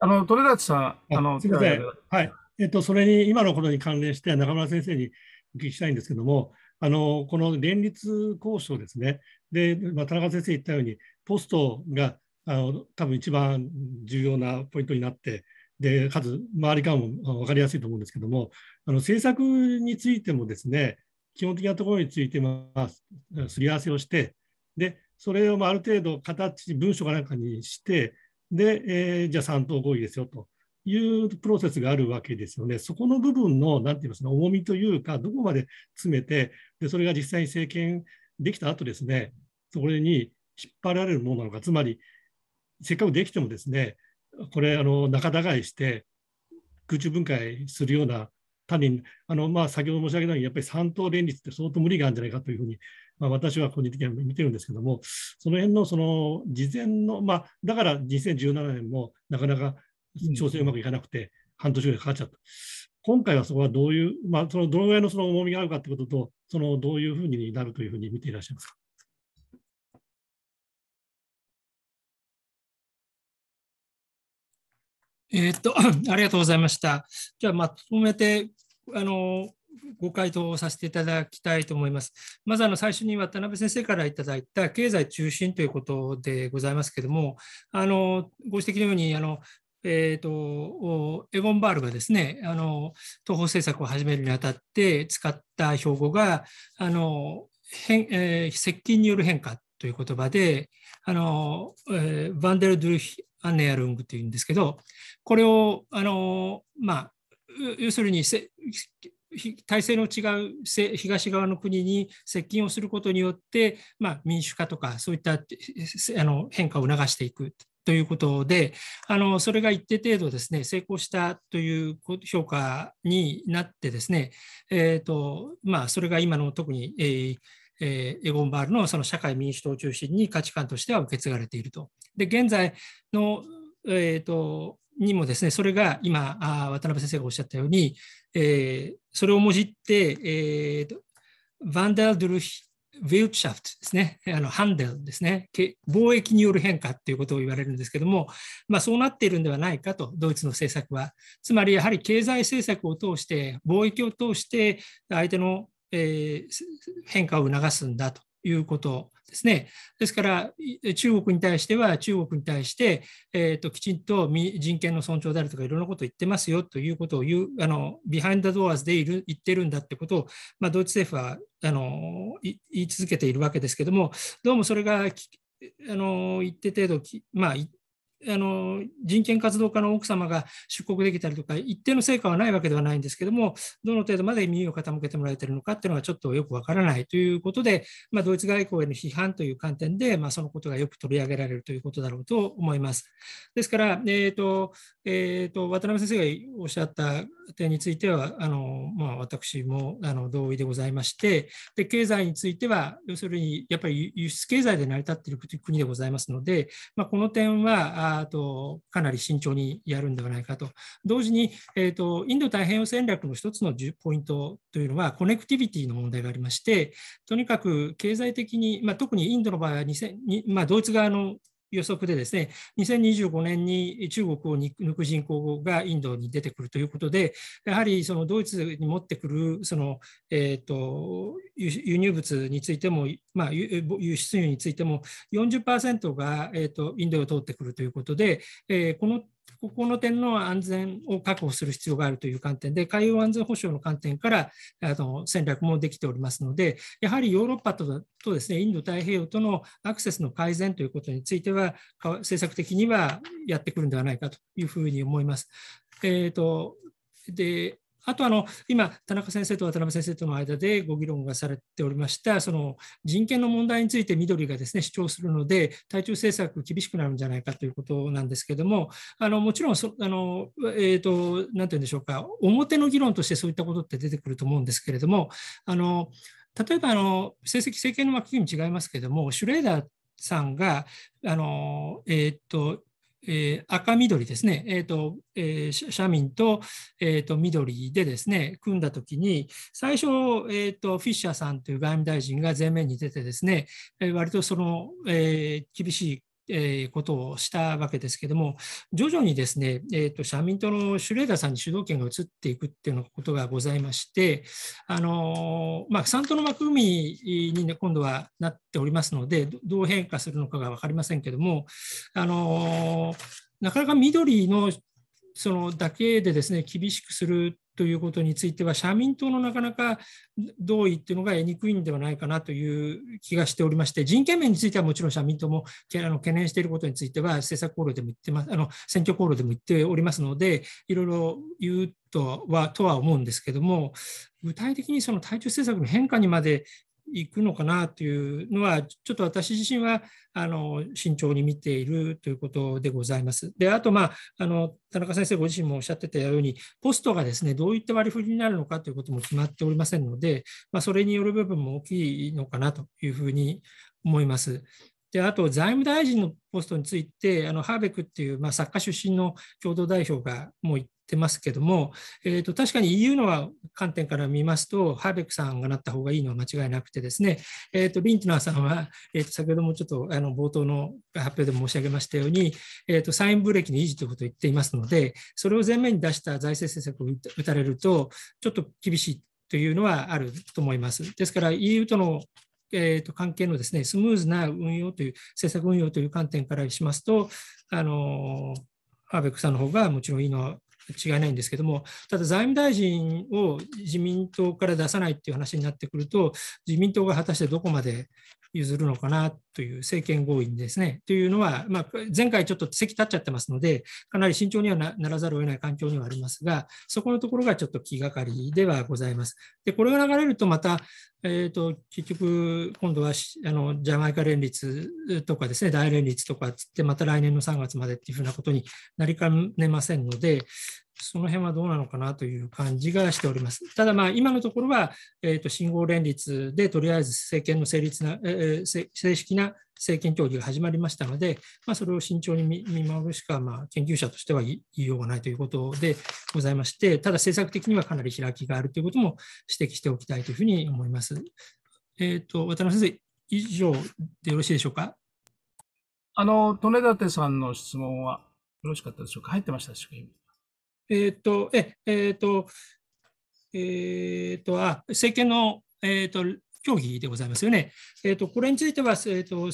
あの、トレダさん、あの、すみません。はい。えっと、それに、今のことに関連して、中村先生にお聞きしたいんですけども、あの、この連立交渉ですね。で、まあ、田中先生言ったように、ポストが、あの、多分一番重要なポイントになって、で、かつ、周りからも分かりやすいと思うんですけども、あの、政策についてもですね、基本的なところについて、まあ、すり合わせをして、で、それをある程度、形、文書かなんかにして、で、えー、じゃあ3党合意ですよというプロセスがあるわけですよね。そこの部分の、なんて言いますか、重みというか、どこまで詰めて、でそれが実際に政権できた後ですね、それに引っ張られるものなのか、つまり、せっかくできてもですね、これ、あの仲違いして、空中分解するような単にあの、まあ、先ほど申し上げたように、やっぱり三等連立って相当無理があるんじゃないかというふうに、まあ、私は個人的には見てるんですけども、その辺のその事前の、まあ、だから2017年もなかなか調整うまくいかなくて、半年ぐらいかかっちゃった。うん今回はそこはどういう、まあ、そのどのぐらいのその重みがあるかということと、そのどういうふうになるというふうに見ていらっしゃいますか。えっと、ありがとうございました。じゃあ、まとめて、あの、ご回答をさせていただきたいと思います。まずあの最初に渡辺先生からいただいた経済中心ということでございますけれども、あのご指摘のようにあのえーと、エボン・バールがですねあの東方政策を始めるにあたって使った標語があの変、えー、接近による変化という言葉であの、えー、ヴァンデル・ドゥルヒアンネ・アルングっていうんですけどこれをあの、まあ、要するに体制の違う東側の国に接近をすることによって、まあ、民主化とかそういったあの変化を促していくということであのそれが一定程度ですね成功したという評価になってですね、えーとまあ、それが今の特に、えーえー、エゴン・バールのその社会民主党を中心に価値観としては受け継がれていると。で現在の、えーと、にもですねそれが今あ渡辺先生がおっしゃったように、えー、それをもじって、えーと、とヴァンダル・ドゥルヒ・ウィルチャフトですね、あのハンデルですね、貿易による変化ということを言われるんですけども、まあ、そうなっているんではないかと、ドイツの政策は。つまりやはり経済政策を通して、貿易を通して、相手のえ変化を促すんだということですね。ですから、中国に対しては、中国に対して、えーと、きちんと人権の尊重であるとか、いろんなことを言ってますよということを言う、あのビハインドドアーズでいる言ってるんだってことを、まあ、ドイツ政府はあの言い続けているわけですけども、どうもそれがあの一定程度、まあ、あの人権活動家の奥様が出国できたりとか、一定の成果はないわけではないんですけども、どの程度まで耳を傾けてもらえているのかっていうのはちょっとよくわからないということで、まあ、ドイツ外交への批判という観点で、まあ、そのことがよく取り上げられるということだろうと思います。ですから、えーとえーと、渡辺先生がおっしゃった点については、あのまあ、私もあの同意でございましてで、経済については、要するにやっぱり輸出経済で成り立っている国でございますので、まあ、この点は、とかなり慎重にやるんではないかと、同時に、えーと、とインド太平洋戦略の一つのポイントというのは、コネクティビティの問題がありまして、とにかく経済的に、まあ、特にインドの場合は2000、まあ、ドイツ側の予測でですね、2025年に中国を抜く人口がインドに出てくるということで、やはりそのドイツに持ってくるその、えーと、輸入物についても、まあ、輸出入についても40%が、えーとインドを通ってくるということで、えー、このここの点の安全を確保する必要があるという観点で、海洋安全保障の観点からあの戦略もできておりますので、やはりヨーロッパととです、ね、インド太平洋とのアクセスの改善ということについては、政策的にはやってくるんではないかというふうに思います。えーと、とであとあの今、田中先生と渡辺先生との間でご議論がされておりましたその人権の問題について緑がですね主張するので対中政策厳しくなるんじゃないかということなんですけどもあのもちろんそあの、えーと、なんて言うんでしょうか表の議論としてそういったことって出てくると思うんですけれどもあの例えばあの成績政権の枠組み違いますけどもシュレーダーさんがあの、えーとえー、赤緑ですね、えーとえー、社民と,、えー、と緑でですね組んだ時に最初、えー、とフィッシャーさんという外務大臣が前面に出てですね、えー、割とその、えー、厳しいえことをしたわけですけども、徐々にですね、えーと、社民党のシュレーダーさんに主導権が移っていくっていうのことがございまして、あのまあ、三党の枠組みに、ね、今度はなっておりますので、どう変化するのかが分かりませんけども、あのなかなか緑のそのだけでですね厳しくするということについては社民党のなかなか同意っていうのが得にくいんではないかなという気がしておりまして人権面についてはもちろん社民党もあの懸念していることについては政策考慮でも言ってますあの選挙考慮でも言っておりますのでいろいろ言うとはとは思うんですけども具体的にその対中政策の変化にまでいくのかなというのは、ちょっと私自身はあの慎重に見ているということでございます。で、あと、まああの、田中先生ご自身もおっしゃってたように、ポストがですねどういった割り振りになるのかということも決まっておりませんので、まあ、それによる部分も大きいのかなというふうに思います。であと財務大臣のポストについてあのハーベックっていう、まあ、作家出身の共同代表がもう言ってますけども、えーと、確かに EU の観点から見ますと、ハーベックさんがなった方がいいのは間違いなくてですね、えーと、リンテナーさんは、えーと、先ほどもちょっとあの冒頭の発表でも申し上げましたように、えー、とインブレーキの維持ということを言っていますので、それを前面に出した財政政策を打たれると、ちょっと厳しいというのはあると思います。ですから EU とのえー、と関係のですねスムーズな運用という政策運用という観点からしますとあのアベックさんの方がもちろんいいの違いないんですけども、ただ財務大臣を自民党から出さないっていう話になってくると、自民党が果たしてどこまで譲るのかなという政権合意ですね。というのは、まあ、前回ちょっと席立っちゃってますので、かなり慎重にはならざるを得ない環境にはありますが、そこのところがちょっと気がかりではございます。で、これが流れるとまた、えーと結局、今度はあのジャマイカ連立とかですね、大連立とかつって、また来年の3月までっていうふうなことになりかねませんので、その辺はどうなのかなという感じがしております。ただ、まあ、今のところは、えーと、信号連立で、とりあえず政権の成立な、えー、正式な政権協議が始まりましたので、まあ、それを慎重に見守るしか、まあ、研究者としては言いようがないということでございまして、ただ政策的にはかなり開きがあるということも指摘しておきたいというふうに思います。えーと、と渡辺先生、以上でよろしいでしょうか。あの、利根立さんの質問はよろしかったでしょうか入ってましたでしょうかえっ、ー、と、え、えっ、ー、と、えっ、ー、と、あ、政権の、えっ、と、協議でございますよね。えっ、と、これについては、えっ、と、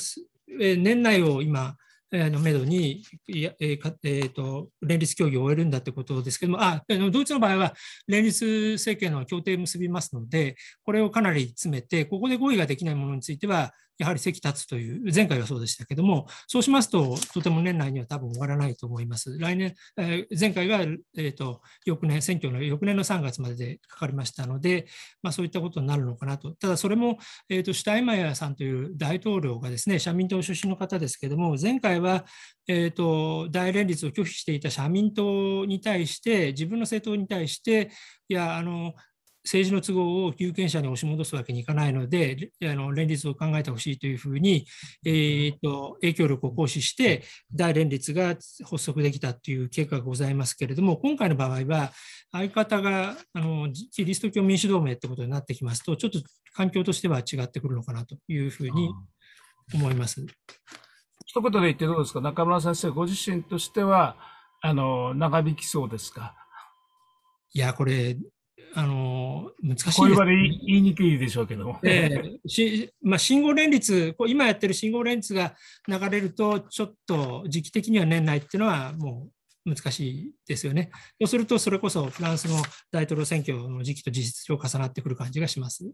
年内を今、のめどに、えーと連立協議を終えるんだということですけども、あドイツの場合は連立政権の協定を結びますので、これをかなり詰めて、ここで合意ができないものについては、やはり席立つという、前回はそうでしたけども、そうしますと、とても年内には多分終わらないと思います。来年、えー、前回は、えーと、翌年、選挙の翌年の3月まででかかりましたので、まあ、そういったことになるのかなと、ただそれも、えーと、シュタイマイヤさんという大統領がですね、社民党出身の方ですけども、前回は、えーと大連立を拒否していた社民党に対して、自分の政党に対して、いや、あの政治の都合を有権者に押し戻すわけにいかないので、あの連立を考えてほしいというふうに、えー、と影響力を行使して、大連立が発足できたという結果がございますけれども、今回の場合は、相方があのキリスト教民主同盟ということになってきますと、ちょっと環境としては違ってくるのかなというふうに思います。一言で言ってどうですか、中村先生、ご自身としては、あの長引きそうですか。いや、これ、あの、難しい。こういう場で言いにくいでしょうけどええー、しまあ、信号連立、こう今やってる信号連立が流れると、ちょっと時期的には年内っていうのはもう難しいですよね。そうすると、それこそフランスの大統領選挙の時期と事実上重なってくる感じがします。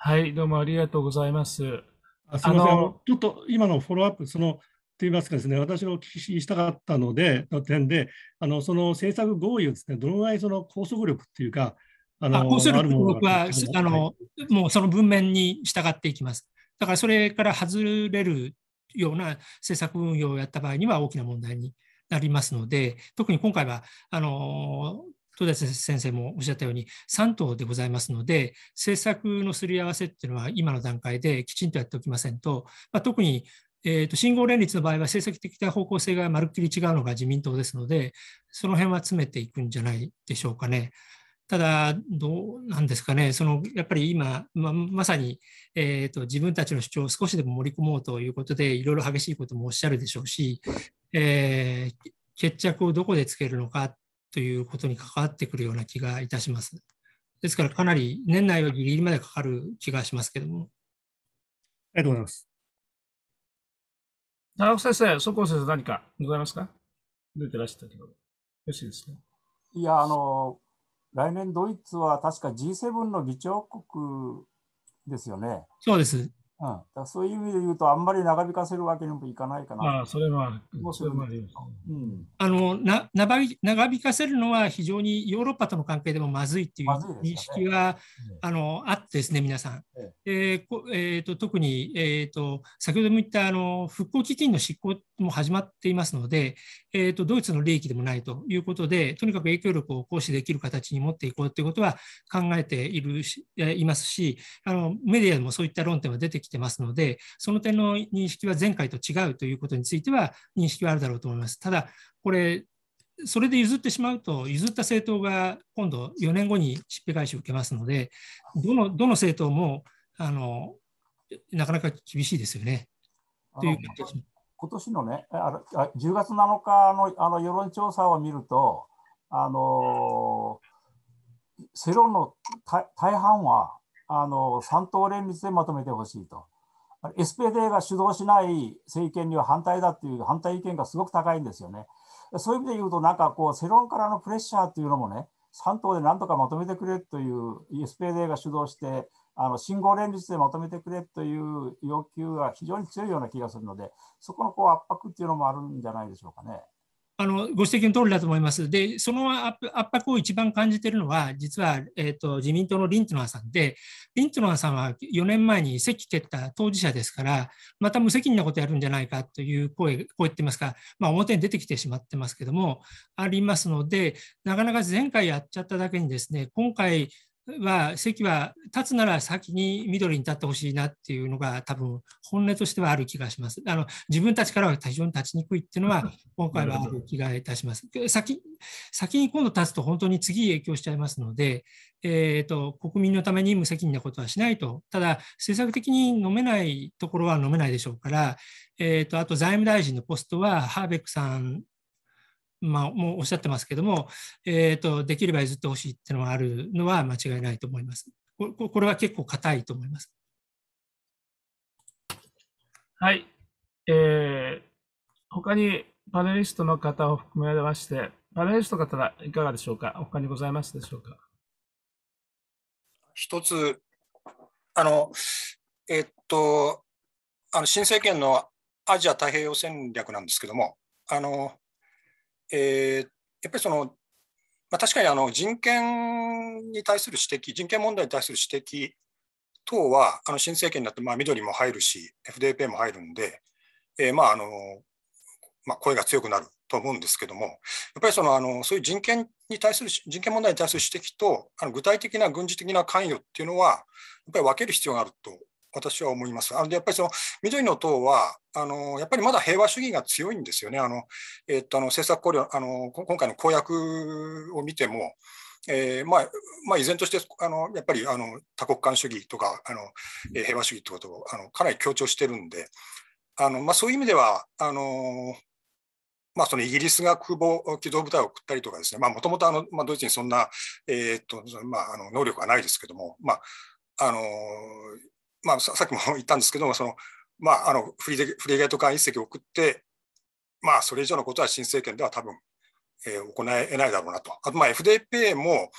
はい、どうもありがとうございます。あすみませんちょっと今のフォローアップ、そのといいますかですね、私がお聞きしたかったので、の点で、あのその政策合意をですね、どのぐらいその拘束力っていうか、あの拘束力はあの、はい、もうその文面に従っていきます。だからそれから外れるような政策運用をやった場合には大きな問題になりますので、特に今回は、あの戸田先生もおっしゃったように、3党でございますので、政策のすり合わせっていうのは、今の段階できちんとやっておきませんと、まあ、特にえー、と信号連立の場合は政策的な方向性がまるっきり違うのが自民党ですので、その辺は詰めていくんじゃないでしょうかね。ただ、どうなんですかね、そのやっぱり今、ままさに、えーと、自分たちの主張を少しでも盛り込もうということで、いろいろ激しいこともおっしゃるでしょうし、えー、決着をどこでつけるのかということに関わってくるような気がいたします。ですから、かなり年内はギリギリまでかかる気がしますけども。ありがとうございます。長尾先生、そこ先生何かございますか出てらしたけど、よろしいですか、いや、あの、来年ドイツは確か G7 の議長国ですよね。そうです。うん、だそういう意味で言うと、あんまり長引かせるわけにもいかないかな。あそれは、もうそれまで、うん、あのな長引長引かせるのは非常にヨーロッパとの関係でもまずいっていう認識が、ね、あのあってですね、皆さん。えええーと特に、えーと、先ほども言ったあの復興基金の執行も始まっていますので、えーと、ドイツの利益でもないということで、とにかく影響力を行使できる形に持っていこうということは考えているいますしあの、メディアでもそういった論点は出てきてますので、その点の認識は前回と違うということについては、認識はあるだろうと思います。ただこれそれで譲ってしまうと、譲った政党が今度4年後にしっぺ返しを受けますので、どのどの政党もあのなかなか厳しいですよね。という感じ今年のねああ10月7日のあの世論調査を見るとあの世論の大半はあの三党連立でまとめてほしいと。SPD が主導しない政権には反対だという反対意見がすごく高いんですよね。そういう意味で言うと、なんかこう、世論からのプレッシャーというのもね、三党でなんとかまとめてくれという SPD が主導して、あの信号連立でまとめてくれという要求が非常に強いような気がするので、そこのこう圧迫っていうのもあるんじゃないでしょうかね。あのご指摘の通りだと思います。で、その圧迫を一番感じているのは、実は、えーと、と自民党のリントナーさんで、リントナーさんは4年前に席蹴った当事者ですから、また無責任なことやるんじゃないかという声、こう言ってますか、まあ、表に出てきてしまってますけども、ありますので、なかなか前回やっちゃっただけにですね、今回、は席は立つなら先に緑に立ってほしいなっていうのが多分本音としてはある気がします。あの自分たちからは非常に立ちにくいっていうのは今回はある気がいたします。先先に今度立つと本当に次影響しちゃいますので、えーと、国民のために無責任なことはしないと、ただ政策的に飲めないところは飲めないでしょうから、えーとあと財務大臣のポストはハーベックさんまあ、もうおっしゃってますけども、えーと、できれば譲ってほしいっていうのはあるのは間違いないと思います。ここれは結構硬いと思います。はい。えー、他にパネリストの方を含めまして、パネリストの方はいかがでしょうか他にございますでしょうか一つ、あの、えっと、あの新政権のアジア太平洋戦略なんですけども、あのえー、やっぱりその、まあ、確かにあの人権に対する指摘、人権問題に対する指摘等は、あの新政権になって、まあ、緑も入るし、FDP も入るんで、えー、まああのまあ、声が強くなると思うんですけども、やっぱりそのあのそういう人権に対する人権問題に対する指摘とあの具体的な軍事的な関与っていうのはやっぱり分ける必要があると私は思います。あのやっぱりその緑の党はあのやっぱりまだ平和主義が強いんですよね。あのえー、っとあの政策考慮あの今回の公約を見ても。えーまあまあ、依然としてあのやっぱりあの多国間主義とかあの平和主義ってことをあのかなり強調してるんであの、まあ、そういう意味ではあのまあ、そのイギリスが空母機動部隊を送ったりとかですね、もともとドイツにそんな、えーとまあ、あの能力はないですけども、まああのまあ、さっきも言ったんですけどその、まあ、あのフリーフリーゲート艦1隻を送って、まあ、それ以上のことは新政権では多分、えー、行えないだろうなと。あと、まあ、FDP も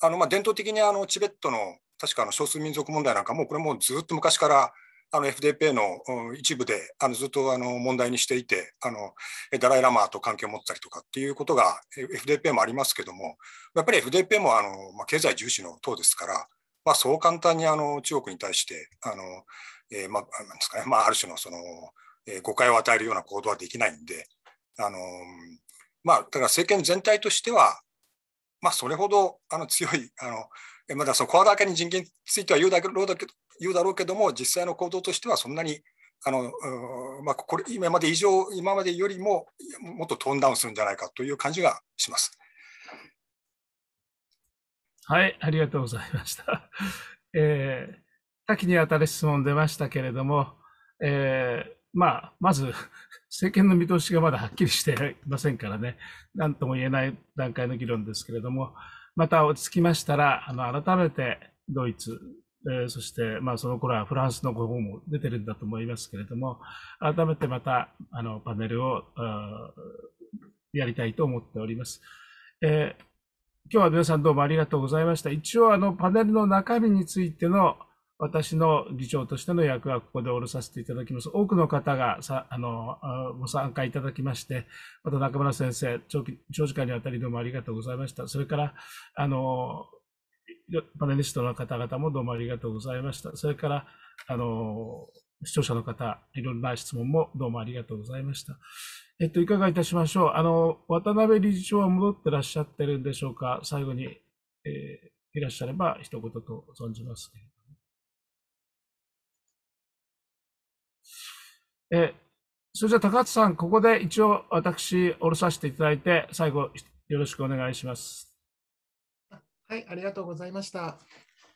あの、まあ、伝統的にあのチベットの確かあの少数民族問題なんかもこれもずっと昔からあの FDP の一部であのずっとあの問題にしていてあのダライ・ラマーと関係を持ったりとかっていうことが FDP もありますけどもやっぱり FDP もあの、まあ、経済重視の党ですからまあ、そう簡単にあの中国に対してあの、えまですかねまあ、ある種のその、えー、誤解を与えるような行動はできないんであの、まあ、だから政権全体としては、まあ、それほどあの強いあのまだそこはだけに人権については言うだろうだけ言うだろうけども実際の行動としてはそんなにあのまあ、これ今まで以上今までよりももっとトーンダウンするんじゃないかという感じがします。はい、ありがとうございました。えー、多岐にわたる質問出ましたけれども、えー、まあ、まず、政権の見通しがまだはっきりしていませんからね、なんとも言えない段階の議論ですけれども、また落ち着きましたら、あの改めてドイツ、えー、そして、まあ、その頃はフランスのご訪も出てるんだと思いますけれども、改めてまたあのパネルをやりたいと思っております。えー今日は皆さんどうもありがとうございました。一応あのパネルの中身についての私の議長としての役はここでおろさせていただきます。多くの方がさあのご参加いただきまして、また中村先生長、長時間にわたりどうもありがとうございました。それから、あのパネリストの方々もどうもありがとうございました。それから、あの視聴者の方、いろんな質問もどうもありがとうございました。えっと、いかがいたしましょう。あの、渡辺理事長は戻ってらっしゃってるんでしょうか。最後に、えー、いらっしゃれば一言と存じます、ね。え、それじゃ高津さん、ここで一応私、降ろさせていただいて、最後、よろしくお願いします。はい、ありがとうございました。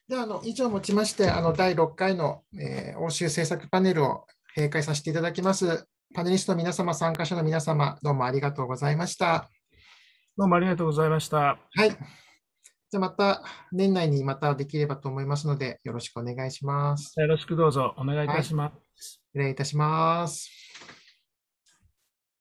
では、あの以上をもちまして、あの第6回の、えー、欧州政策パネルを閉会させていただきます。パネリストの皆様、参加者の皆様、どうもありがとうございました。どうもありがとうございました。はい。じゃあまた、年内にまたできればと思いますので、よろしくお願いします。よろしくどうぞお願いいたします。はい、失礼いたします。